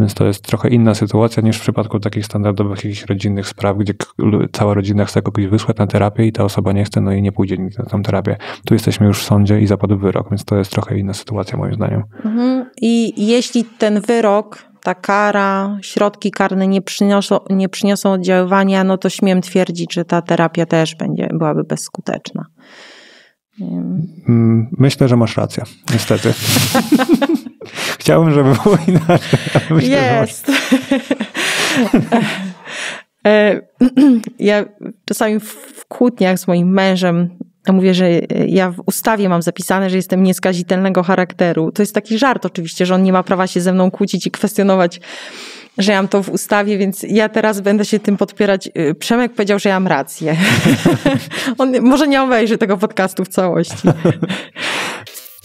Więc to jest trochę inna sytuacja niż w przypadku takich standardowych jakichś rodzinnych spraw, gdzie cała rodzina chce kogoś wysłać na terapię i ta osoba nie chce, no i nie pójdzie na tą terapię. Tu jesteśmy już w sądzie i zapadł wyrok, więc to jest trochę inna sytuacja moim zdaniem. Mhm. I jeśli ten wyrok, ta kara, środki karne nie przyniosą, nie przyniosą oddziaływania, no to śmiem twierdzić, że ta terapia też będzie, byłaby bezskuteczna. Mm, myślę, że masz rację, niestety. Chciałbym, żeby było inaczej. Myślę, Jest. E, ja czasami w kłótniach z moim mężem mówię, że ja w ustawie mam zapisane, że jestem nieskazitelnego charakteru. To jest taki żart oczywiście, że on nie ma prawa się ze mną kłócić i kwestionować że ja mam to w ustawie, więc ja teraz będę się tym podpierać. Y, Przemek powiedział, że ja mam rację. On może nie obejrzy tego podcastu w całości.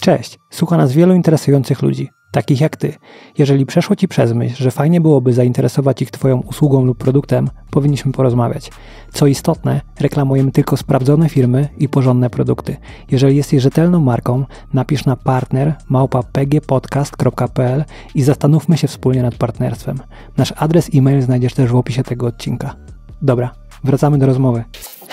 Cześć, słucha nas wielu interesujących ludzi takich jak ty. Jeżeli przeszło ci przez myśl, że fajnie byłoby zainteresować ich twoją usługą lub produktem, powinniśmy porozmawiać. Co istotne, reklamujemy tylko sprawdzone firmy i porządne produkty. Jeżeli jesteś rzetelną marką, napisz na partner i zastanówmy się wspólnie nad partnerstwem. Nasz adres e-mail znajdziesz też w opisie tego odcinka. Dobra, wracamy do rozmowy.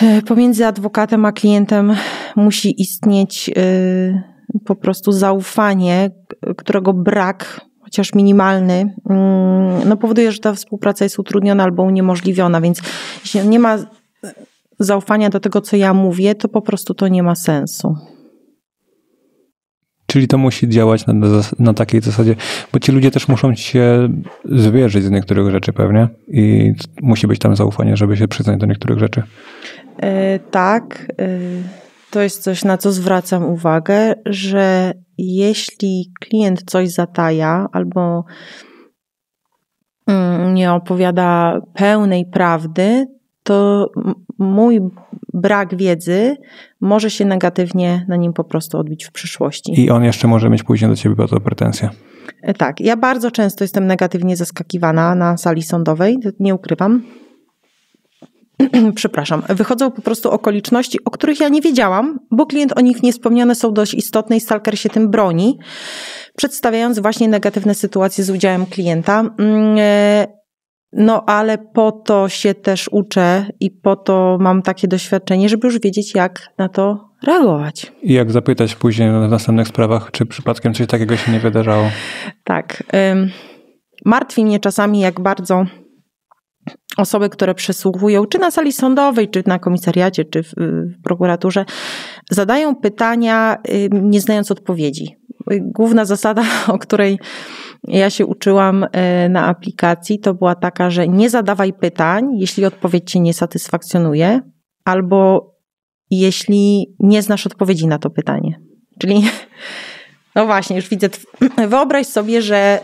E, pomiędzy adwokatem a klientem musi istnieć. Yy po prostu zaufanie, którego brak, chociaż minimalny, mm, no powoduje, że ta współpraca jest utrudniona albo uniemożliwiona, więc jeśli nie ma zaufania do tego, co ja mówię, to po prostu to nie ma sensu. Czyli to musi działać na, na, takiej zasadzie, bo ci ludzie też muszą się zwierzyć z niektórych rzeczy pewnie i musi być tam zaufanie, żeby się przyznać do niektórych rzeczy. Yy, tak. Yy. To jest coś, na co zwracam uwagę, że jeśli klient coś zataja albo mm, nie opowiada pełnej prawdy, to mój brak wiedzy może się negatywnie na nim po prostu odbić w przyszłości. I on jeszcze może mieć później do ciebie bardzo pretensje. E, tak, ja bardzo często jestem negatywnie zaskakiwana na sali sądowej, nie ukrywam. przepraszam, wychodzą po prostu okoliczności, o których ja nie wiedziałam, bo klient o nich niespomniane są dość istotne i stalker się tym broni, przedstawiając właśnie negatywne sytuacje z udziałem klienta. Mm, e, no, ale po to się też uczę i po to mam takie doświadczenie, żeby już wiedzieć, jak na to reagować. I jak zapytać później w następnych sprawach, czy przypadkiem coś takiego się nie wydarzało. Tak. Martwi mnie czasami, jak bardzo osoby, które przesłuchują, czy na sali sądowej, czy na komisariacie, czy w, w prokuraturze, zadają pytania, nie znając odpowiedzi. Główna zasada, o której ja się uczyłam y, na aplikacji, to była taka, że nie zadawaj pytań, jeśli odpowiedź cię nie satysfakcjonuje, albo jeśli nie znasz odpowiedzi na to pytanie. Czyli, no właśnie, już widzę, wyobraź sobie, że.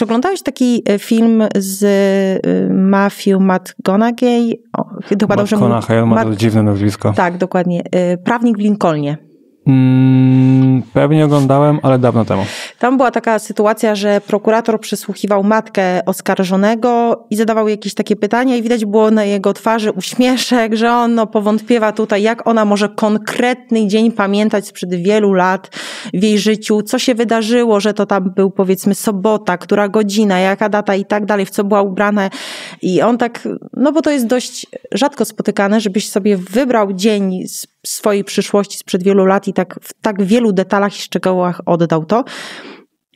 Czy oglądałeś taki e, film z e, Matthew McGonaghy? Chyba Matt dobrze ma to dziwne nazwisko. Tak, dokładnie. E, prawnik w Lincolnie. Mm, pewnie oglądałem, ale dawno temu. Tam była taka sytuacja, że prokurator przysłuchiwał matkę oskarżonego i zadawał jakieś takie pytania i widać było na jego twarzy uśmieszek, że on no, powątpiewa tutaj, jak ona może konkretny dzień pamiętać sprzed wielu lat w jej życiu, co się wydarzyło, że to tam był powiedzmy sobota, która godzina, jaka data i tak dalej, w co była ubrana i on tak, no bo to jest dość rzadko spotykane, żebyś sobie wybrał dzień z swojej przyszłości sprzed wielu lat i tak tak, w tak wielu detalach i szczegółach oddał to.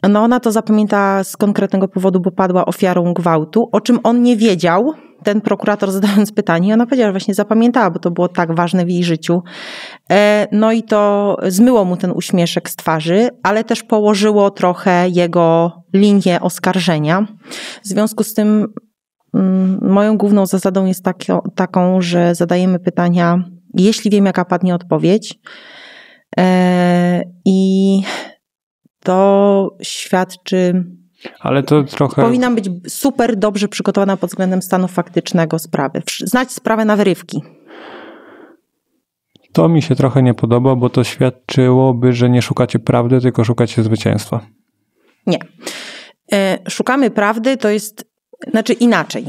No ona to zapamięta z konkretnego powodu, bo padła ofiarą gwałtu, o czym on nie wiedział. Ten prokurator zadając pytanie, ona powiedziała, że właśnie zapamiętała, bo to było tak ważne w jej życiu. E, no i to zmyło mu ten uśmieszek z twarzy, ale też położyło trochę jego linię oskarżenia. W związku z tym mm, moją główną zasadą jest taką, taką że zadajemy pytania, jeśli wiem, jaka padnie odpowiedź, E, I to świadczy. Ale to trochę. Powinnam być super dobrze przygotowana pod względem stanu faktycznego sprawy. Znać sprawę na wyrywki. To mi się trochę nie podoba, bo to świadczyłoby, że nie szukacie prawdy, tylko szukacie zwycięstwa. Nie. E, szukamy prawdy to jest, znaczy inaczej.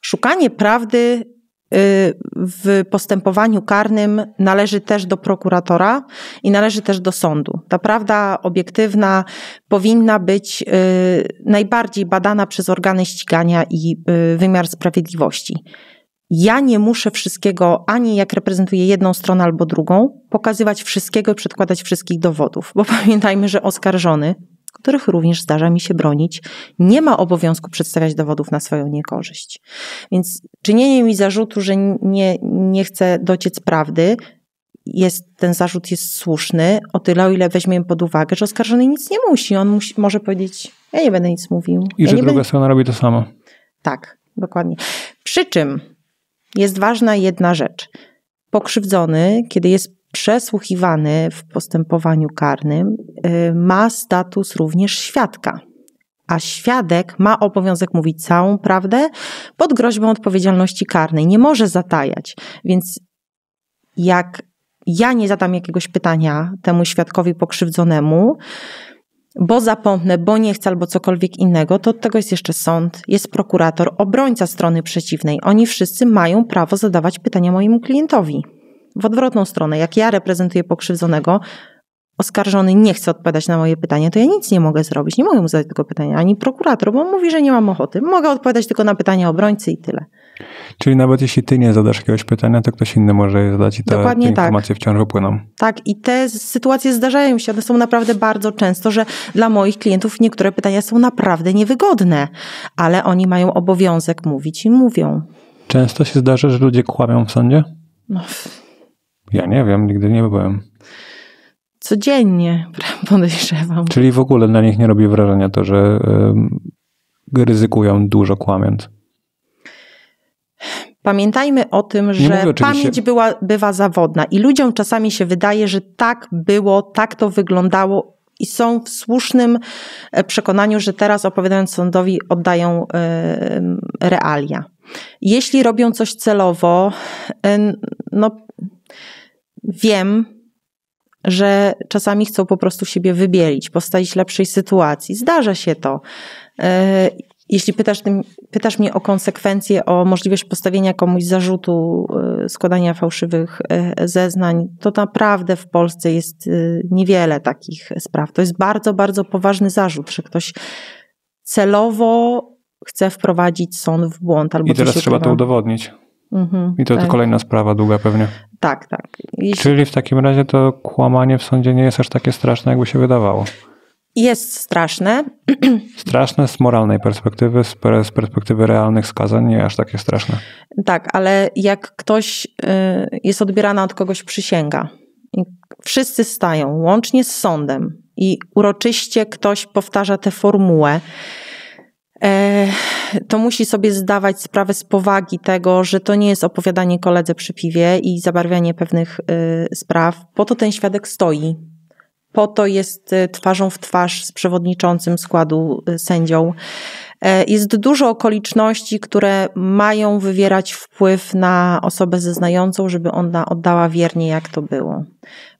Szukanie prawdy Y, w postępowaniu karnym należy też do prokuratora i należy też do sądu. Ta prawda obiektywna powinna być y, najbardziej badana przez organy ścigania i y, wymiar sprawiedliwości. Ja nie muszę wszystkiego, ani jak reprezentuję jedną stronę albo drugą, pokazywać wszystkiego i przedkładać wszystkich dowodów, bo pamiętajmy, że oskarżony których również zdarza mi się bronić, nie ma obowiązku przedstawiać dowodów na swoją niekorzyść. Więc czynienie mi zarzutu, że nie, nie chcę dociec prawdy, jest, ten zarzut jest słuszny, o tyle, o ile weźmiemy pod uwagę, że oskarżony nic nie musi. On musi, może powiedzieć, ja nie będę nic mówił. I ja że druga będę... strona robi to samo. Tak, dokładnie. Przy czym jest ważna jedna rzecz. Pokrzywdzony, kiedy jest przesłuchiwany w postępowaniu karnym, Y, ma status również świadka. A świadek ma obowiązek mówić całą prawdę pod groźbą odpowiedzialności karnej. Nie może zatajać. Więc jak ja nie zadam jakiegoś pytania temu świadkowi pokrzywdzonemu, bo zapomnę, bo nie chcę albo cokolwiek innego, to od tego jest jeszcze sąd, jest prokurator, obrońca strony przeciwnej. Oni wszyscy mają prawo zadawać pytania mojemu klientowi. W odwrotną stronę, jak ja reprezentuję pokrzywdzonego, oskarżony nie chce odpowiadać na moje pytanie, to ja nic nie mogę zrobić. Nie mogę mu zadać tego pytania, ani prokurator, bo on mówi, że nie mam ochoty. Mogę odpowiadać tylko na pytania obrońcy i tyle. Czyli nawet jeśli ty nie zadasz jakiegoś pytania, to ktoś inny może je zadać i te, Dokładnie te tak. informacje tak. wciąż wypłyną. Tak, i te sytuacje zdarzają się, one są naprawdę bardzo często, że dla moich klientów niektóre pytania są naprawdę niewygodne, ale oni mają obowiązek mówić i mówią. Często się zdarza, że ludzie kłamią w sądzie? No. Ja nie wiem, nigdy nie byłem codziennie, podejrzewam. Czyli w ogóle na nich nie robi wrażenia to, że ryzykują dużo kłamiąc. Pamiętajmy o tym, że pamięć była, bywa zawodna i ludziom czasami się wydaje, że tak było, tak to wyglądało i są w słusznym e, przekonaniu, że teraz opowiadając sądowi oddają realia. Jeśli robią coś celowo, no wiem, że czasami chcą po prostu siebie wybielić, postawić lepszej sytuacji. Zdarza się to. E, jeśli pytasz, pytasz mnie o konsekwencje, o możliwość postawienia komuś zarzutu e, składania fałszywych e, zeznań, to naprawdę w Polsce jest niewiele takich spraw. To jest bardzo, bardzo poważny zarzut, że ktoś celowo chce wprowadzić sąd w błąd. Albo I teraz trzeba to udowodnić. Mhm, I to, tak. to kolejna sprawa długa pewnie. Tak, tak. Jeśli... Czyli w takim razie to kłamanie w sądzie nie jest aż takie straszne, jakby się wydawało. Jest straszne. Straszne z moralnej perspektywy, z perspektywy realnych skazań, nie aż takie straszne. Tak, ale jak ktoś y, jest odbierana od kogoś przysięga, wszyscy stają, łącznie z sądem, i uroczyście ktoś powtarza tę formułę, E, to musi sobie zdawać sprawę z powagi tego, że to nie jest opowiadanie koledze przy piwie i zabarwianie pewnych y, spraw. Po to ten świadek stoi. Po to jest y, twarzą w twarz z przewodniczącym składu y, sędzią. E, jest dużo okoliczności, które mają wywierać wpływ na osobę zeznającą, żeby ona oddała wiernie, jak to było.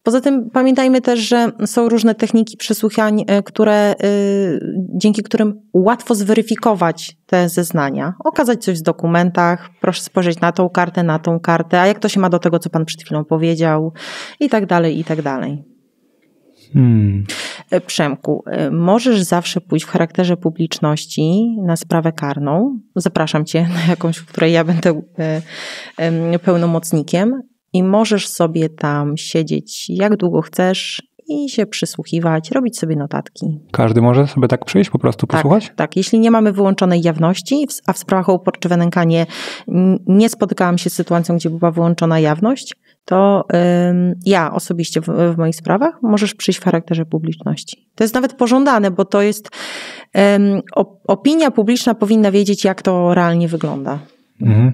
Poza tym pamiętajmy też, że są różne techniki przesłuchań, e, które, e, dzięki którym łatwo zweryfikować te zeznania, okazać coś w dokumentach, proszę spojrzeć na tą kartę, na tą kartę, a jak to się ma do tego, co pan przed chwilą powiedział, i tak dalej, i tak dalej. Hmm. E, Przemku, możesz zawsze pójść w charakterze publiczności na sprawę karną. Zapraszam cię na jakąś, w której ja będę pełnomocnikiem i możesz sobie tam siedzieć jak długo chcesz i się przysłuchiwać, robić sobie notatki. Każdy może sobie tak przyjść, po prostu tak, posłuchać? Tak, tak. jeśli nie mamy wyłączonej jawności, a w sprawach o uporczywe nękanie nie spotykałam się z sytuacją, gdzie była wyłączona jawność, to ym, ja osobiście w, w, moich sprawach możesz przyjść w charakterze publiczności. To jest nawet pożądane, bo to jest ym, op opinia publiczna powinna wiedzieć, jak to realnie wygląda. Mhm.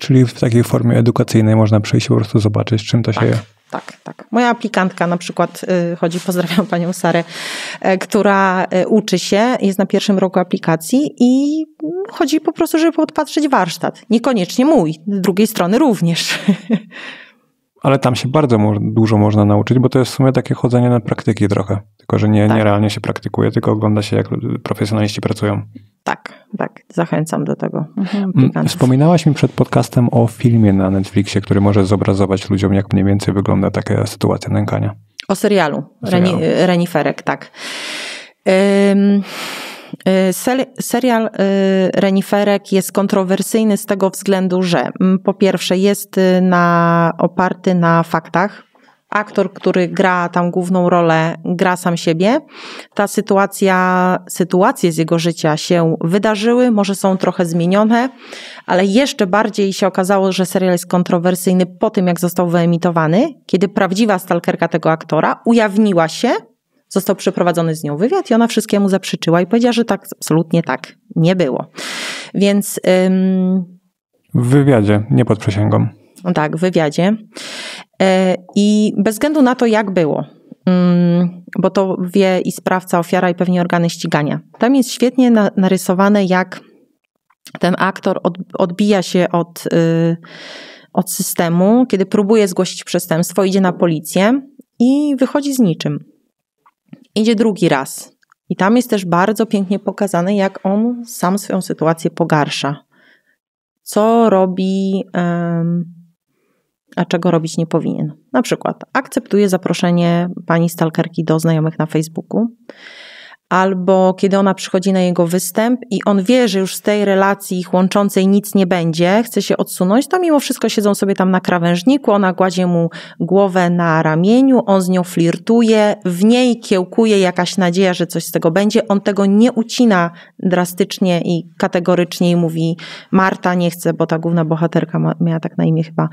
Czyli w takiej formie edukacyjnej można przyjść i po prostu zobaczyć, czym to tak. się je. Tak, tak. Moja aplikantka na przykład y, chodzi, pozdrawiam panią Sarę, y, która y, uczy się, jest na pierwszym roku aplikacji i mm, chodzi po prostu, żeby podpatrzeć warsztat. Niekoniecznie mój, z drugiej strony również. Ale tam się bardzo mo dużo można nauczyć, bo to jest w sumie takie chodzenie na praktyki trochę. Tylko, że nie, tak. nie realnie się praktykuje, tylko ogląda się, jak profesjonaliści pracują. Tak, tak, zachęcam do tego. Mhm, mm, mm, Wspominałaś mi przed podcastem o filmie na Netflixie, który może zobrazować ludziom, jak mniej więcej wygląda taka sytuacja nękania. O serialu, serialu. Reni, Reniferek, tak. Ym... E, serial e, Reniferek jest kontrowersyjny z tego względu, że mm, po pierwsze jest y, na, oparty na faktach, aktor, który gra tam główną rolę, gra sam siebie. Ta sytuacja, sytuacje z jego życia się wydarzyły, może są trochę zmienione, ale jeszcze bardziej się okazało, że serial jest kontrowersyjny po tym, jak został wyemitowany, kiedy prawdziwa stalkerka tego aktora ujawniła się, został przeprowadzony z nią wywiad i ona wszystkiemu zaprzeczyła i powiedziała, że tak, absolutnie tak, nie było. Więc... Ym... W wywiadzie, nie pod przysięgą tak, w wywiadzie. E, I bez względu na to, jak było, mm, bo to wie i sprawca, ofiara i pewnie organy ścigania. Tam jest świetnie narysowane, jak ten aktor odbija się od, y, od systemu, kiedy próbuje zgłosić przestępstwo, idzie na policję i wychodzi z niczym. Idzie drugi raz. I tam jest też bardzo pięknie pokazane, jak on sam swoją sytuację pogarsza. Co robi. Um, a czego robić nie powinien. Na przykład akceptuje zaproszenie pani stalkerki do znajomych na Facebooku albo kiedy ona przychodzi na jego występ i on wie, że już z tej relacji ich łączącej nic nie będzie, chce się odsunąć, to mimo wszystko siedzą sobie tam na krawężniku, ona gładzie mu głowę na ramieniu, on z nią flirtuje, w niej kiełkuje jakaś nadzieja, że coś z tego będzie, on tego nie ucina drastycznie i kategorycznie i mówi Marta nie chce, bo ta główna bohaterka ma, miała tak na imię chyba,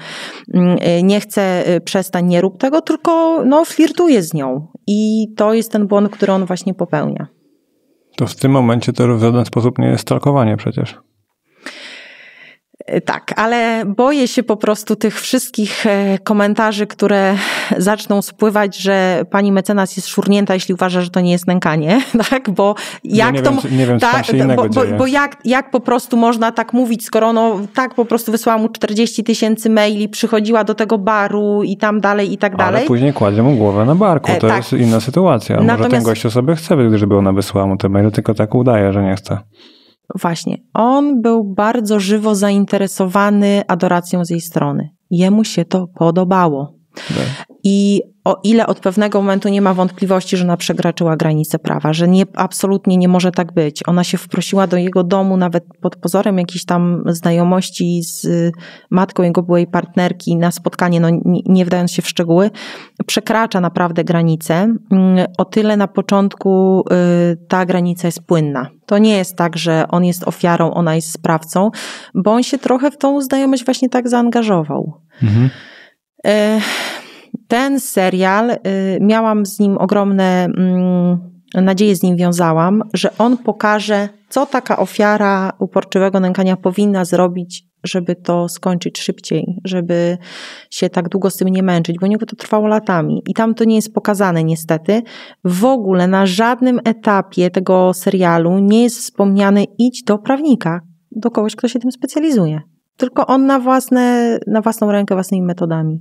mm, y, nie chce, y, przestań, nie rób tego, tylko no flirtuje z nią, i to jest ten błąd, który on właśnie popełnia. To w tym momencie to w żaden sposób nie jest stalkowanie przecież. E, tak, ale boję się po prostu tych wszystkich e, komentarzy, które zaczną spływać, że pani mecenas jest szurnięta, jeśli uważa, że to nie jest nękanie, tak? Bo jak to... Wiem, czy, bo, jak, po prostu można tak mówić, skoro no tak po prostu wysłała mu 40 tysięcy maili, przychodziła do tego baru i tam dalej i tak dalej. Ale później kładzie mu głowę na barku, e, to e, tak. jest inna sytuacja. Natomiast... Może ten gość sobie chce, żeby ona wysłała mu te maile, tylko tak udaje, że nie chce. Właśnie. On był bardzo żywo zainteresowany adoracją z jej strony. Jemu się to podobało. I o ile od pewnego momentu nie ma wątpliwości, że ona przekraczyła granice prawa, że nie, absolutnie nie może tak być. Ona się wprosiła do jego domu nawet pod pozorem jakiejś tam znajomości z y, matką jego byłej partnerki na spotkanie, no nie, nie wdając się w szczegóły, przekracza naprawdę granice. Mm, o tyle na początku y, ta granica jest płynna. To nie jest tak, że on jest ofiarą, ona jest sprawcą, bo on się trochę w tą znajomość właśnie tak zaangażował. Mhm. Ten serial, y, miałam z nim ogromne mm, nadzieję, z nim wiązałam, że on pokaże, co taka ofiara uporczywego nękania powinna zrobić, żeby to skończyć szybciej, żeby się tak długo z tym nie męczyć, bo niego to trwało latami. I tam to nie jest pokazane, niestety. W ogóle na żadnym etapie tego serialu nie jest wspomniane idź do prawnika, do kogoś, kto się tym specjalizuje tylko on na, własne, na własną rękę, własnymi metodami.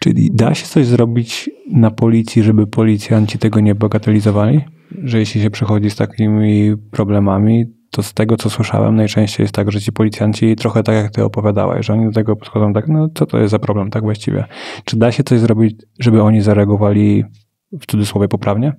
Czyli da się coś zrobić na policji, żeby policjanci tego nie bagatelizowali? Że jeśli się przychodzi z takimi problemami, to z tego, co słyszałem, najczęściej jest tak, że ci policjanci trochę tak, jak ty opowiadałeś, że oni do tego podchodzą tak, no co to jest za problem tak właściwie. Czy da się coś zrobić, żeby oni zareagowali w cudzysłowie poprawnie?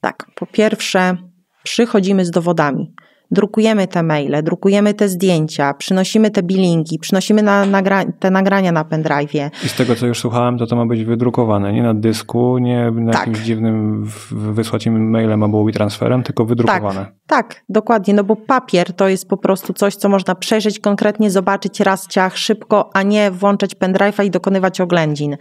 Tak. Po pierwsze, przychodzimy z dowodami drukujemy te maile, drukujemy te zdjęcia, przynosimy te bilingi, przynosimy na, nagra te nagrania na pendrive'ie. I z tego, co już słuchałem, to to ma być wydrukowane, nie na dysku, nie na tak. jakimś dziwnym wysłać im mailem albo transferem, tylko wydrukowane. Tak, tak, dokładnie, no bo papier to jest po prostu coś, co można przejrzeć konkretnie, zobaczyć raz ciach szybko, a nie włączać pendrive'a i dokonywać oględzin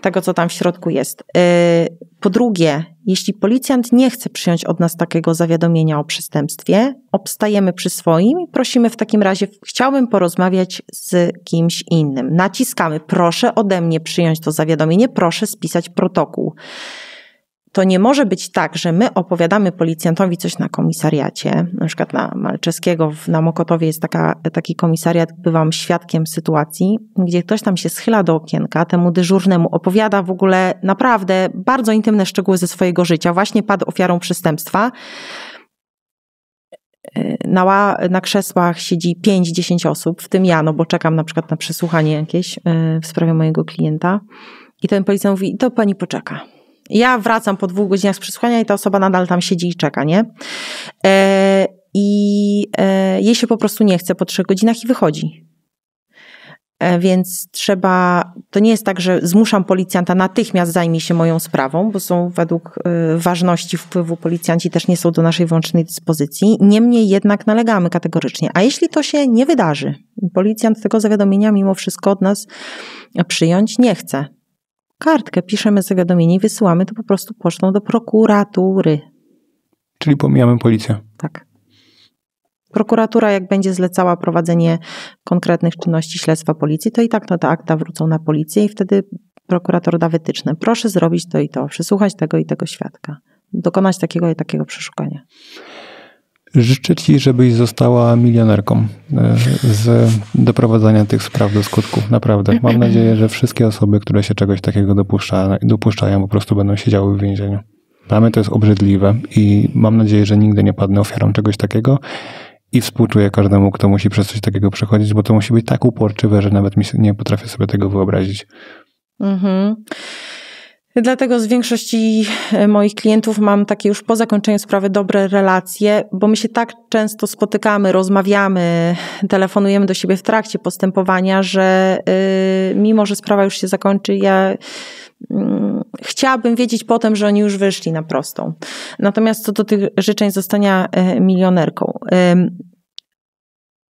tego, co tam w środku jest. Y, po drugie, jeśli policjant nie chce przyjąć od nas takiego zawiadomienia o przestępstwie, obstajemy przy swoim i prosimy w takim razie, chciałbym porozmawiać z kimś innym. Naciskamy, proszę ode mnie przyjąć to zawiadomienie, proszę spisać protokół. To nie może być tak, że my opowiadamy policjantowi coś na komisariacie, na przykład na Malczeskiego, na Mokotowie jest taka, taki komisariat, bywam świadkiem sytuacji, gdzie ktoś tam się schyla do okienka, temu dyżurnemu opowiada w ogóle naprawdę bardzo intymne szczegóły ze swojego życia, właśnie padł ofiarą przestępstwa, e, na, na krzesłach siedzi 5-10 osób, w tym ja, no bo czekam na przykład na przesłuchanie jakieś e, w sprawie mojego klienta. I ten policjant mówi, to pani poczeka ja wracam po dwóch godzinach z przesłuchania i ta osoba nadal tam siedzi i czeka, nie? E, I e, jej się po prostu nie chce po trzech godzinach i wychodzi. E, więc trzeba, to nie jest tak, że zmuszam policjanta natychmiast zajmie się moją sprawą, bo są według e, ważności wpływu policjanci też nie są do naszej wyłącznej dyspozycji. Niemniej jednak nalegamy kategorycznie. A jeśli to się nie wydarzy, policjant tego zawiadomienia mimo wszystko od nas przyjąć nie chce, kartkę, piszemy zawiadomienie i wysyłamy to po prostu pocztą do prokuratury. Czyli pomijamy policję. Tak. Prokuratura, jak będzie zlecała prowadzenie konkretnych czynności śledztwa policji, to i tak to te akta wrócą na policję i wtedy prokurator da wytyczne. Proszę zrobić to i to, przesłuchać tego i tego świadka, dokonać takiego i takiego przeszukania. Życzę Ci, żebyś została milionerką e, z doprowadzania tych spraw do skutku. Naprawdę. Mam nadzieję, że wszystkie osoby, które się czegoś takiego dopuszcza, dopuszczają, po prostu będą siedziały w więzieniu. Dla mnie to jest obrzydliwe i mam nadzieję, że nigdy nie padnę ofiarą czegoś takiego i współczuję każdemu, kto musi przez coś takiego przechodzić, bo to musi być tak uporczywe, że nawet nie potrafię sobie tego wyobrazić. Mhm. Mm Dlatego z większości e, moich klientów mam takie już po zakończeniu sprawy dobre relacje, bo my się tak często spotykamy, rozmawiamy, telefonujemy do siebie w trakcie postępowania, że yy, mimo, że sprawa już się zakończy, ja yy, chciałabym wiedzieć potem, że oni już wyszli na prostą. Natomiast co do tych życzeń zostania e, milionerką. Yy,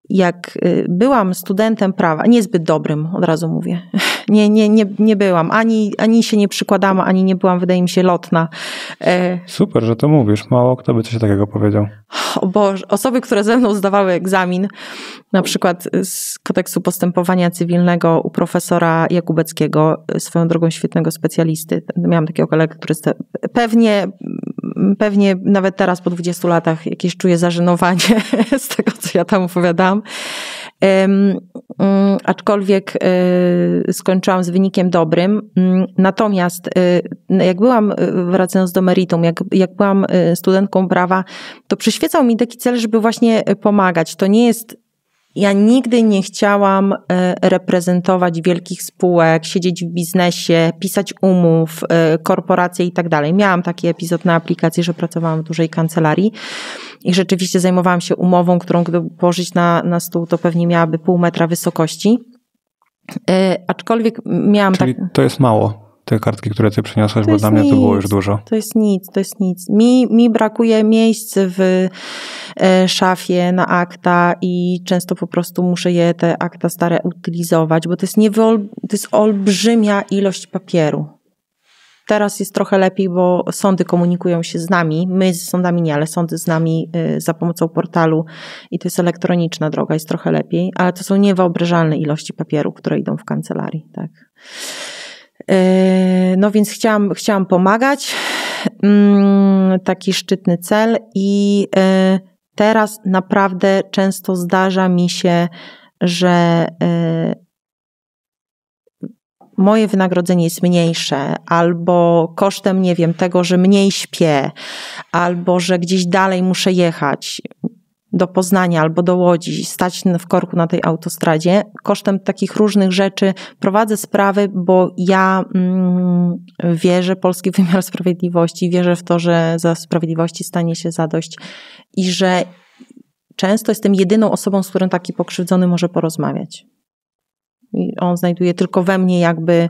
jak y, byłam studentem prawa, niezbyt dobrym, od razu mówię, nie, nie, nie, nie byłam, ani, ani się nie przykładam, ani nie byłam, wydaje mi się, lotna. E, Super, że to mówisz. Mało kto by coś takiego powiedział. O Boże, osoby, które ze mną zdawały egzamin, na przykład z kodeksu postępowania cywilnego u profesora Jakubeckiego, e, swoją drogą świetnego specjalisty. Miałam takiego kolegę, który pewnie pewnie nawet teraz po 20 latach jakieś czuję zażenowanie z tego, co ja tam opowiadam. Mm, aczkolwiek e, skończyłam z wynikiem dobrym. Mm, natomiast e, jak byłam, e, wracając do meritum, jak, jak byłam studentką prawa, to przyświecał mi taki cel, żeby właśnie pomagać. To nie jest ja nigdy nie chciałam e, reprezentować wielkich spółek, siedzieć w biznesie, pisać umów, e, korporacje i tak dalej. Miałam taki epizod na aplikacji, że pracowałam w dużej kancelarii i rzeczywiście zajmowałam się umową, którą gdyby położyć na, na stół, to pewnie miałaby pół metra wysokości. E, aczkolwiek miałam Czyli tak. To jest mało te kartki, które ty przyniosłeś, to bo dla mnie nic, to było już dużo. To jest nic, to jest nic. Mi, mi brakuje miejsc w e, szafie na akta i często po prostu muszę je, te akta stare, utylizować, bo to jest, niewyol, to jest olbrzymia ilość papieru. Teraz jest trochę lepiej, bo sądy komunikują się z nami. My z sądami nie, ale sądy z nami e, za pomocą portalu i to jest elektroniczna droga, jest trochę lepiej, ale to są niewyobrażalne ilości papieru, które idą w kancelarii. Tak. Yy, no więc chciałam, chciałam pomagać. Mm, taki szczytny cel i yy, teraz naprawdę często zdarza mi się, że yy, moje wynagrodzenie jest mniejsze, albo kosztem, nie wiem, tego, że mniej śpię, albo że gdzieś dalej muszę jechać do Poznania albo do Łodzi, stać w korku na tej autostradzie, kosztem takich różnych rzeczy prowadzę sprawy, bo ja mm, wierzę polski wymiar sprawiedliwości, wierzę w to, że za sprawiedliwości stanie się zadość i że często jestem jedyną osobą, z którą taki pokrzywdzony może porozmawiać on znajduje tylko we mnie jakby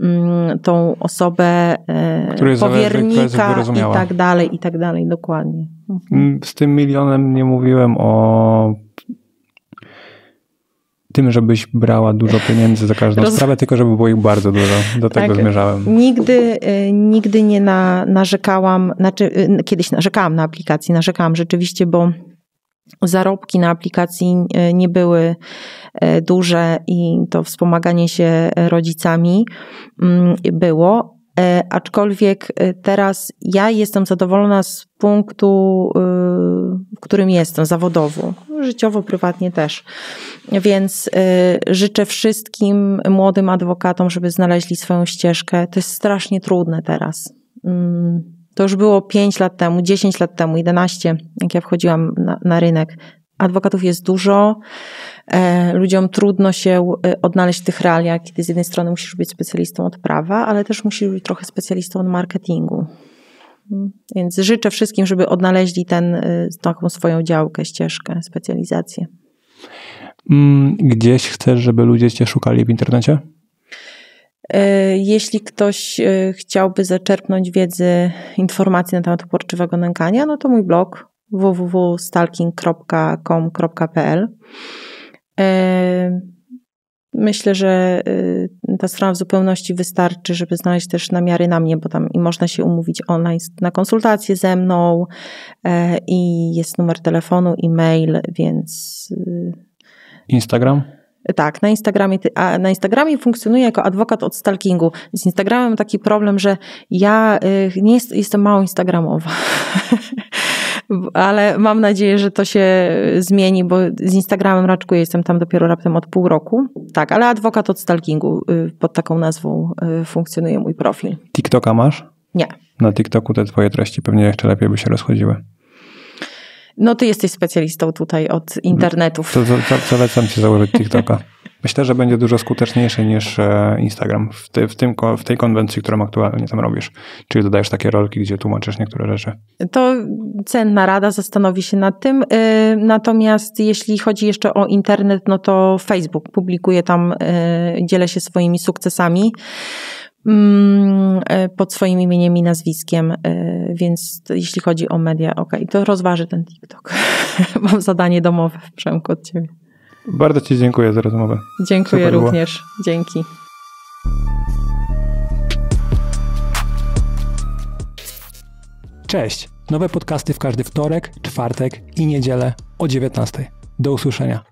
mm, tą osobę e, Który powiernika i tak dalej, i tak dalej, dokładnie. Mhm. Mm, z tym milionem nie mówiłem o tym, żebyś brała dużo pieniędzy za każdą Roz... sprawę, tylko żeby było ich bardzo dużo. Do tego tak. zmierzałem. Nigdy, e, nigdy nie na, narzekałam, znaczy, e, kiedyś narzekałam na aplikacji, narzekałam rzeczywiście, bo Zarobki na aplikacji e, nie były e, duże i to wspomaganie się rodzicami mm, było, e, aczkolwiek teraz ja jestem zadowolona z punktu, w którym jestem, zawodowo, życiowo, prywatnie też. Więc życzę wszystkim młodym adwokatom, żeby znaleźli swoją ścieżkę. To jest strasznie trudne teraz mm. To już było 5 lat temu, 10 lat temu, 11, jak ja wchodziłam na, na rynek. Adwokatów jest dużo, e, ludziom trudno się e, odnaleźć w tych realiach, kiedy z jednej strony musisz być specjalistą od prawa, ale też musisz być trochę specjalistą od marketingu. Mm. Więc życzę wszystkim, żeby odnaleźli ten, e, taką swoją działkę, ścieżkę, specjalizację. Mm, gdzieś chcesz, żeby ludzie Cię szukali w internecie? Y, jeśli ktoś y, chciałby zaczerpnąć wiedzy, informacji na temat uporczywego nękania, no to mój blog www.stalking.com.pl. Y, myślę, że ta strona w zupełności wystarczy, żeby znaleźć też namiary na mnie, bo tam i można się umówić online na konsultację ze mną i jest numer telefonu e mail, więc. Instagram? Tak, na Instagramie, a na Instagramie funkcjonuję jako adwokat od stalkingu. Z Instagramem taki problem, że ja y, nie jest, jestem mało instagramowa. Ale mam nadzieję, że to się y, zmieni, bo z Instagramem raczkuję, jestem tam dopiero raptem od pół roku. Tak, ale adwokat od stalkingu y, pod taką nazwą funkcjonuje mój profil. TikToka masz? Nie. Na TikToku te twoje treści pewnie jeszcze lepiej by się rozchodziły. No ty jesteś specjalistą tutaj od internetów. Co zalecam ci założyć TikToka. Myślę, że będzie dużo skuteczniejszy niż e, Instagram w, ty, w, tym, w tej konwencji, którą aktualnie tam robisz. Czyli dodajesz takie rolki, gdzie tłumaczysz niektóre rzeczy. To cenna rada, zastanowi się nad tym. E, natomiast jeśli chodzi jeszcze o internet, no to Facebook publikuje tam, e, dzielę się swoimi sukcesami. Mm, e, pod swoim imieniem i nazwiskiem, e, więc jeśli chodzi o media, ok, to rozważy ten TikTok. Mam zadanie domowe w Przemku od Ciebie. Bardzo Ci dziękuję za rozmowę. Dziękuję Super również. Było. Dzięki. Cześć. Nowe podcasty w każdy wtorek, czwartek i niedzielę o 19. Do usłyszenia.